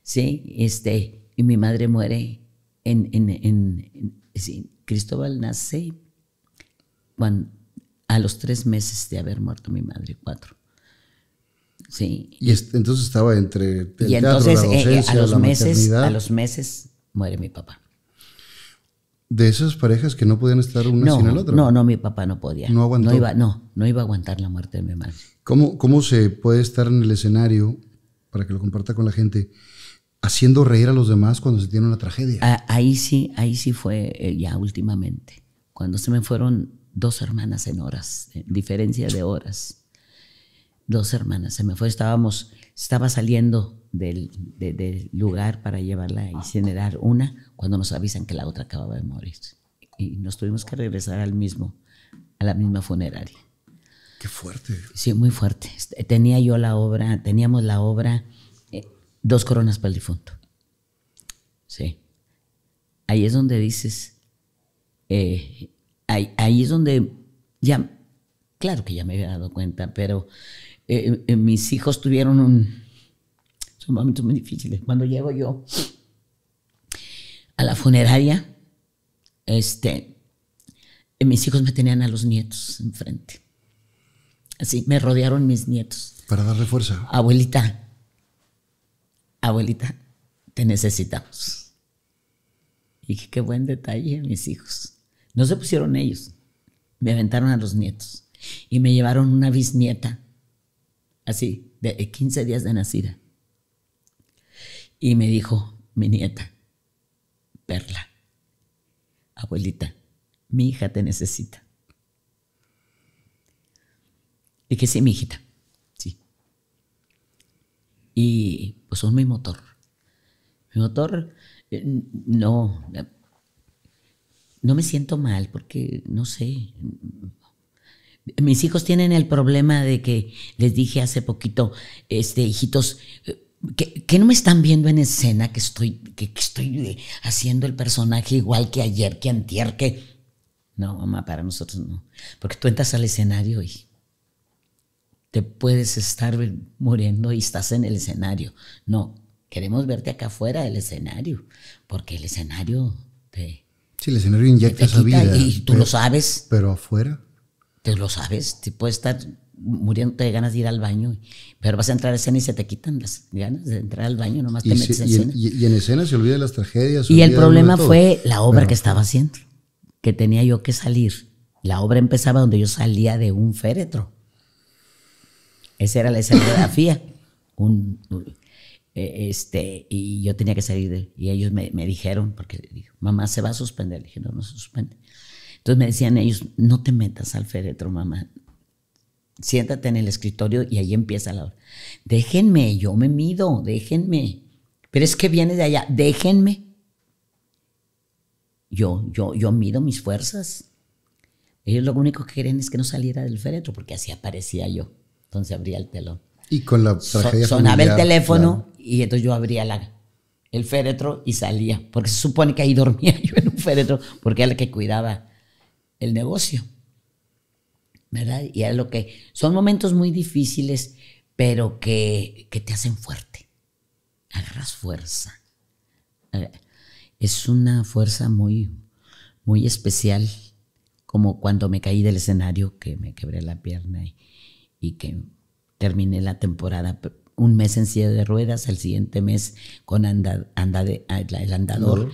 Sí, este, y mi madre muere en, en, Cristóbal nace a los tres meses de haber muerto mi madre, cuatro. Sí. Y entonces estaba entre el y entonces, eh, a los meses, A los meses muere mi papá. ¿De esas parejas que no podían estar una sin el otro? No, no, mi papá no podía. No aguantó. No iba, no, iba a aguantar la muerte de mi madre. ¿Cómo, ¿Cómo se puede estar en el escenario, para que lo comparta con la gente, haciendo reír a los demás cuando se tiene una tragedia? Ah, ahí sí, ahí sí fue eh, ya últimamente. Cuando se me fueron dos hermanas en horas, diferencia de horas. Dos hermanas. Se me fue, estábamos, estaba saliendo del, del lugar para llevarla a incinerar una cuando nos avisan que la otra acababa de morir. Y nos tuvimos que regresar al mismo, a la misma funeraria. Qué fuerte. Sí, muy fuerte. Este, tenía yo la obra, teníamos la obra eh, Dos coronas para el difunto. Sí. Ahí es donde dices, eh, ahí, es donde ya, claro que ya me había dado cuenta, pero eh, mis hijos tuvieron un, son momentos muy difíciles. Cuando llego yo, a la funeraria, este, mis hijos me tenían a los nietos enfrente. Así, me rodearon mis nietos. Para darle fuerza. Abuelita, abuelita, te necesitamos. Y qué buen detalle, mis hijos. No se pusieron ellos, me aventaron a los nietos. Y me llevaron una bisnieta, así, de 15 días de nacida. Y me dijo, mi nieta, abuelita, mi hija te necesita. Y que sí, mi hijita, sí. Y pues son mi motor. Mi motor, eh, no, no me siento mal porque, no sé, mis hijos tienen el problema de que les dije hace poquito, este, hijitos, eh, que, no me están viendo en escena que estoy, que, estoy eh, haciendo el personaje igual que ayer, que antier, que... No, mamá, para nosotros no. Porque tú entras al escenario y te puedes estar muriendo y estás en el escenario. No, queremos verte acá afuera del escenario, porque el escenario te... Sí, el escenario inyecta esa vida. Y tú lo sabes. Pero afuera. Te lo sabes, te puede estar muriendo de ganas de ir al baño, pero vas a entrar a escena y se te quitan las ganas de entrar al baño, nomás te metes en escena. Y, en escena se olvida de las tragedias. Y el problema fue la obra que estaba haciendo, que tenía yo que salir. La obra empezaba donde yo salía de un féretro. Esa era la escenografía. un, e, este, y yo tenía que salir de, y ellos me, me dijeron, porque mamá se va a suspender, le dije, no, no se suspende. Entonces me decían ellos, no te metas al féretro, mamá, siéntate en el escritorio y ahí empieza la hora. Déjenme, yo me mido, déjenme. Pero es que viene de allá, déjenme. Yo, yo, yo mido mis fuerzas. Ellos lo único que querían es que no saliera del féretro, porque así aparecía yo. Entonces abría el telón. Y con la sonaba el teléfono y entonces yo abría la, el féretro y salía. Porque se supone que ahí dormía yo en un féretro, porque era el que cuidaba el negocio. Y lo que son momentos muy difíciles, pero que, te hacen fuerte. Agarras fuerza. Es una fuerza muy, muy especial, como cuando me caí del escenario, que me quebré la pierna y, que terminé la temporada un mes en silla de ruedas, el siguiente mes con anda, ah, el andador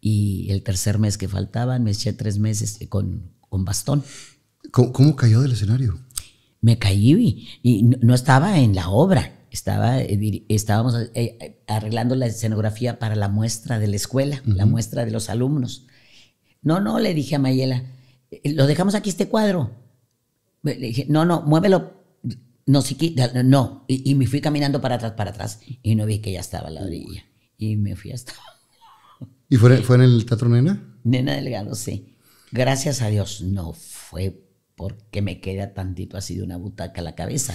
y el tercer mes que faltaba, me eché tres meses con, con bastón. ¿Cómo, cayó del escenario? Me caí y no estaba en la obra, estaba, eh, estábamos eh, eh, arreglando la escenografía para la muestra de la escuela, la muestra de los alumnos. No, no, le dije a Mayela, lo dejamos aquí este cuadro. Le dije, no, no, muévelo. No, no. Y, me fui caminando para atrás, para atrás, y no vi que ya estaba la orilla. Y me fui hasta... ¿Y fue, fue en el Teatro Nena? Nena Delgado, sí. Gracias a Dios, no fue porque me queda tantito así de una butaca a la cabeza.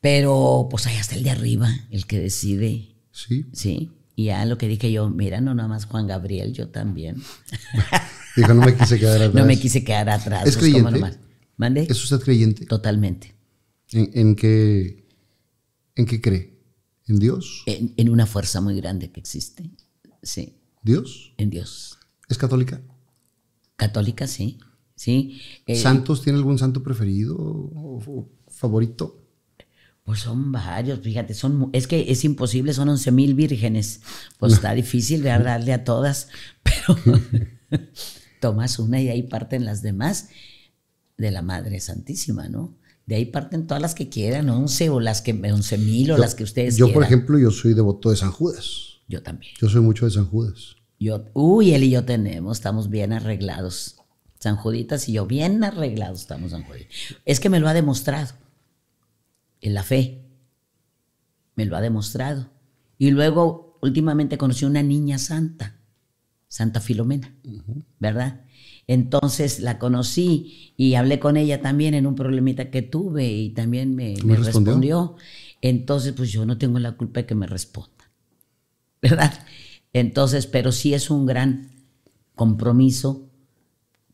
Pero pues ahí hasta el de arriba, el que decide. Sí. Sí. Y ya lo que dije yo, mira, no nada más Juan Gabriel, yo también. Dijo, no me quise quedar atrás. No me quise quedar atrás. ¿Es pues, creyente? ¿Mande? ¿Es usted creyente? Totalmente. ¿En, qué, en qué cree? ¿En Dios? En, en, una fuerza muy grande que existe, sí. ¿Dios? En Dios. ¿Es católica? Católica, sí. ¿sí? Eh, ¿Santos tiene algún santo preferido o, favorito? Pues son varios, fíjate, son, es que es imposible, son 11 mil vírgenes. Pues está difícil de darle a todas, pero tomas una y ahí parten las demás de la Madre Santísima, ¿no? De ahí parten todas las que quieran, 11 o las que, 11 mil o las que ustedes quieran. Yo, por ejemplo, yo soy devoto de San Judas. Yo también. Yo soy mucho de San Judas. Yo, uy, él y yo tenemos, estamos bien arreglados. San Juditas y yo, bien arreglado, estamos, San Juditas. Es que me lo ha demostrado. En la fe. Me lo ha demostrado. Y luego, últimamente conocí una niña santa, Santa Filomena, ¿verdad? Entonces la conocí y hablé con ella también en un problemita que tuve y también me, respondió? respondió? Entonces, pues yo no tengo la culpa de que me responda, ¿verdad? Entonces, pero sí es un gran compromiso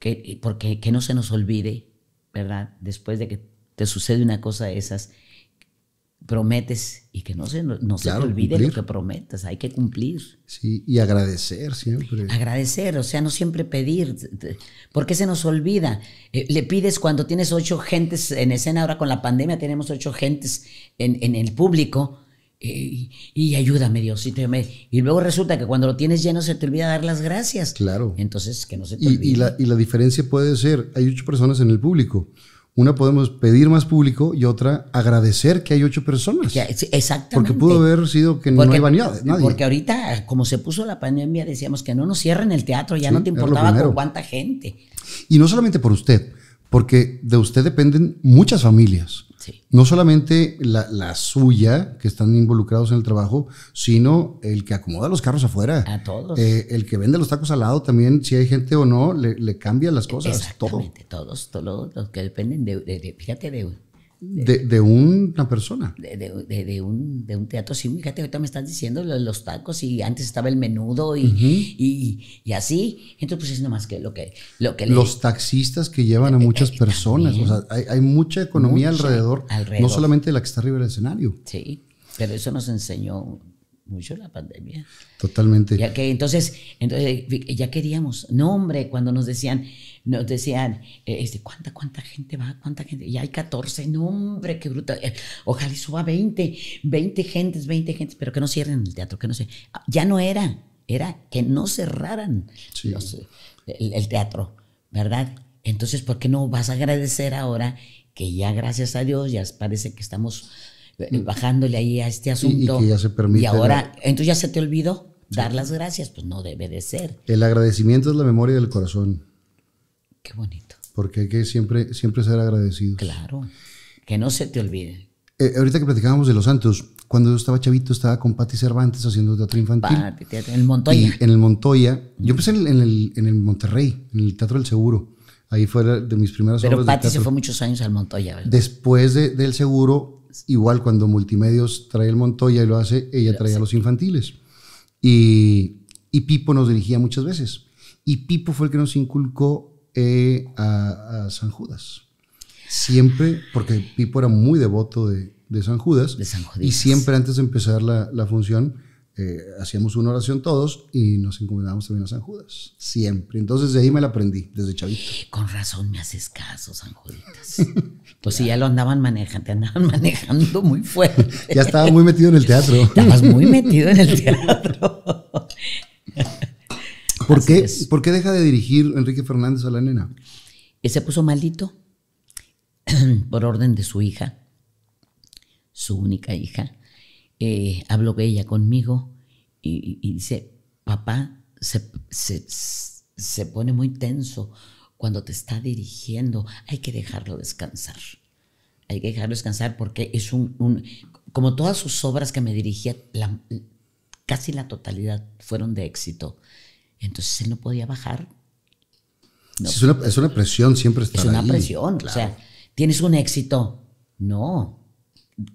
que, porque que no se nos olvide, ¿verdad? Después de que te sucede una cosa de esas, prometes y que no se, no se te olvide lo que prometas, hay que cumplir. Sí, y agradecer siempre. Agradecer, o sea, no siempre pedir, porque se nos olvida. Eh, le pides cuando tienes ocho gentes en escena, ahora con la pandemia tenemos ocho gentes en, en el público, y, ayúdame Dios. Y, y, luego resulta que cuando lo tienes lleno se te olvida dar las gracias. Claro. Entonces, que no se te olvide. Y, la, y la diferencia puede ser, hay ocho personas en el público. Una podemos pedir más público y otra agradecer que hay ocho personas. Exactamente. Porque pudo haber sido que no iba nadie. Porque ahorita, como se puso la pandemia, decíamos que no nos cierren el teatro, ya no te importaba con cuánta gente. Y no solamente por usted, porque de usted dependen muchas familias. No solamente la, suya, que están involucrados en el trabajo, sino el que acomoda los carros afuera. A todos. Eh, el que vende los tacos al lado también, si hay gente o no, le, cambian cambia las cosas. Exactamente, todos, todos los que dependen de, fíjate, de, de, una persona. De, un, teatro, sí, fíjate, ahorita me estás diciendo los, tacos y antes estaba el menudo y, y, así. Entonces, pues es nomás que lo que... Lo que los taxistas que llevan a eh, muchas eh, personas, o sea, hay, mucha economía alrededor, no solamente la que está arriba del escenario. Sí, pero eso nos enseñó mucho la pandemia. Totalmente. Ya que entonces, entonces ya queríamos, no hombre, cuando nos decían, nos decían, eh, este, ¿cuánta, cuánta gente va? ¿Cuánta gente? Y hay 14, no, hombre, qué bruto. Eh, ojalá suba 20, 20 gentes, 20 gentes, pero que no cierren el teatro, que no se... Ah, ya no era, era que no cerraran eh, el, teatro, ¿verdad? Entonces, ¿por qué no vas a agradecer ahora que ya gracias a Dios ya parece que estamos mm. bajándole ahí a este asunto. Y, que ya se permite. Y ahora, entonces ya se te olvidó dar las gracias, pues no debe de ser. El agradecimiento es la memoria del corazón. Qué bonito. Porque hay que siempre, siempre ser agradecidos. Claro, que no se te olvide. Eh, ahorita que platicábamos de los santos, cuando yo estaba chavito, estaba con Pati Cervantes haciendo teatro infantil. Pati, en el Montoya. en el Montoya. Yo empecé en, el, en el Monterrey, en el Teatro del Seguro. Ahí fue de mis primeras Pero obras. Pero Patti se fue muchos años al Montoya, ¿verdad? Después de, del Seguro, igual cuando Multimedios trae el Montoya y lo hace, ella traía los infantiles. Y, y Pipo nos dirigía muchas veces. Y Pipo fue el que nos inculcó e a, San Judas. Siempre, porque Pipo era muy devoto de, San Judas. Y siempre antes de empezar la, la función, eh, hacíamos una oración todos y nos encomendábamos también a San Judas. Siempre. Entonces de ahí me la aprendí, desde chavito. Con razón me haces caso, San Juditas. Pues si ya lo andaban manejando, te andaban manejando muy fuerte. ya estaba muy metido en el teatro. Estabas muy metido en el teatro. ¿Por qué, deja de dirigir Enrique Fernández a la nena? Se puso maldito por orden de su hija, su única hija. Eh, habló ella conmigo y, dice, papá, se, pone muy tenso cuando te está dirigiendo, hay que dejarlo descansar. Hay que dejarlo descansar porque es un, como todas sus obras que me dirigía, casi la totalidad fueron de éxito. Entonces él no podía bajar. Es, una, presión siempre estar Es una presión, o sea, tienes un éxito. No,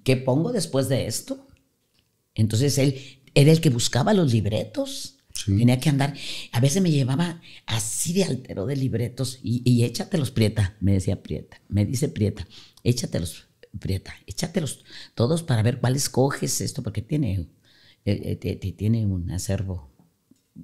¿qué pongo después de esto? Entonces él era el que buscaba los libretos. Tenía que andar. A veces me llevaba así de altero de libretos y, échatelos, Prieta, me decía Prieta. Me dice Prieta, échatelos, Prieta, échatelos todos para ver cuál coges esto, porque tiene, eh, eh, tiene un acervo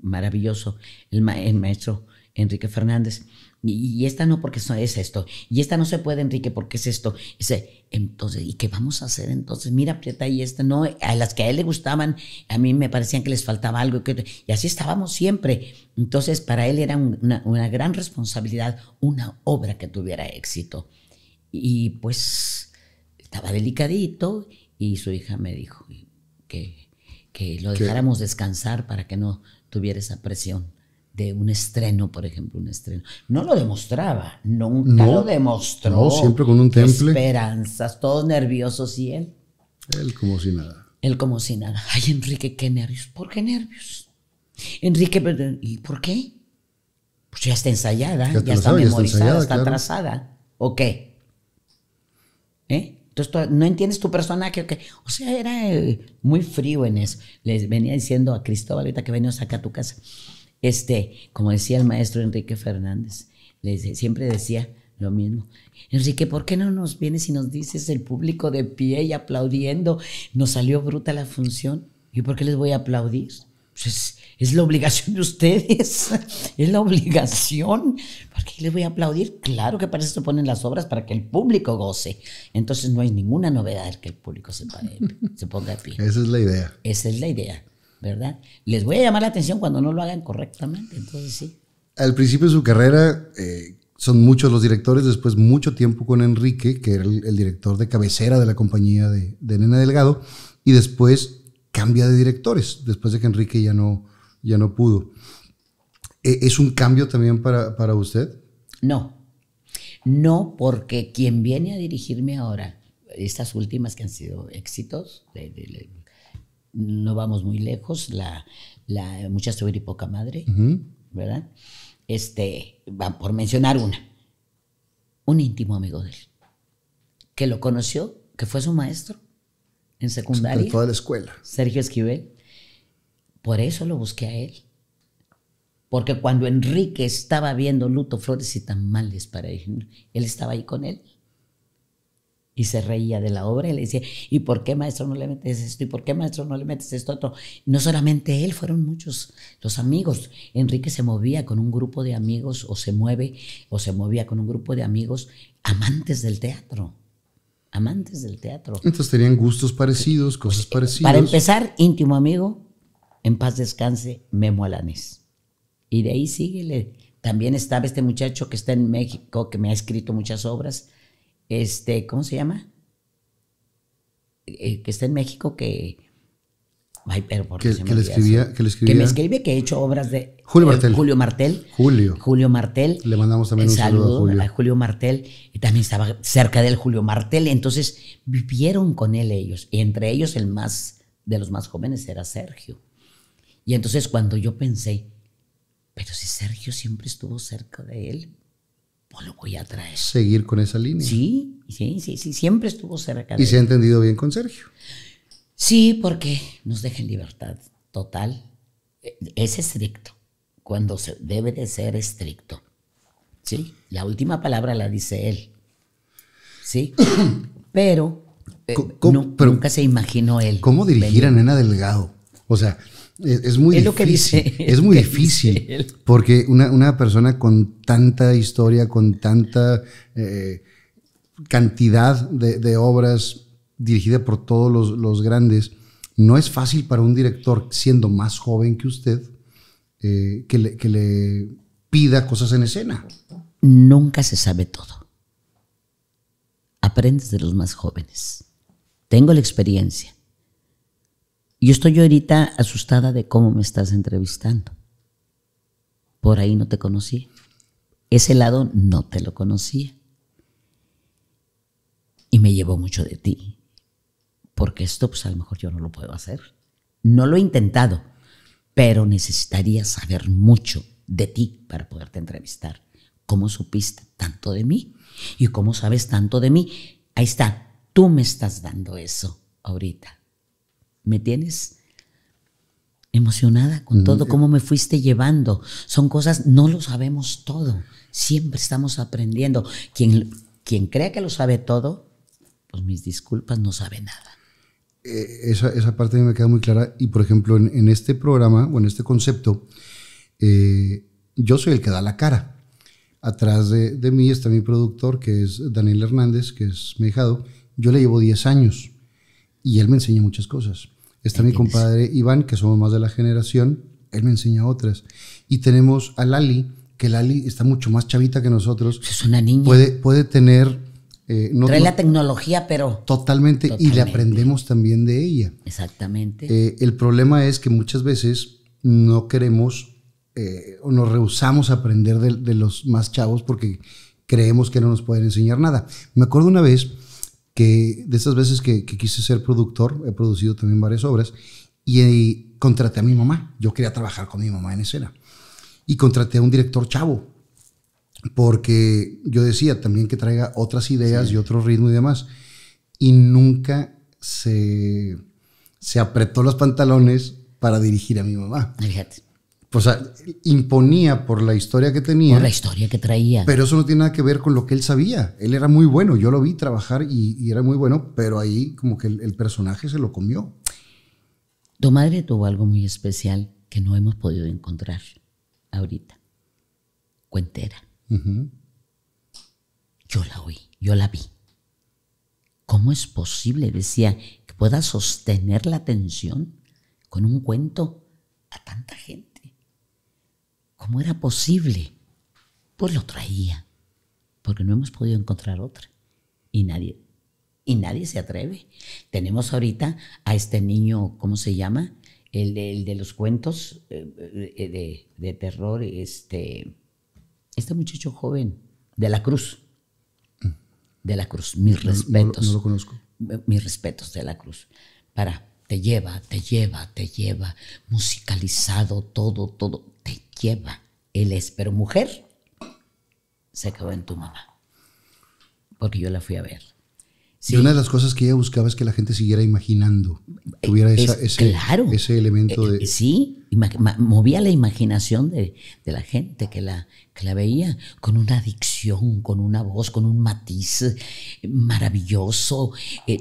maravilloso, el, maestro Enrique Fernández. Y, esta no porque es esto, y esta no se puede, Enrique, porque es esto. dice, eh, entonces, ¿y qué vamos a hacer entonces? Mira, Prieta y esta, no, a las que a él le gustaban, a mí me parecían que les faltaba algo, y así estábamos siempre. Entonces, para él era una, gran responsabilidad una obra que tuviera éxito. Y pues estaba delicadito, y su hija me dijo que, que lo dejáramos descansar para que no tuviera esa presión de un estreno, por ejemplo, un estreno. No lo demostraba, nunca no, lo demostró. No, siempre con un temple. Esperanzas, todos nerviosos y él. Él como si nada. Él como si nada. Ay, Enrique, qué nervios. ¿Por qué nervios? Enrique, ¿y por qué? Pues ya está ensayada, ya, está memorizada, está, trazada. ¿O qué? ¿Eh? Entonces, no entiendes tu personaje. O sea, era eh, muy frío en eso. Les venía diciendo a Cristóbal, ahorita que venimos acá a tu casa, este, como decía el maestro Enrique Fernández, siempre decía lo mismo. Enrique, ¿por qué no nos vienes y nos dices el público de pie y aplaudiendo? Nos salió bruta la función. ¿Y por qué les voy a aplaudir? Pues es la obligación de ustedes, es la obligación. ¿Por qué les voy a aplaudir? Claro que para eso se ponen las obras, para que el público goce. Entonces no hay ninguna novedad que el público se, se ponga de pie. Esa es la idea. Esa es la idea, ¿verdad? Les voy a llamar la atención cuando no lo hagan correctamente, entonces sí. Al principio de su carrera, eh, son muchos los directores, después mucho tiempo con Enrique, que era el, director de cabecera de la compañía de Nena Delgado, y después cambia de directores, después de que Enrique ya no, ya no pudo. ¿E-, ¿Es un cambio también para, usted? No, no porque quien viene a dirigirme ahora, estas últimas que han sido éxitos, no vamos muy lejos, la, la muchacha y poca madre, ¿verdad? Este, va por mencionar una, un íntimo amigo de él, que lo conoció, que fue su maestro en secundaria. En toda la escuela. Sergio Esquivel. Por eso lo busqué a él. Porque cuando Enrique estaba viendo luto, flores y tamales para él, él estaba ahí con él. Y se reía de la obra y le decía, ¿y por qué maestro no le metes esto? ¿Y por qué maestro no le metes esto otro? no solamente él, fueron muchos los amigos. Enrique se movía con un grupo de amigos, o se mueve, o se movía con un grupo de amigos amantes del teatro amantes del teatro. Entonces tenían gustos parecidos, pues, cosas parecidas. Para empezar, íntimo amigo, en paz descanse, Memo Alanés. Y de ahí síguele. También estaba este muchacho que está en México, que me ha escrito muchas obras. Este, ¿cómo se llama? Eh, que está en México, que. Ay, pero ¿por qué que, le escribía, que, le me escribe, que he hecho obras de. Julio eh, Martel. Julio Martel. Julio. Julio Martel. Le mandamos también eh, un saludo, a, Julio. Julio. Martel. Y también estaba cerca él, Julio Martel. Entonces vivieron con él ellos. Y entre ellos el más de los más jóvenes era Sergio. Y entonces cuando yo pensé, pero si Sergio siempre estuvo cerca de él, pues lo voy a traer. Seguir con esa línea. Sí, sí, sí, sí, siempre estuvo cerca. ¿Y se ha entendido bien con Sergio? Sí, porque nos deja en libertad total. E-, es estricto, cuando se, debe de ser estricto. Sí, la última palabra la dice él. Sí, eh, pero, nunca se imaginó él. ¿Cómo dirigir a Nena Delgado? O sea, es, muy difícil. es muy difícil. Porque una, persona con tanta historia, con tanta eh, cantidad de, obras dirigida por todos los, grandes, no es fácil para un director, siendo más joven que usted, eh, que, que le pida cosas en escena. Nunca se sabe todo. Aprendes de los más jóvenes. Tengo la experiencia yo estoy ahorita asustada de cómo me estás entrevistando. Por ahí no te conocí. Ese lado no te lo conocía. Y me llevó mucho de ti. Porque esto, pues a lo mejor yo no lo puedo hacer. No lo he intentado, pero necesitaría saber mucho de ti para poderte entrevistar. ¿Cómo supiste tanto de mí? ¿Y cómo sabes tanto de mí? Ahí está, tú me estás dando eso ahorita. ¿Me tienes? emocionada con mm, todo, eh. cómo me fuiste llevando. Son cosas, no lo sabemos todo, siempre estamos aprendiendo. Quien, quien crea que lo sabe todo, pues mis disculpas, no sabe nada. Eh, esa, esa, parte me queda muy clara y, por ejemplo, en, este programa o en este concepto, eh, yo soy el que da la cara. Atrás de, de, mí está mi productor, que es Daniel Hernández, que es mi hijado. Yo le llevo 10 años y él me enseña muchas cosas. Está mi compadre Iván, que somos más de la generación, él me enseña otras. Y tenemos a Lali, que Lali está mucho más chavita que nosotros. Es una niña. Puede, tener... Eh, Trae la tecnología, pero... Totalmente, y le aprendemos también de ella. Exactamente. Eh, el problema es que muchas veces no queremos eh, o nos rehusamos a aprender de los más chavos porque creemos que no nos pueden enseñar nada. Me acuerdo una vez que de esas veces que, quise ser productor, he producido también varias obras, y, eh, contraté a mi mamá. Yo quería trabajar con mi mamá en escena. Y contraté a un director chavo, porque yo decía también que traiga otras ideas y otro ritmo y demás. Y nunca se, se apretó los pantalones para dirigir a mi mamá. Fíjate o sea, imponía por la historia que tenía. Por la historia que traía. Pero eso no tiene nada que ver con lo que él sabía. Él era muy bueno, yo lo vi trabajar y, era muy bueno, pero ahí como que el, personaje se lo comió. Tu madre tuvo algo muy especial que no hemos podido encontrar ahorita. Cuentera. Yo la oí, yo la vi. ¿Cómo es posible, decía, que pueda sostener la atención con un cuento a tanta gente? ¿Cómo era posible? Pues lo traía, porque no hemos podido encontrar otra. Y nadie, y nadie se atreve. Tenemos ahorita a este niño, ¿cómo se llama? El de, los cuentos eh, eh, de, terror, este, este muchacho joven, de la Cruz. De la Cruz, mis respetos. no lo conozco. Mis respetos de la Cruz. Para, te lleva, te lleva, te lleva, musicalizado, todo, todo lleva él es, pero mujer, se acabó en tu mamá. Porque yo la fui a ver. Y una de las cosas que ella buscaba es que la gente siguiera imaginando, tuviera ese, elemento eh, de... Eh, sí, movía la imaginación de, la gente que la, que veía con una adicción, con una voz, con un matiz eh, maravilloso,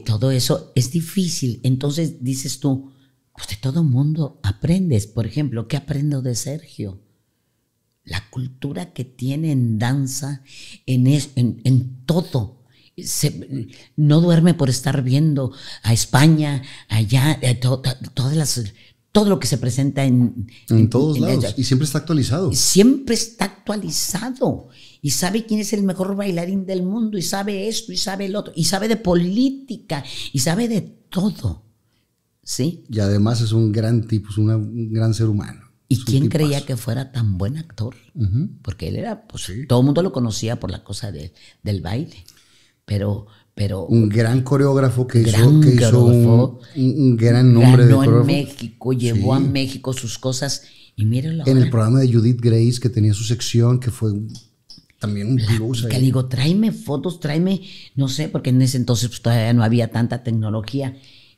todo eso es difícil. Entonces dices tú, pues de todo mundo aprendes. Por ejemplo, ¿qué aprendo de Sergio? la cultura que tiene en danza, en, en, todo. no duerme por estar viendo a España, allá, eh, todas las, todo lo que se presenta en... En, todos lados. y siempre está actualizado. Siempre está actualizado. Y sabe quién es el mejor bailarín del mundo, y sabe esto, y sabe el otro, y sabe de política, y sabe de todo. ¿Sí? Y además es un gran tipo, es un gran ser humano. ¿Y quién creía que fuera tan buen actor? Porque él era, pues todo el mundo lo conocía por la cosa de, del baile. Pero, pero. Un gran coreógrafo que hizo, que hizo un, gran nombre ganó en México, llevó a México sus cosas. Y míralo. En el programa de Judith Grace, que tenía su sección, que fue también un Que le digo, tráeme fotos, tráeme, no sé, porque en ese entonces pues, todavía no había tanta tecnología.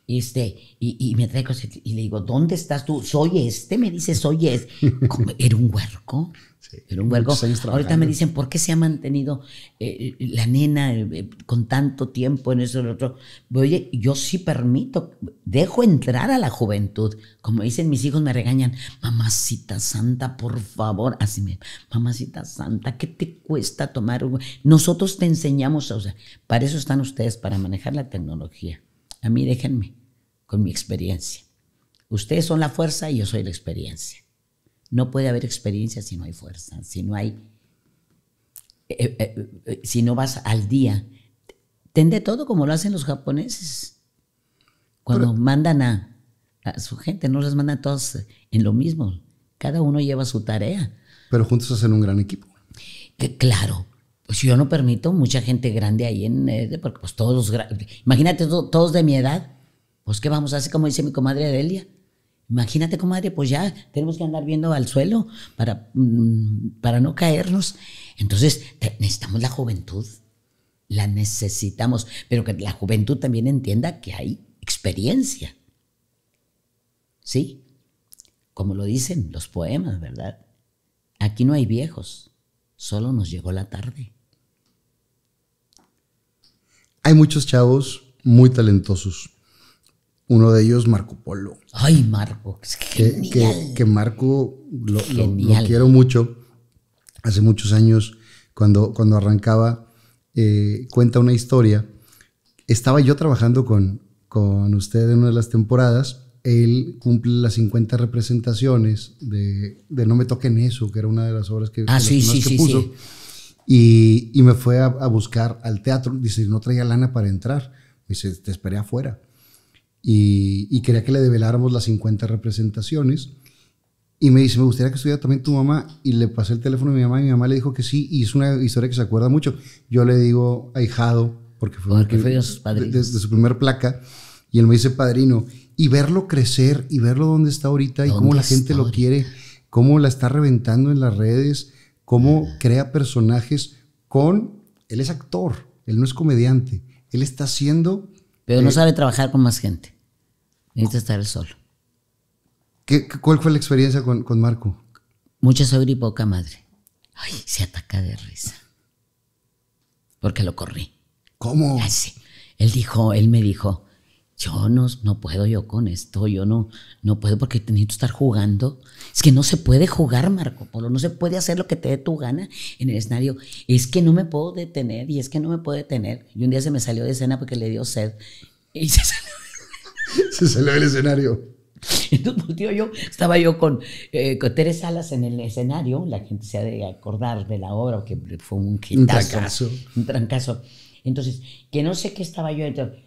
Y, este, y, y me traigo y le digo, ¿dónde estás tú? Soy este, me dice, soy este. Era un huerco. era un huerco. Ahorita me dicen, ¿por qué se ha mantenido eh, la nena eh, eh, con tanto tiempo en eso y en otro? Oye, yo sí permito, dejo entrar a la juventud. Como dicen mis hijos, me regañan, mamacita santa, por favor, así me, mamacita santa, ¿qué te cuesta tomar? Nosotros te enseñamos o sea, Para eso están ustedes, para manejar la tecnología. A mí déjenme con mi experiencia. Ustedes son la fuerza y yo soy la experiencia. No puede haber experiencia si no hay fuerza, si no hay, eh, eh, eh, si no vas al día. Tende todo como lo hacen los japoneses. Cuando mandan a, su gente, no las mandan todas en lo mismo. Cada uno lleva su tarea. Pero juntos hacen un gran equipo. claro, pues yo no permito mucha gente grande ahí en, eh, porque pues todos los, imagínate todos de mi edad, pues qué vamos a hacer, como dice mi comadre Delia. Imagínate, comadre, pues ya tenemos que andar viendo al suelo para, mm, para no caernos. Entonces, necesitamos la juventud, la necesitamos, pero que la juventud también entienda que hay experiencia. ¿Sí? Como lo dicen los poemas, ¿verdad? Aquí no hay viejos, solo nos llegó la tarde. Hay muchos chavos muy talentosos. Uno de ellos, Marco Polo. Ay, Marco. Que, Marco lo, quiero mucho. Hace muchos años, cuando, cuando arrancaba, eh, cuenta una historia. Estaba yo trabajando con, con usted en una de las temporadas él cumple las 50 representaciones de, No me toquen eso, que era una de las obras que, ah, sí, puso. Y, me fue a, buscar al teatro. Dice, no traía lana para entrar. Dice, te esperé afuera. Y, quería que le develáramos las 50 representaciones. Y me dice, me gustaría que estuviera también tu mamá. Y le pasé el teléfono a mi mamá y mi mamá le dijo que sí. Y es una historia que se acuerda mucho. Yo le digo ahijado, porque fue, porque fue de, de su primer placa. Y él me dice, padrino y verlo crecer y verlo dónde está ahorita y cómo la gente lo quiere, cómo la está reventando en las redes, cómo crea personajes con... Él es actor, él no es comediante, él está haciendo... Pero no eh, sabe trabajar con más gente, necesita estar él solo. ¿Cuál fue la experiencia con, Marco? Mucha sobre y poca madre. Ay, se ataca de risa. Porque lo corrí. ¿Cómo? Así. Él dijo, él me dijo, yo no, puedo yo con esto, yo no, no puedo porque necesito estar jugando. Es que no se puede jugar, Marco Polo, no se puede hacer lo que te dé tu gana en el escenario. Es que no me puedo detener y es que no me puedo detener. Y un día se me salió de escena porque le dio sed y se salió, se salió del escenario. Entonces, pues, tío, yo estaba yo con, eh, con en el escenario, la gente se ha de acordar de la obra, que fue un Un trancazo. Un trancazo. Entonces, que no sé qué estaba yo. Entonces,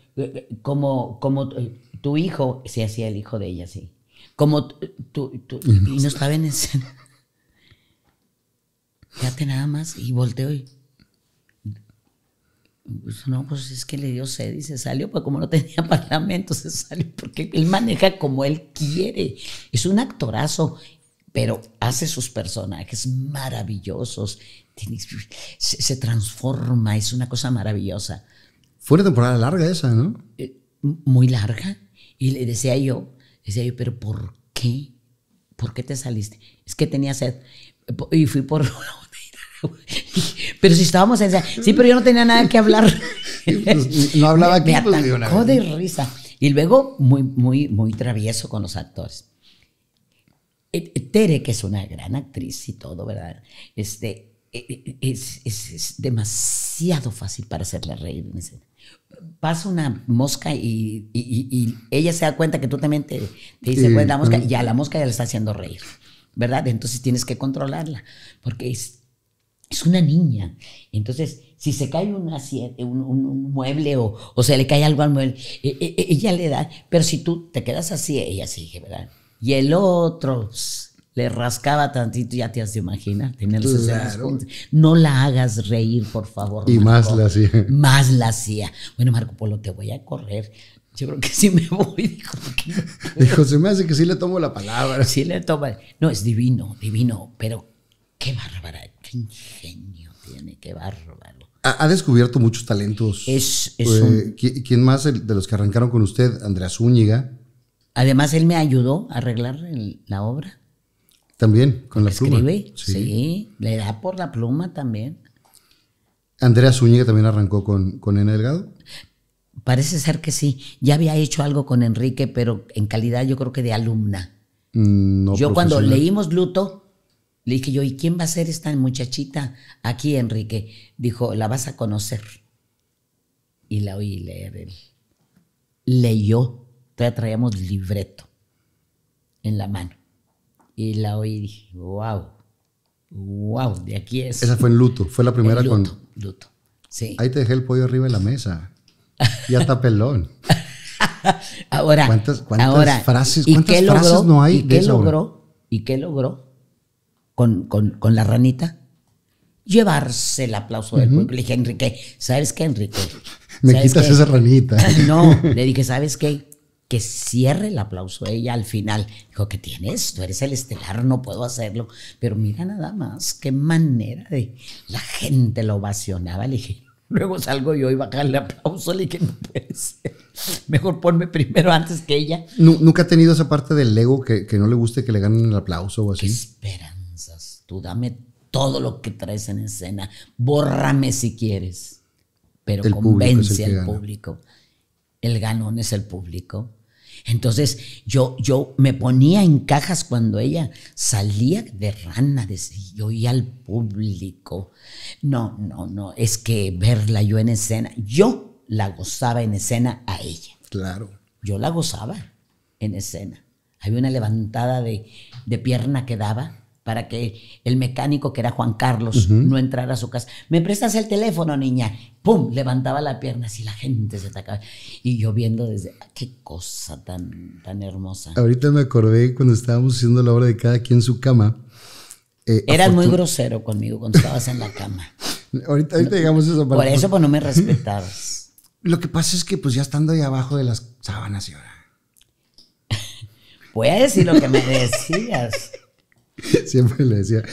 como, como eh, tu hijo se hacía el hijo de ella, sí. Como tú, y no estaba en escena. te nada más y volteó y. Pues, no, pues es que le dio sed y se salió, pues como no tenía parlamento, se salió, porque él maneja como él quiere. Es un actorazo, pero hace sus personajes maravillosos, se transforma, es una cosa maravillosa. Fue una temporada larga esa, ¿no? Eh, muy larga. Y le decía yo, decía yo, pero ¿por qué? ¿Por qué te saliste? Es que tenía sed. Eh, y fui por Pero si estábamos en... Sí, pero yo no tenía nada que hablar. Pues, no hablaba aquí. Me, pues, atacó de risa. Y luego muy, muy, muy travieso con los actores. Eh, Tere, que es una gran actriz y todo, ¿verdad? Este, es, demasiado fácil para hacerle reír pasa una mosca y, ella se da cuenta que tú también te, te dices, pues, la mosca, y a la mosca ya la está haciendo reír, ¿verdad? Entonces tienes que controlarla, porque es, es una niña. Entonces, si se cae una, un, mueble o, o, se le cae algo al mueble, e, e, e, ella le da, pero si tú te quedas así, ella sigue, ¿verdad? Y el otro le rascaba tantito, ya te has de imaginar, No la hagas reír, por favor. Y más la hacía. Más la hacía. Bueno, Marco Polo, te voy a correr. Yo creo que sí me voy, dijo. dijo, se me hace que sí le tomo la palabra. Sí le toma. No, es divino, divino, pero qué bárbara, qué ingenio tiene, qué bárbaro. Ha, descubierto muchos talentos. Es, es ¿Quién más de los que arrancaron con usted? Andrea Zúñiga. Además, él me ayudó a arreglar la obra. También, con la pluma. Escribe, sí. Le da por la pluma también. Andrea Zúñiga también arrancó con, con Delgado. Parece ser que sí. Ya había hecho algo con Enrique, pero en calidad yo creo que de alumna. Mm, yo cuando leímos Luto, le dije yo, ¿y quién va a ser esta muchachita aquí, Enrique? Dijo, la vas a conocer. Y la oí leer él. Leyó. Todavía traíamos libreto en la mano y la oí y dije, wow, wow, de aquí es. Esa fue en luto, fue la primera luto, con... Luto, sí. Ahí te dejé el pollo arriba de la mesa. Ya está pelón. ahora, ¿cuántas, frases, cuántas ¿y frases no hay ¿y qué logró, ¿Y qué logró con, la ranita? Llevarse el aplauso del público. Le dije, Enrique, ¿sabes qué, Enrique? Me quitas esa ranita. no, le dije, ¿sabes qué? que cierre el aplauso ella al final. Dijo, ¿qué tienes? Tú eres el estelar, no puedo hacerlo. Pero mira nada más, qué manera de... La gente lo ovacionaba, le dije. Luego salgo yo y bajar el aplauso, le dije, no puede ser. Mejor ponme primero antes que ella. ¿Nunca ha tenido esa parte del ego que, no le guste que le ganen el aplauso o así? ¿Qué esperanzas? Tú dame todo lo que traes en escena. Bórrame si quieres pero convence al público el ganón es el público. Entonces yo, yo me ponía en cajas cuando ella salía de rana, yo y al público. No, no, no, es que verla yo en escena, yo la gozaba en escena a ella. Claro. Yo la gozaba en escena. Había una levantada de, de pierna que daba para que el mecánico, que era Juan Carlos, no entrara a su casa. ¿Me prestas el teléfono, niña? ¡Pum! Levantaba la pierna así la gente se atacaba. Y yo viendo desde, ah, qué cosa tan, tan hermosa. Ahorita me acordé cuando estábamos haciendo la hora de cada quien en su cama. era eh, Eras muy grosero conmigo cuando estabas en la cama. ahorita, no, llegamos a Por eso pues no me respetabas. Lo que pasa es que pues ya estando ahí abajo de las sábanas y ahora. a decir lo que me decías. Siempre le decía,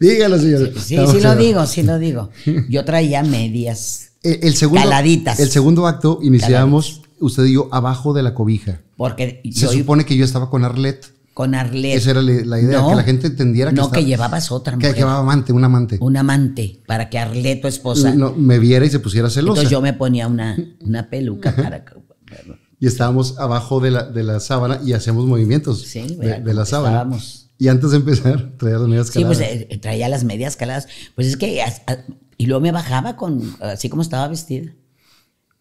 dígalo, señor. Sí, sí, lo digo, sí lo digo. Yo traía medias. Eh, el, segundo, caladitas. El segundo acto iniciábamos, usted y abajo de la cobija. Porque se supone que yo estaba con Arlet. Con Arlet. Esa era la idea, que la gente entendiera que. No, que llevabas otra mujer. Que llevaba amante, un amante. Un amante, para que Arlet, tu esposa. No, me viera y se pusiera celosa. Entonces yo me ponía una, una peluca para. y estábamos abajo de la, de la sábana y hacemos movimientos de, la sábana. Estábamos y antes de empezar, traía las medias caladas. Sí, pues eh, traía las medias caladas. Pues es que. y luego me bajaba con. Así como estaba vestida.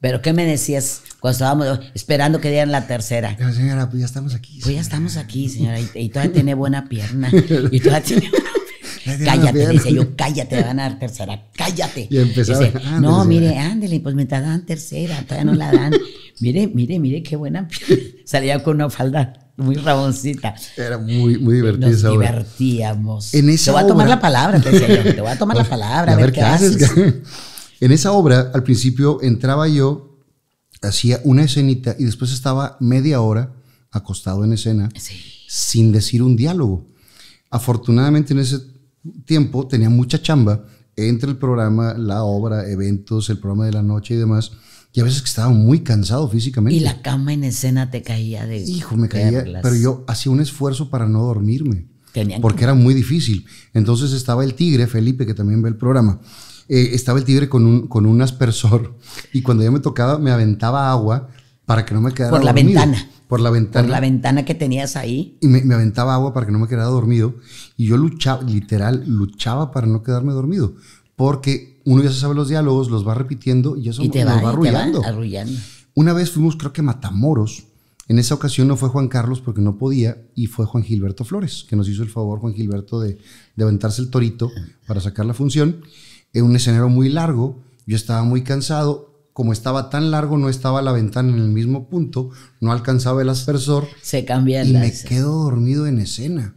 Pero ¿qué me decías cuando estábamos esperando que dieran la tercera? señora, pues ya estamos aquí. Pues ya estamos aquí, señora. Y, todavía tiene buena pierna. Y todavía tiene. cállate, dice yo, cállate, van a dar tercera, cállate. Y empezaba. no, mire, ándele, pues me dan tercera, todavía no la dan. mire, mire, mire, qué buena pierna. Salía con una falda muy raboncita. Era muy, muy divertida Nos divertíamos. te voy a tomar la palabra, te voy a tomar la palabra, a ver, qué, haces. en esa obra, al principio entraba yo, hacía una escenita y después estaba media hora acostado en escena sin decir un diálogo. Afortunadamente en ese tiempo tenía mucha chamba entre el programa, la obra, eventos, el programa de la noche y demás. Y a veces que estaba muy cansado físicamente. Y la cama en escena te caía de. Hijo, me caía. Pero yo hacía un esfuerzo para no dormirme. porque era muy difícil. Entonces estaba el tigre, Felipe, que también ve el programa. Eh, estaba el tigre con un, con aspersor. Y cuando ya me tocaba, me aventaba agua para que no me quedara Por la ventana. Por la ventana. Por la ventana que tenías ahí. Y me, me aventaba agua para que no me quedara dormido. Y yo luchaba, literal, luchaba para no quedarme dormido porque uno ya se sabe los diálogos, los va repitiendo y eso y va, arrullando. Una vez fuimos, creo que Matamoros. En esa ocasión no fue Juan Carlos porque no podía y fue Juan Gilberto Flores, que nos hizo el favor, Juan Gilberto, de, de aventarse el torito para sacar la función. En un escenario muy largo, yo estaba muy cansado, como estaba tan largo, no estaba la ventana en el mismo punto, no alcanzaba el aspersor. Se cambia Y me quedo dormido en escena.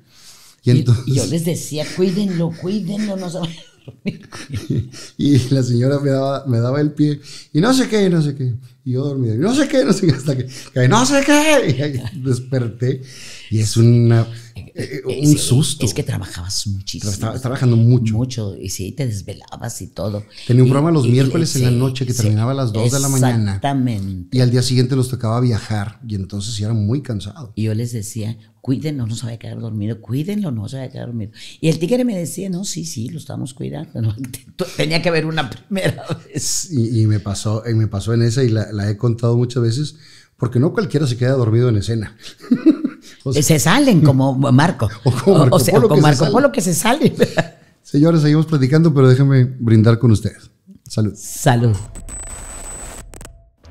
Y, yo les decía, cuídenlo, cuídenlo, no se... y la señora me daba, el pie y no sé qué, no sé qué. Y yo dormía, y no sé qué, no sé qué, hasta que, no sé qué. Y desperté y es eh, un susto. Es que trabajabas muchísimo. trabajando mucho. Mucho, y sí, te desvelabas y todo. Tenía un programa los miércoles en la noche que terminaba a las 2 de la mañana. Exactamente. Y al día siguiente los tocaba viajar y entonces era muy cansado. Y yo les decía, cuídenlo, no se vaya a quedar dormido, cuídenlo, no se vaya a quedar dormido. Y el tigre me decía, no, sí, sí, lo estamos cuidando. tenía que haber una primera vez. Y, me, pasó, me pasó en esa y la, he contado muchas veces, porque no cualquiera se queda dormido en escena. se salen como Marco. O sea, como Marco Polo que se sale. Señores, seguimos platicando, pero déjenme brindar con ustedes. Salud. Salud.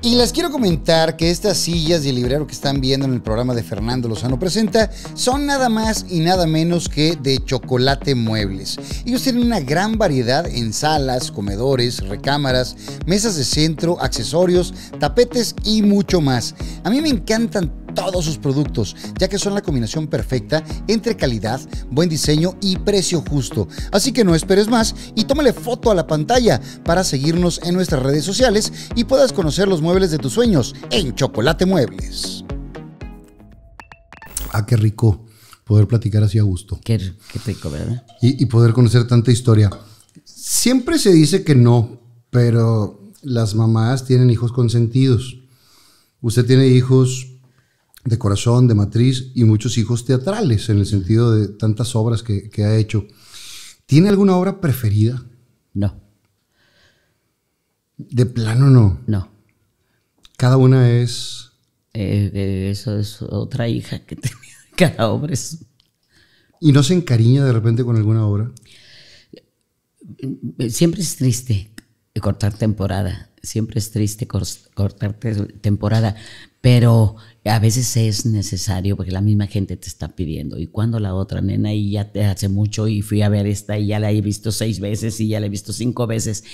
Y les quiero comentar que estas sillas de librero que están viendo en el programa de Fernando Lozano Presenta son nada más y nada menos que de chocolate muebles. Ellos tienen una gran variedad en salas, comedores, recámaras, mesas de centro, accesorios, tapetes y mucho más. A mí me encantan todos sus productos, ya que son la combinación perfecta entre calidad, buen diseño y precio justo. Así que no esperes más y tómale foto a la pantalla para seguirnos en nuestras redes sociales y puedas conocer los muebles de tus sueños en Chocolate Muebles. Ah, qué rico poder platicar así a gusto. Qué, rico, ¿verdad? Y, y poder conocer tanta historia. Siempre se dice que no, pero las mamás tienen hijos consentidos. Usted tiene hijos de corazón, de matriz y muchos hijos teatrales en el sentido de tantas obras que, ha hecho. ¿Tiene alguna obra preferida? No. De plano no. No. Cada una es... Eh, eh, eso es otra hija que tenía. Cada obra es... ¿Y no se encariña de repente con alguna obra? Eh, siempre es triste cortar temporada. Siempre es triste cortar temporada. Pero a veces es necesario porque la misma gente te está pidiendo. Y cuando la otra nena, y ya te hace mucho, y fui a ver esta, y ya la he visto seis veces, y ya la he visto cinco veces.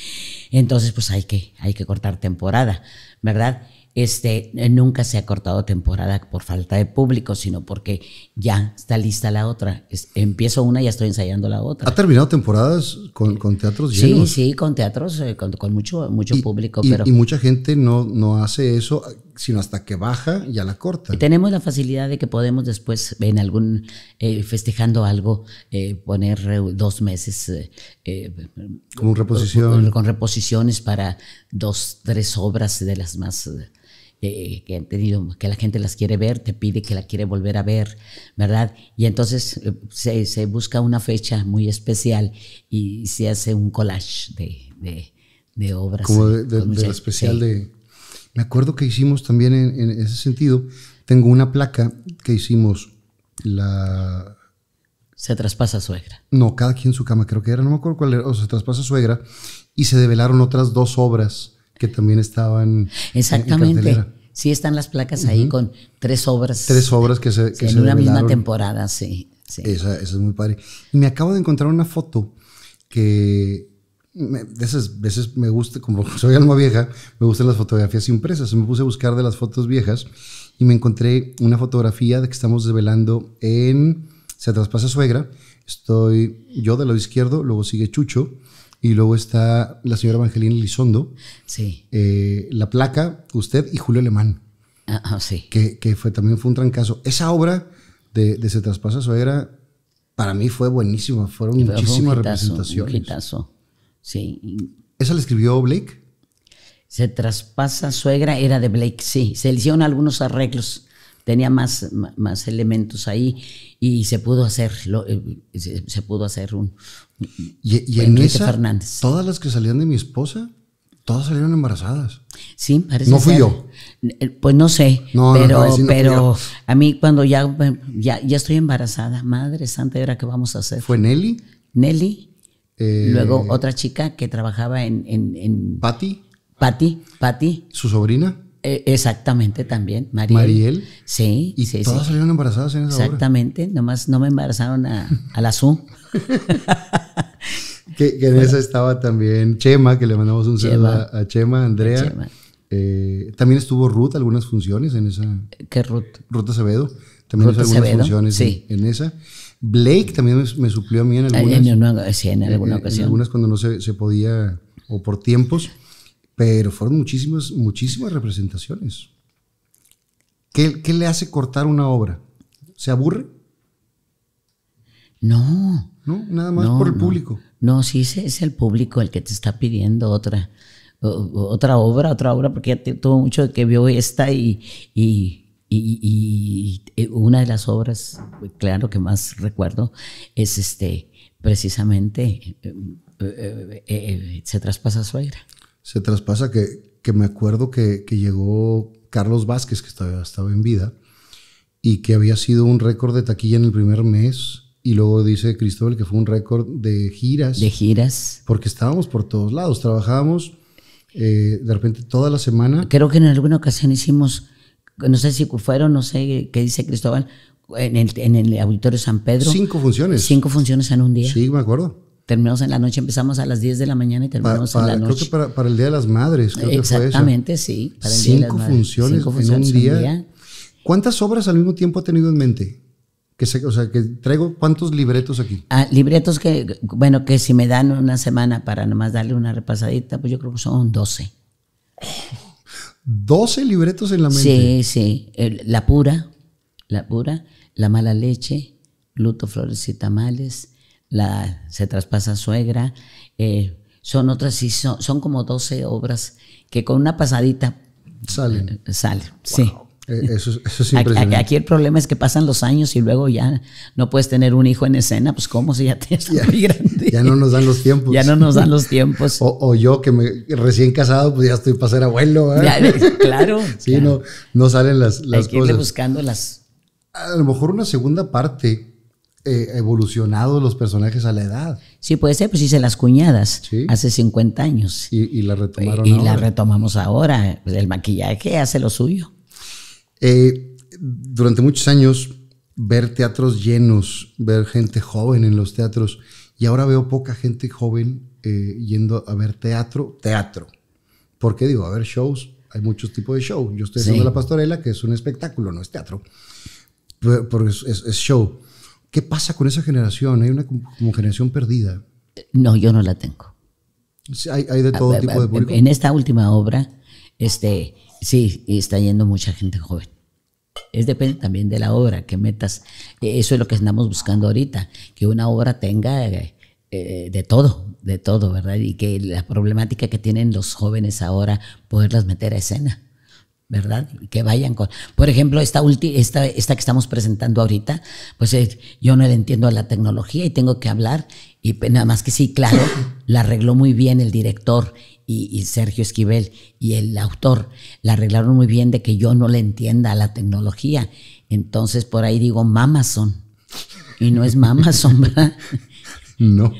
Entonces, pues hay que, hay que cortar temporada, ¿verdad? Este, eh, nunca se ha cortado temporada por falta de público, sino porque ya está lista la otra. empiezo una y ya estoy ensayando la otra. ¿Ha terminado temporadas con, teatros llenos? Sí, sí, con teatros, eh, con, mucho, mucho público. Y, pero, y mucha gente no, no hace eso, sino hasta que baja ya la corta. Tenemos la facilidad de que podemos después, en algún, eh, festejando algo, poner dos meses. reposición. con reposiciones para dos, tres obras de las más eh, que, la gente las quiere ver, te pide que la quiere volver a ver, ¿verdad? Y entonces eh, se, busca una fecha muy especial y se hace un collage de, obras. Como de, especial de... Me acuerdo que hicimos también en, ese sentido, tengo una placa que hicimos la... Se traspasa suegra. No, cada quien su cama, creo que era, no me acuerdo cuál era, o se traspasa suegra, y se develaron otras dos obras que también estaban. Exactamente. sí, están las placas ahí con tres obras. Tres obras que se. en una misma temporada, sí. sí. Esa, es muy padre. Y me acabo de encontrar una foto que. de esas veces me gusta, como soy alma vieja, me gustan las fotografías impresas. Me puse a buscar de las fotos viejas y me encontré una fotografía de que estamos desvelando en Se traspasa suegra. Estoy yo de lado izquierdo, luego sigue Chucho, y luego está la señora Evangelina Lizondo, Sí. Eh, la placa, usted y Julio Alemán. Ah, sí. Que, fue, también fue un trancazo. Esa obra de, Se traspasa suegra, para mí fue buenísima. Fueron fue muchísimas un representaciones. Un hitazo. Sí. ¿Esa la escribió Blake? Se traspasa suegra, era de Blake, sí. Se le hicieron algunos arreglos tenía más, más elementos ahí y se pudo hacer, eh, se, pudo hacer un... Y, en esa, todas las que salían de mi esposa, todas salieron embarazadas. Sí, parece No fui yo. Eh, pues no sé, no, pero, no, pero a mí cuando ya, ya, estoy embarazada, madre santa, ¿y ahora qué vamos a hacer? ¿Fue Nelly? Nelly. Eh, luego otra chica que trabajaba en... en, en ¿Patty? Patty, Patty. ¿Su sobrina? E, exactamente también, Mariel. ¿Mariel? Sí. ¿Y todas salieron embarazadas en esa Exactamente, nomás no me embarazaron a, a la Zoom. que, en esa estaba también Chema, que le mandamos un saludo a, Chema, Andrea. Eh, también estuvo Ruth algunas funciones en esa. ¿Qué Ruth? Ruth Acevedo. También hizo algunas funciones en, esa. Blake también me, suplió a mí en eh, algunas. En, sí, en eh, alguna ocasión. algunas cuando no se, se podía o por tiempos. Pero fueron muchísimas, muchísimas representaciones. ¿Qué, le hace cortar una obra? ¿Se aburre? No. No, nada más por el público. No, sí, es el público el que te está pidiendo otra, otra obra, otra obra, porque ya tuvo mucho que vio esta y, eh, una de las obras, claro, que más recuerdo es este, precisamente eh, eh, Se traspasa Su suegra se traspasa que, que me acuerdo que, llegó Carlos Vázquez, que estaba, estaba en vida, y que había sido un récord de taquilla en el primer mes. Y luego dice Cristóbal que fue un récord de giras. De giras. Porque estábamos por todos lados, trabajábamos eh, de repente toda la semana. Creo que en alguna ocasión hicimos, no sé si fueron, no sé qué dice Cristóbal, en el, en el Auditorio San Pedro. Cinco funciones. Cinco funciones en un día. Sí, me acuerdo terminamos en la noche, empezamos a las 10 de la mañana y terminamos en la noche. Creo que para, el Día de las Madres, creo Exactamente, que fue sí. Para el Cinco, Funciones en un día. ¿Cuántas obras al mismo tiempo ha tenido en mente? Que o sea, que traigo cuántos libretos aquí. Ah, libretos que, bueno, que si me dan una semana para nomás darle una repasadita, pues yo creo que son 12. 12 libretos en la mente. Sí, sí. La pura, la pura, la mala leche, Luto, Flores y Tamales, la, se traspasa suegra. Eh, son otras, y son, son, como 12 obras que con una pasadita salen. sí. Eso, Aquí, el problema es que pasan los años y luego ya no puedes tener un hijo en escena, pues cómo si ya te ya, muy Ya no nos dan los tiempos. Ya no nos dan los tiempos. O, yo que me recién casado, pues ya estoy para ser abuelo. ¿eh? claro. sí, No, no salen las, las las. A lo mejor una segunda parte eh, evolucionado los personajes a la edad. Sí, puede ser, pues hice las cuñadas hace 50 años. Y, la retomaron. Y, la retomamos ahora. Pues el maquillaje hace lo suyo. Eh, durante muchos años, ver teatros llenos, ver gente joven en los teatros. Y ahora veo poca gente joven eh, yendo a ver teatro, teatro. Porque digo, a ver shows, hay muchos tipos de shows Yo estoy haciendo La Pastorela, que es un espectáculo, no es teatro. porque es, show. ¿Qué pasa con esa generación? Hay una como generación perdida. No, yo no la tengo. hay, de todo ah, tipo de ah, ah, público. En esta última obra, este, sí, está yendo mucha gente joven. Es depende también de la obra que metas. E, eso es lo que andamos buscando ahorita, que una obra tenga eh, de todo, de todo, ¿verdad? Y que la problemática que tienen los jóvenes ahora, poderlas meter a escena. ¿verdad? Que vayan con... Por ejemplo, esta, esta, esta que estamos presentando ahorita, pues eh, yo no le entiendo a la tecnología y tengo que hablar. Y pues, nada más que sí, claro, la arregló muy bien el director y, Sergio Esquivel y el autor. La arreglaron muy bien de que yo no le entienda a la tecnología. Entonces por ahí digo son Y no es mamazón, ¿verdad? No.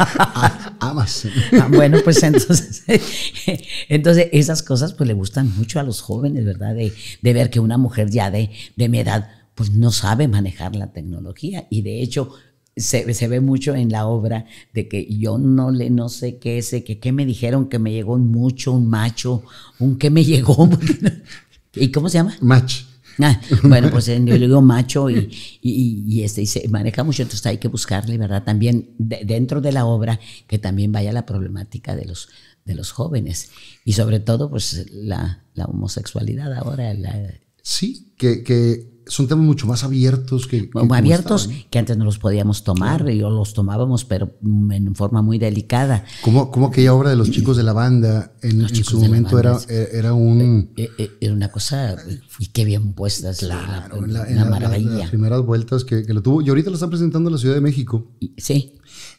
Amas. Ah, bueno, pues entonces, entonces esas cosas pues le gustan mucho a los jóvenes, ¿verdad? De, ver que una mujer ya de, de, mi edad pues no sabe manejar la tecnología y de hecho se, se, ve mucho en la obra de que yo no le no sé qué sé que qué me dijeron que me llegó mucho un macho un qué me llegó ¿y cómo se llama? Macho. Ah, bueno, pues eh, yo le digo macho y, y, este, se maneja mucho, entonces hay que buscarle, ¿verdad? También dentro de la obra que también vaya la problemática de los, de los jóvenes y sobre todo pues la, la homosexualidad ahora. sí, que, que son temas mucho más abiertos que... abiertos que antes no los podíamos tomar, y yo los tomábamos, pero mm, en forma muy delicada. Como, como aquella obra de los chicos de la banda, en, su momento era, e, era un... Eh, eh, eh, era una cosa, y qué bien puestas, claro, la, maravilla. las primeras vueltas que, lo tuvo, y ahorita lo están presentando en la Ciudad de México. Sí.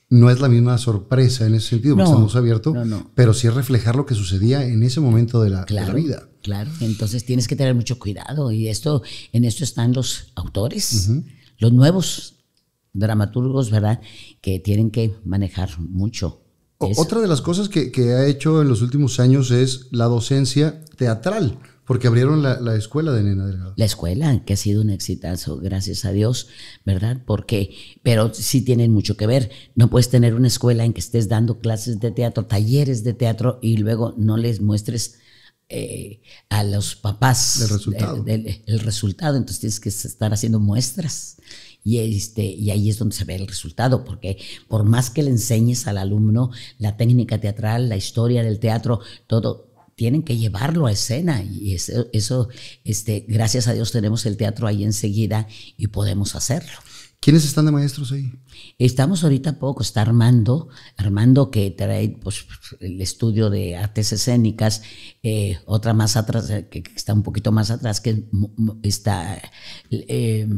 No es la misma sorpresa en ese sentido, estamos abiertos, pero sí reflejar lo que sucedía en ese momento de la vida. Claro. Entonces tienes que tener mucho cuidado y esto, en esto están los autores, los nuevos dramaturgos, ¿verdad? Que tienen que manejar mucho. Otra de las cosas que, ha hecho en los últimos años es la docencia teatral, porque abrieron la, escuela de Nena Delgado. La escuela, que ha sido un exitazo, gracias a Dios, ¿verdad? Porque, pero sí tienen mucho que ver. No puedes tener una escuela en que estés dando clases de teatro, talleres de teatro y luego no les muestres eh, a los papás el resultado. Entonces tienes que estar haciendo muestras. Y, este, y ahí es donde se ve el resultado, porque por más que le enseñes al alumno la técnica teatral, la historia del teatro, todo, tienen que llevarlo a escena y eso, eso, este, gracias a Dios tenemos el teatro ahí enseguida y podemos hacerlo. ¿Quiénes están de maestros ahí? Estamos ahorita poco, está Armando, Armando que trae pues, el estudio de artes escénicas, eh, otra más atrás, eh, que, está un poquito más atrás, que está eh,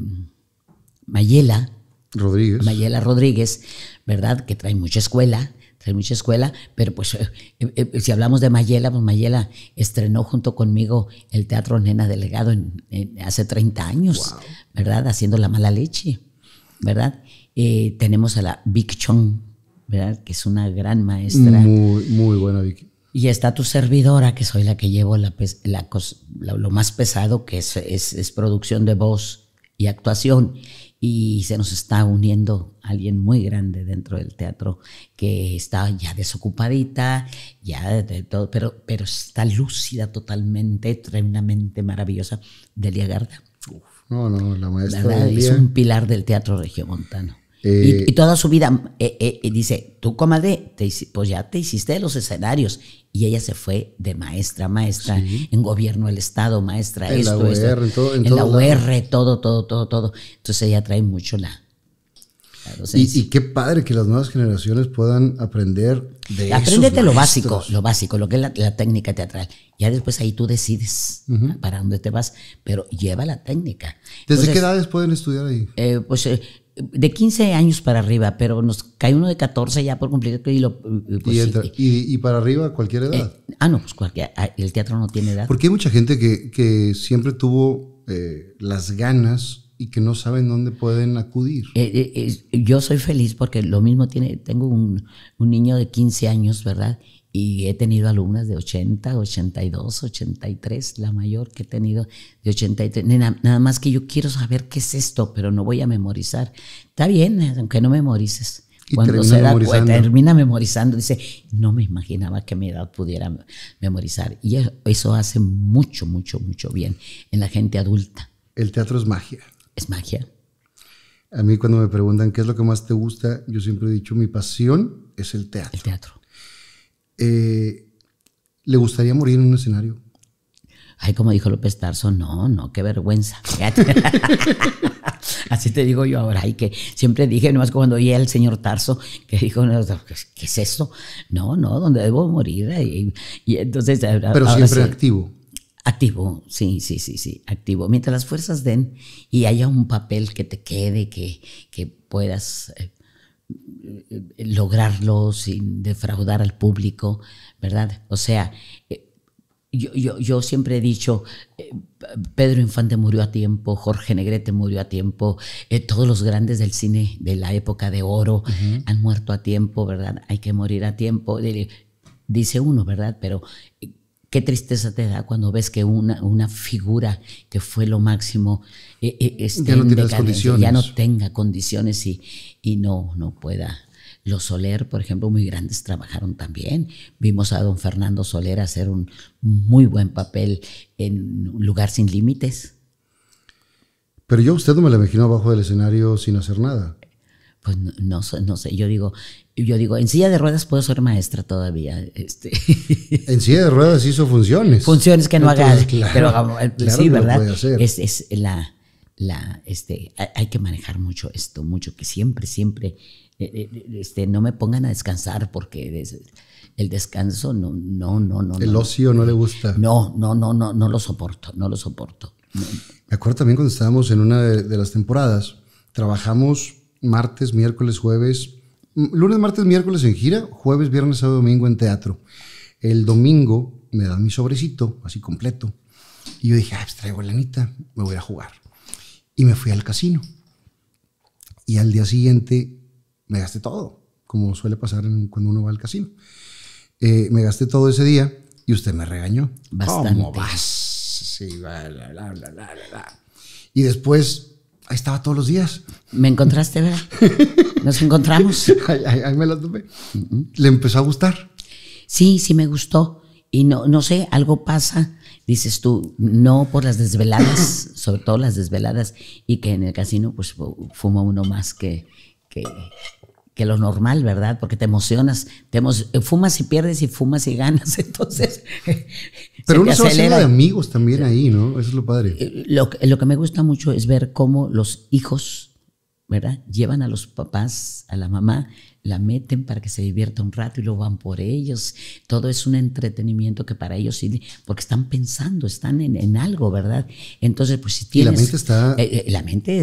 Mayela. Rodríguez. ¿verdad? Que trae mucha escuela, trae mucha escuela, pero pues si hablamos de Mayela, pues Mayela estrenó junto conmigo el Teatro Nena Delegado en, hace 30 años, ¿verdad? Haciendo la mala leche. ¿verdad? Eh, tenemos a la Vic Chong, ¿verdad? Que es una gran maestra. Muy, muy buena, Y está tu servidora, que soy la que llevo la, lo más pesado, que es, es, producción de voz y actuación. Y se nos está uniendo alguien muy grande dentro del teatro que está ya desocupadita, ya de todo, pero, pero está lúcida totalmente, tremendamente maravillosa, Delia Garda. No, no, la maestra. Es un pilar del teatro regiomontano. y, eh, toda su vida, eh, eh, dice, tú comadre, te, pues ya te hiciste de los escenarios. Y ella se fue de maestra, maestra, en gobierno del Estado, maestra, en la UR, en, todo, en, la UR, todo, todo, todo, todo. Entonces ella trae mucho la... Y, qué padre que las nuevas generaciones puedan aprender de Apréndete lo básico, lo básico, lo que es la técnica teatral. Ya después ahí tú decides para dónde te vas, pero lleva la técnica. ¿Desde qué edades pueden estudiar ahí? Eh, pues eh, de 15 años para arriba, pero nos cae uno de 14 ya por cumplir. Y, lo, eh, pues, ¿Y, para arriba, cualquier edad. ah, no, pues cualquier, ah, el teatro no tiene edad. Porque hay mucha gente que, siempre tuvo las ganas y que no saben dónde pueden acudir. yo soy feliz porque lo mismo tiene, tengo un, un, niño de 15 años, ¿verdad? Y he tenido alumnas de 80, 82, 83, la mayor que he tenido de 83. Nena, nada más que yo quiero saber qué es esto, pero no voy a memorizar. Está bien, aunque no memorices. Cuando termina se termina memorizando, dice, no me imaginaba que mi edad pudiera memorizar. Y e, eso hace mucho, mucho, mucho bien en la gente adulta. El teatro es magia. Es magia. A mí cuando me preguntan qué es lo que más te gusta, yo siempre he dicho mi pasión es el teatro. El teatro. Eh, le gustaría morir en un escenario. Ay, como dijo López Tarso, no, no, qué vergüenza. Así te digo yo ahora, hay que siempre dije, nomás cuando oí al señor Tarso, que dijo, pues, ¿qué es eso? No, no, ¿dónde debo morir. Y, entonces, Pero siempre activo. Activo, sí, sí, sí, sí, activo. Mientras las fuerzas den y haya un papel que te quede, que, que puedas eh, eh, lograrlo sin defraudar al público, ¿verdad? O sea, eh, yo, siempre he dicho, eh, Pedro Infante murió a tiempo, Jorge Negrete murió a tiempo, todos los grandes del cine de la época de oro han muerto a tiempo, ¿verdad? Hay que morir a tiempo, dice uno, ¿verdad? Pero qué tristeza te da cuando ves que una, una figura que fue lo máximo e, e, ya no tiene las condiciones. ya no tenga condiciones y, y no, no pueda. Los Soler, por ejemplo, muy grandes trabajaron también. Vimos a don Fernando Soler hacer un muy buen papel en un Lugar sin Límites. Pero yo a usted no me la imagino abajo del escenario sin hacer nada. Pues no, no, sé, yo digo, yo digo, en silla de ruedas puedo ser maestra todavía. Este. En silla de ruedas hizo funciones. Funciones que no haga, claro, pero eh, sí, ¿verdad? es la, la, este, hay que manejar mucho esto, mucho, que siempre, siempre, eh, eh, eh, este, no me pongan a descansar porque el descanso no, no, no, no. El ocio no, le gusta. No, no, no, no, no lo soporto, no lo soporto. Me acuerdo también cuando estábamos en una de, las temporadas, trabajamos martes, miércoles, jueves, lunes, martes, miércoles en gira, jueves, viernes, sábado, domingo en teatro. El domingo me dan mi sobrecito, así completo. Y yo dije, ah, pues traigo la anita, me voy a jugar y me fui al casino. Y al día siguiente me gasté todo, como suele pasar cuando uno va al casino. Eh, me gasté todo ese día y usted me regañó. Bastante. ¿Cómo Y después ahí estaba todos los días. Me encontraste, ¿verdad? Nos encontramos. ahí, me la tomé. Le empezó a gustar. Sí, sí me gustó. Y no, no sé, algo pasa dices tú, no por las desveladas, sobre todo las desveladas, y que en el casino pues fuma uno más que, que, lo normal, ¿verdad? Porque te emocionas, te fumas y pierdes y fumas y ganas, entonces... Pero uno se de amigos también ahí, ¿no? Eso es lo padre. Eh, lo, lo que me gusta mucho es ver cómo los hijos ¿verdad? Llevan a los papás, a la mamá, la meten para que se divierta un rato y luego van por ellos. Todo es un entretenimiento que para ellos sí, porque están pensando, están en, algo, ¿verdad? Entonces, pues si tienes... Y la mente está... Eh, eh, la mente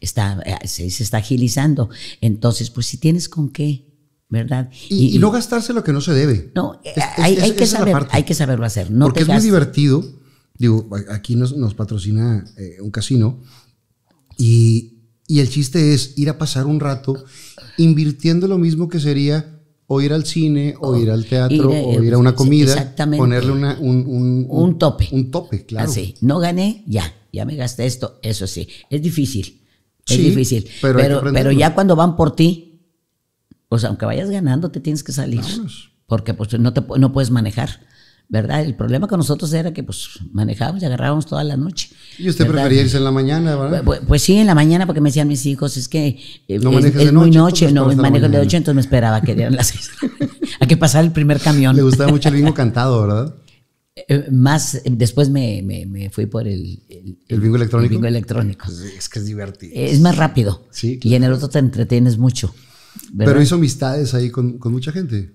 está, eh, se, está agilizando. Entonces, pues si tienes con qué, ¿verdad? Y, no gastarse lo que no se debe. No, hay, que hay que saberlo hacer. No porque es muy divertido. Digo, aquí nos, patrocina un casino y y el chiste es ir a pasar un rato invirtiendo lo mismo que sería o ir al cine, o, ir al teatro, eh, o ir a una comida, ponerle un, un, un, tope. Un tope, claro. no gané, ya, ya me gasté esto, eso sí, es difícil, es difícil, pero, pero, ya cuando van por ti, pues aunque vayas ganando, te tienes que salir, porque pues, no, te, no puedes manejar. ¿verdad? El problema con nosotros era que pues manejábamos y agarrábamos toda la noche. ¿Y usted prefería irse en la mañana, verdad? Pues, pues, pues, sí, en la mañana porque me decían mis hijos, es que eh, es, muy noche, pues, no manejo de noche, entonces me esperaba que dieran las seis Hay que pasar el primer camión. Le gustaba mucho el bingo cantado, ¿verdad? Eh, más, eh, después me, me, me, fui por el... ¿El, bingo electrónico? El bingo electrónico. Es que es divertido. Es más rápido. Sí. Y en el otro te entretienes mucho. Pero hizo amistades ahí con, con mucha gente.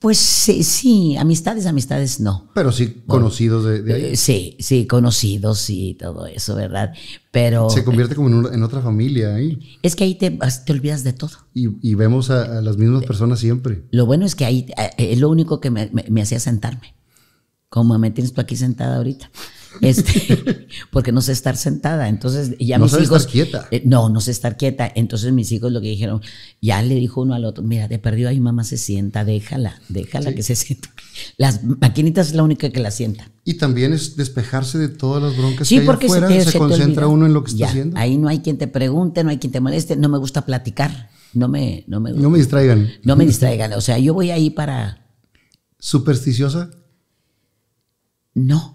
Pues sí, amistades, amistades no. Pero sí conocidos de, ahí. Eh, sí, sí, conocidos y todo eso, ¿verdad? Pero... Se eh, convierte como en, en otra familia ahí. Es que ahí te, olvidas de todo. Y, vemos a, las mismas eh, personas siempre. Lo bueno es que ahí es lo único que me, me hacía sentarme. Como me tienes tú aquí sentada ahorita. Este, porque no sé estar sentada. Entonces, ya no mis hijos. Estar quieta. Eh, no, no sé estar quieta. Entonces, mis hijos lo que dijeron, ya le dijo uno al otro: Mira, te perdió ahí, mamá se sienta, déjala, déjala que se sienta. Las maquinitas es la única que la sienta. Y también es despejarse de todas las broncas que hay afuera, se, concentra uno en lo que está haciendo. Ahí no hay quien te pregunte, no hay quien te moleste, no me gusta platicar, no me, no me, no me distraigan. No me distraigan, o sea, yo voy ahí para... ¿Supersticiosa? No.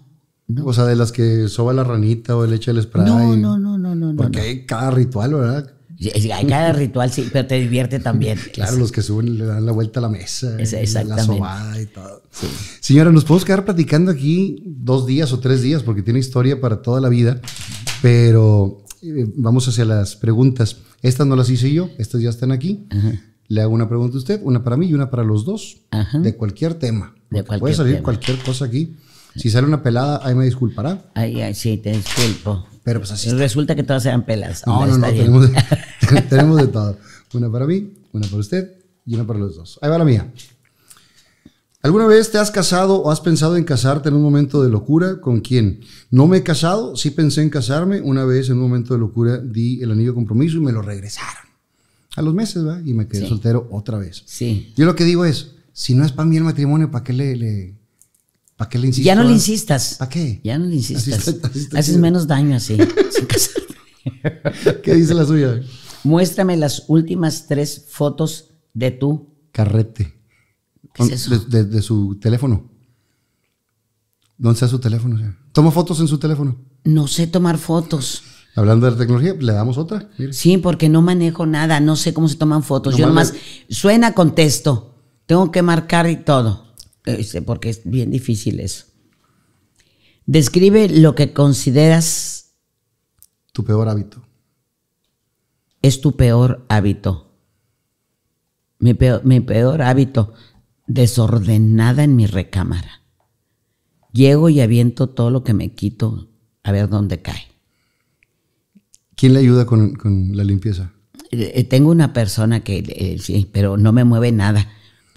O sea, de las que soba la ranita o le echa el spray. No, no, no, no, no. Porque hay cada ritual, ¿verdad? Hay cada ritual, sí, pero te divierte también. claro, los que suben le dan la vuelta a la mesa. La sobada y todo. Señora, nos podemos quedar platicando aquí dos días o tres días porque tiene historia para toda la vida, pero eh, vamos hacia las preguntas. Estas no las hice yo, estas ya están aquí. Le hago una pregunta a usted, una para mí y una para los dos, de cualquier tema. De cualquier puede salir cualquier cosa aquí. Si sale una pelada, ahí me disculpará. Ay, ay, sí, te disculpo. Pero pues así. Resulta que todas sean pelas. No, no, no, tenemos de, tenemos todo. Una para mí, una para usted y una para los dos. Ahí va la mía. ¿Alguna vez te has casado o has pensado en casarte en un momento de locura? ¿Con quién? No me he casado, sí pensé en casarme. Una vez en un momento de locura di el anillo de compromiso y me lo regresaron. A los meses, ¿verdad? Y me quedé soltero otra vez. Sí. Yo lo que digo es, si no es para mí el matrimonio, ¿para qué le, ¿Para qué le insistas? Ya no le ah? insistas. ¿Para qué? Ya no le insistas. Haces menos daño así, ¿Qué dice la suya? Muéstrame las últimas tres fotos de tu carrete. ¿Qué es eso? De, su teléfono. ¿Dónde está su teléfono? ¿Toma fotos en su teléfono? No sé tomar fotos. Hablando de la tecnología, le damos otra. Sí, porque no manejo nada, no sé cómo se toman fotos. Yo nomás suena, contesto. Tengo que marcar y todo porque es bien difícil eso. Describe lo que consideras... Tu peor hábito. Es tu peor hábito. Mi peor, hábito, desordenada en mi recámara. Llego y aviento todo lo que me quito a ver dónde cae. ¿Quién le ayuda con, la limpieza? Eh, tengo una persona que, eh, sí, pero no me mueve nada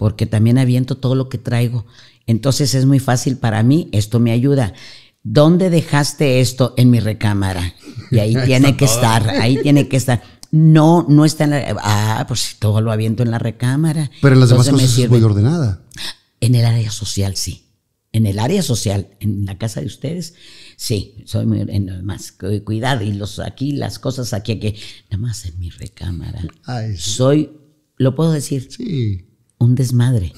porque también aviento todo lo que traigo. Entonces es muy fácil para mí, esto me ayuda. ¿Dónde dejaste esto en mi recámara? Y ahí tiene que estar, ahí tiene que estar. No, no está en la... Ah, pues todo lo aviento en la recámara. Pero en las demás cosas es muy ordenada. En el área social, sí en el área social, en la casa de ustedes, sí, soy muy, más cuidado y los aquí las cosas aquí aquí, nada más en mi recámara. Ay, Soy, lo puedo decir. Sí un desmadre,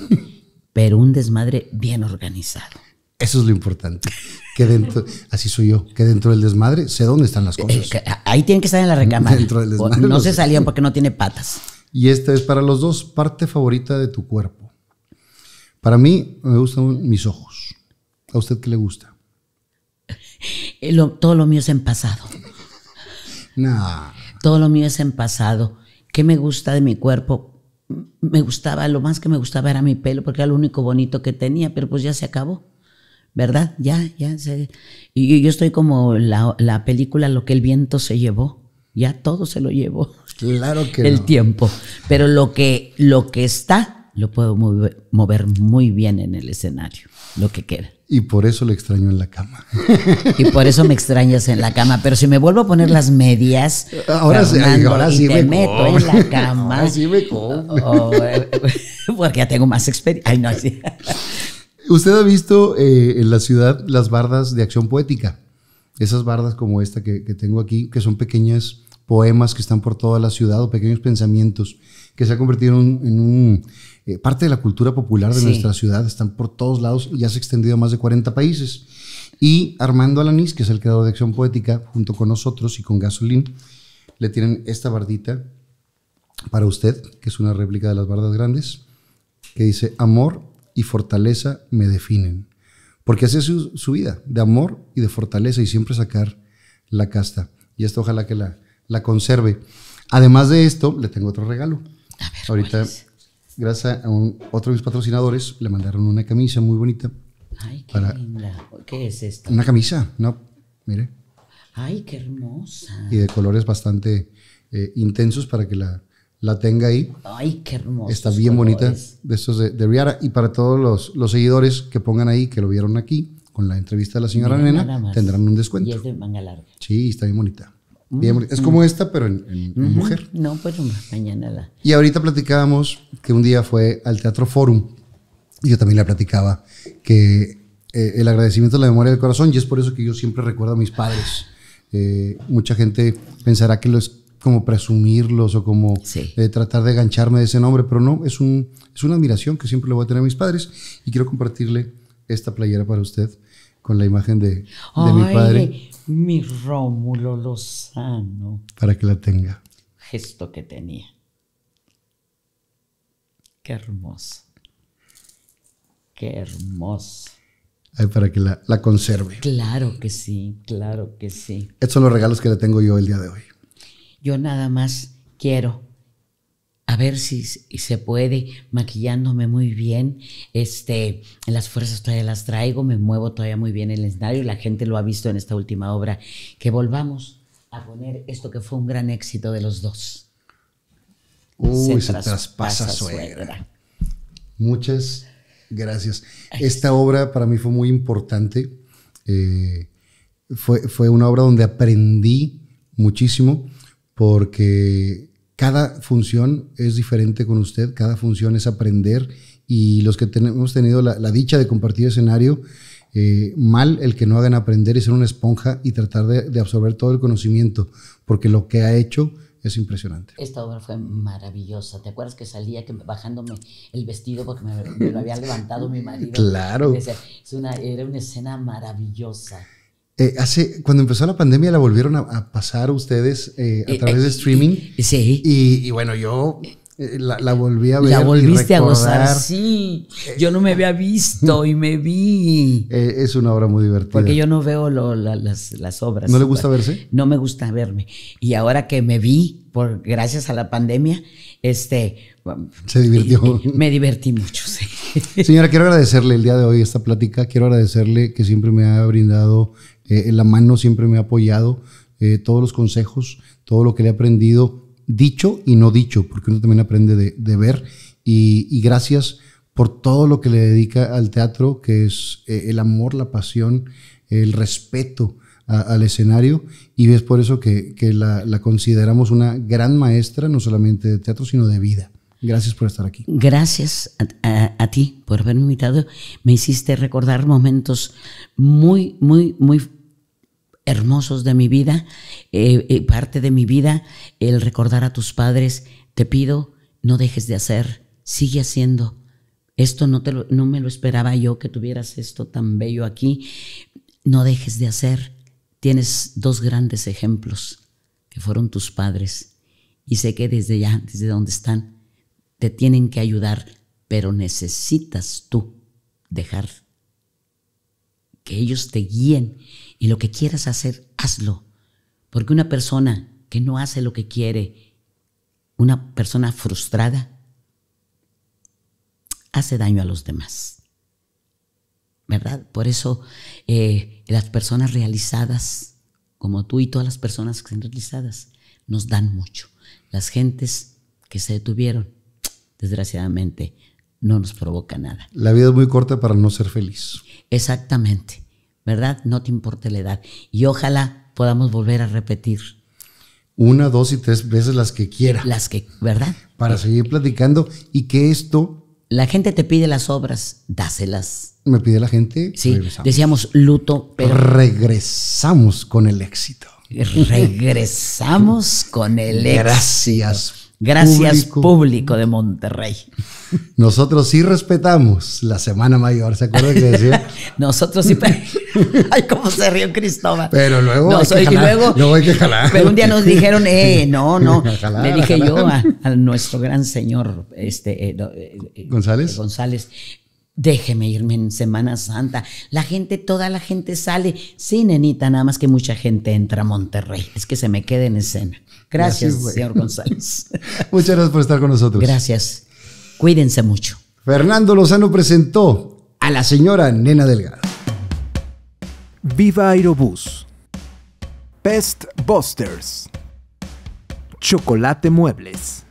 pero un desmadre bien organizado. Eso es lo importante. Que dentro, así soy yo, que dentro del desmadre sé dónde están las cosas. Eh, ah, ahí tienen que estar en la recámara. Dentro del desmadre. No, se salían porque no tiene patas. Y esta es para los dos, parte favorita de tu cuerpo. Para mí me gustan mis ojos. ¿A usted qué le gusta? Eh, todo lo mío es en pasado. Nada. Todo lo mío es en pasado. ¿Qué me gusta de mi cuerpo? me gustaba, lo más que me gustaba era mi pelo, porque era lo único bonito que tenía, pero pues ya se acabó, ¿verdad? Ya, ya. Se, y yo, estoy como la, película Lo que el viento se llevó, ya todo se lo llevó. Claro que El tiempo. Pero lo que, lo que está, lo puedo mover, muy bien en el escenario, lo que quiera. Y por eso le extraño en la cama. Y por eso me extrañas en la cama. Pero si me vuelvo a poner las medias, ahora, sí, y me meto en la cama. Ahora sí me como. Oh, eh, porque ya tengo más experiencia. Usted ha visto eh, en la ciudad las bardas de acción poética. Esas bardas como esta que, que tengo aquí, que son pequeños poemas que están por toda la ciudad o pequeños pensamientos que se ha convertido en eh, parte de la cultura popular de nuestra ciudad, están por todos lados y ya se ha extendido a más de 40 países. Y Armando Alanís, que es el creador de Acción Poética, junto con nosotros y con Gasolín, le tienen esta bardita para usted, que es una réplica de las bardas grandes, que dice, amor y fortaleza me definen. Porque así es su, su vida, de amor y de fortaleza, y siempre sacar la casta. Y esto ojalá que la, la conserve. Además de esto, le tengo otro regalo. Ahorita, gracias a otro de mis patrocinadores, le mandaron una camisa muy bonita. Ay, qué linda. ¿Qué es esta? Una camisa, no, mire. Ay, qué hermosa. Y de colores bastante eh, intensos para que la, la tenga ahí. Ay, qué hermosa. Está bien bonita de estos de, de, Y para todos los, los, seguidores que pongan ahí, que lo vieron aquí, con la entrevista de la señora Nena, tendrán un descuento. Y es de manga larga. Sí, está bien bonita. Mm, es como mm. esta, pero en, mujer. No, pero pues, mañana la. Y ahorita platicábamos que un día fue al Teatro Forum. Y yo también le platicaba que eh, el agradecimiento es la memoria del corazón. Y es por eso que yo siempre recuerdo a mis padres. Eh, mucha gente pensará que lo es como presumirlos o como eh, tratar de gancharme de ese nombre, pero no, es, un, es una admiración que siempre le voy a tener a mis padres. Y quiero compartirle esta playera para usted con la imagen de, de mi padre mi Rómulo Lozano. Para que la tenga. Gesto que tenía. Qué hermoso. Qué hermoso. Ay, para que la, la, conserve. Claro que sí, claro que sí. Estos son los regalos que le tengo yo el día de hoy. Yo nada más quiero a ver si, se puede, maquillándome muy bien. Este, las fuerzas todavía las traigo, me muevo todavía muy bien en el escenario y la gente lo ha visto en esta última obra. Que volvamos a poner esto que fue un gran éxito de los dos. Uy, se, traspasa, suegra. Muchas gracias. Esta obra para mí fue muy importante. Eh, fue, fue una obra donde aprendí muchísimo porque cada función es diferente con usted, cada función es aprender y los que hemos tenido la, dicha de compartir escenario, eh, mal el que no hagan aprender y ser una esponja y tratar de, absorber todo el conocimiento, porque lo que ha hecho es impresionante. Esta obra fue maravillosa. ¿Te acuerdas que salía bajándome el vestido porque me, lo había levantado mi marido? Claro. era una escena maravillosa. Eh, hace, cuando empezó la pandemia la volvieron a, pasar ustedes eh, a eh, través de streaming. sí. Y, bueno, yo la, volví a ver. La volviste a gozar, sí. Yo no me había visto y me vi. es una obra muy divertida. Porque yo no veo las, las, obras. ¿No le gusta verse? No me gusta verme. Y ahora que me vi, por, gracias a la pandemia, este, se divirtió. Me divertí mucho, Señora, quiero agradecerle el día de hoy esta plática. Quiero agradecerle que siempre me ha brindado eh, la mano, siempre me ha apoyado. Eh, todos los consejos, todo lo que le he aprendido, dicho y no dicho, porque uno también aprende de, ver. Y, gracias por todo lo que le dedica al teatro, que es eh, el amor, la pasión, el respeto al escenario y es por eso que, la, consideramos una gran maestra, no solamente de teatro, sino de vida. Gracias por estar aquí. Gracias a, ti por haberme invitado. Me hiciste recordar momentos muy, muy, muy hermosos de mi vida, eh, eh, parte de mi vida, el recordar a tus padres. Te pido, no dejes de hacer, sigue haciendo. Esto no, te no me lo esperaba yo que tuvieras esto tan bello aquí. No dejes de hacer tienes dos grandes ejemplos que fueron tus padres y sé que desde ya, desde donde están, te tienen que ayudar, pero necesitas tú dejar que ellos te guíen y lo que quieras hacer, hazlo. Porque una persona que no hace lo que quiere, una persona frustrada, hace daño a los demás. ¿verdad? Por eso eh, las personas realizadas, como tú y todas las personas que están realizadas, nos dan mucho. Las gentes que se detuvieron, desgraciadamente, no nos provoca nada. La vida es muy corta para no ser feliz. Exactamente, ¿verdad? No te importa la edad. Y ojalá podamos volver a repetir. Una, dos y tres veces las que quiera. Las que, ¿verdad? Para seguir platicando y que esto... La gente te pide las obras, dáselas me pide la gente. Sí, decíamos luto, pero. Regresamos con el éxito. Regresamos con el éxito. Gracias. Gracias, público. de Monterrey. Nosotros sí respetamos la Semana Mayor, ¿se acuerdan que decía? Nosotros sí. Ay, cómo se rió Cristóbal. Pero luego. No, hay que jalar, Pero un día nos dijeron, eh, no, no. Le dije yo a, nuestro gran señor, este. Eh, eh, González. González déjeme irme en Semana Santa. La gente, toda la gente sale. Sí, nenita, nada más que mucha gente entra a Monterrey. Es que se me queda en escena. Gracias, señor González. Muchas gracias por estar con nosotros. Gracias. Cuídense mucho. Fernando Lozano presentó a la señora Nena Delgado. Viva Aerobús. Pest Busters. Chocolate Muebles.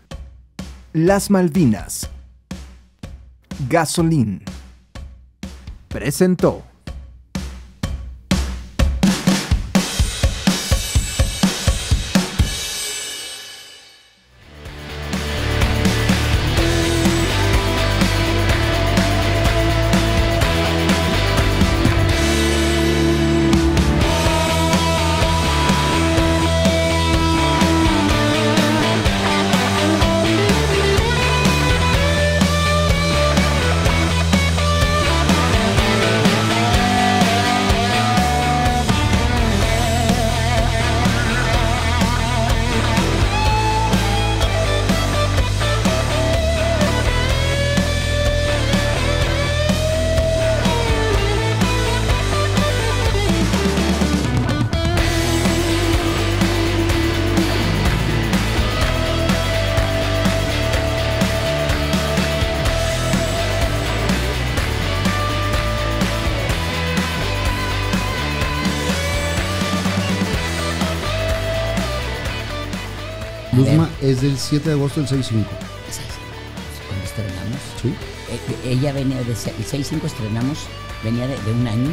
Las Malvinas Gasolín presentó. el 7 de agosto del 6-5 Cuando estrenamos. Eh, ella venía de el 5 estrenamos, venía de, un año,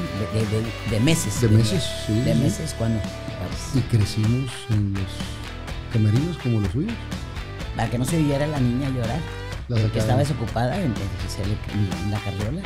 de, meses. De meses, sí. De meses cuando. y crecimos en los camerinos como los suyos. Para que no se viera la niña llorar. La que estaba desocupada en, en la carriola.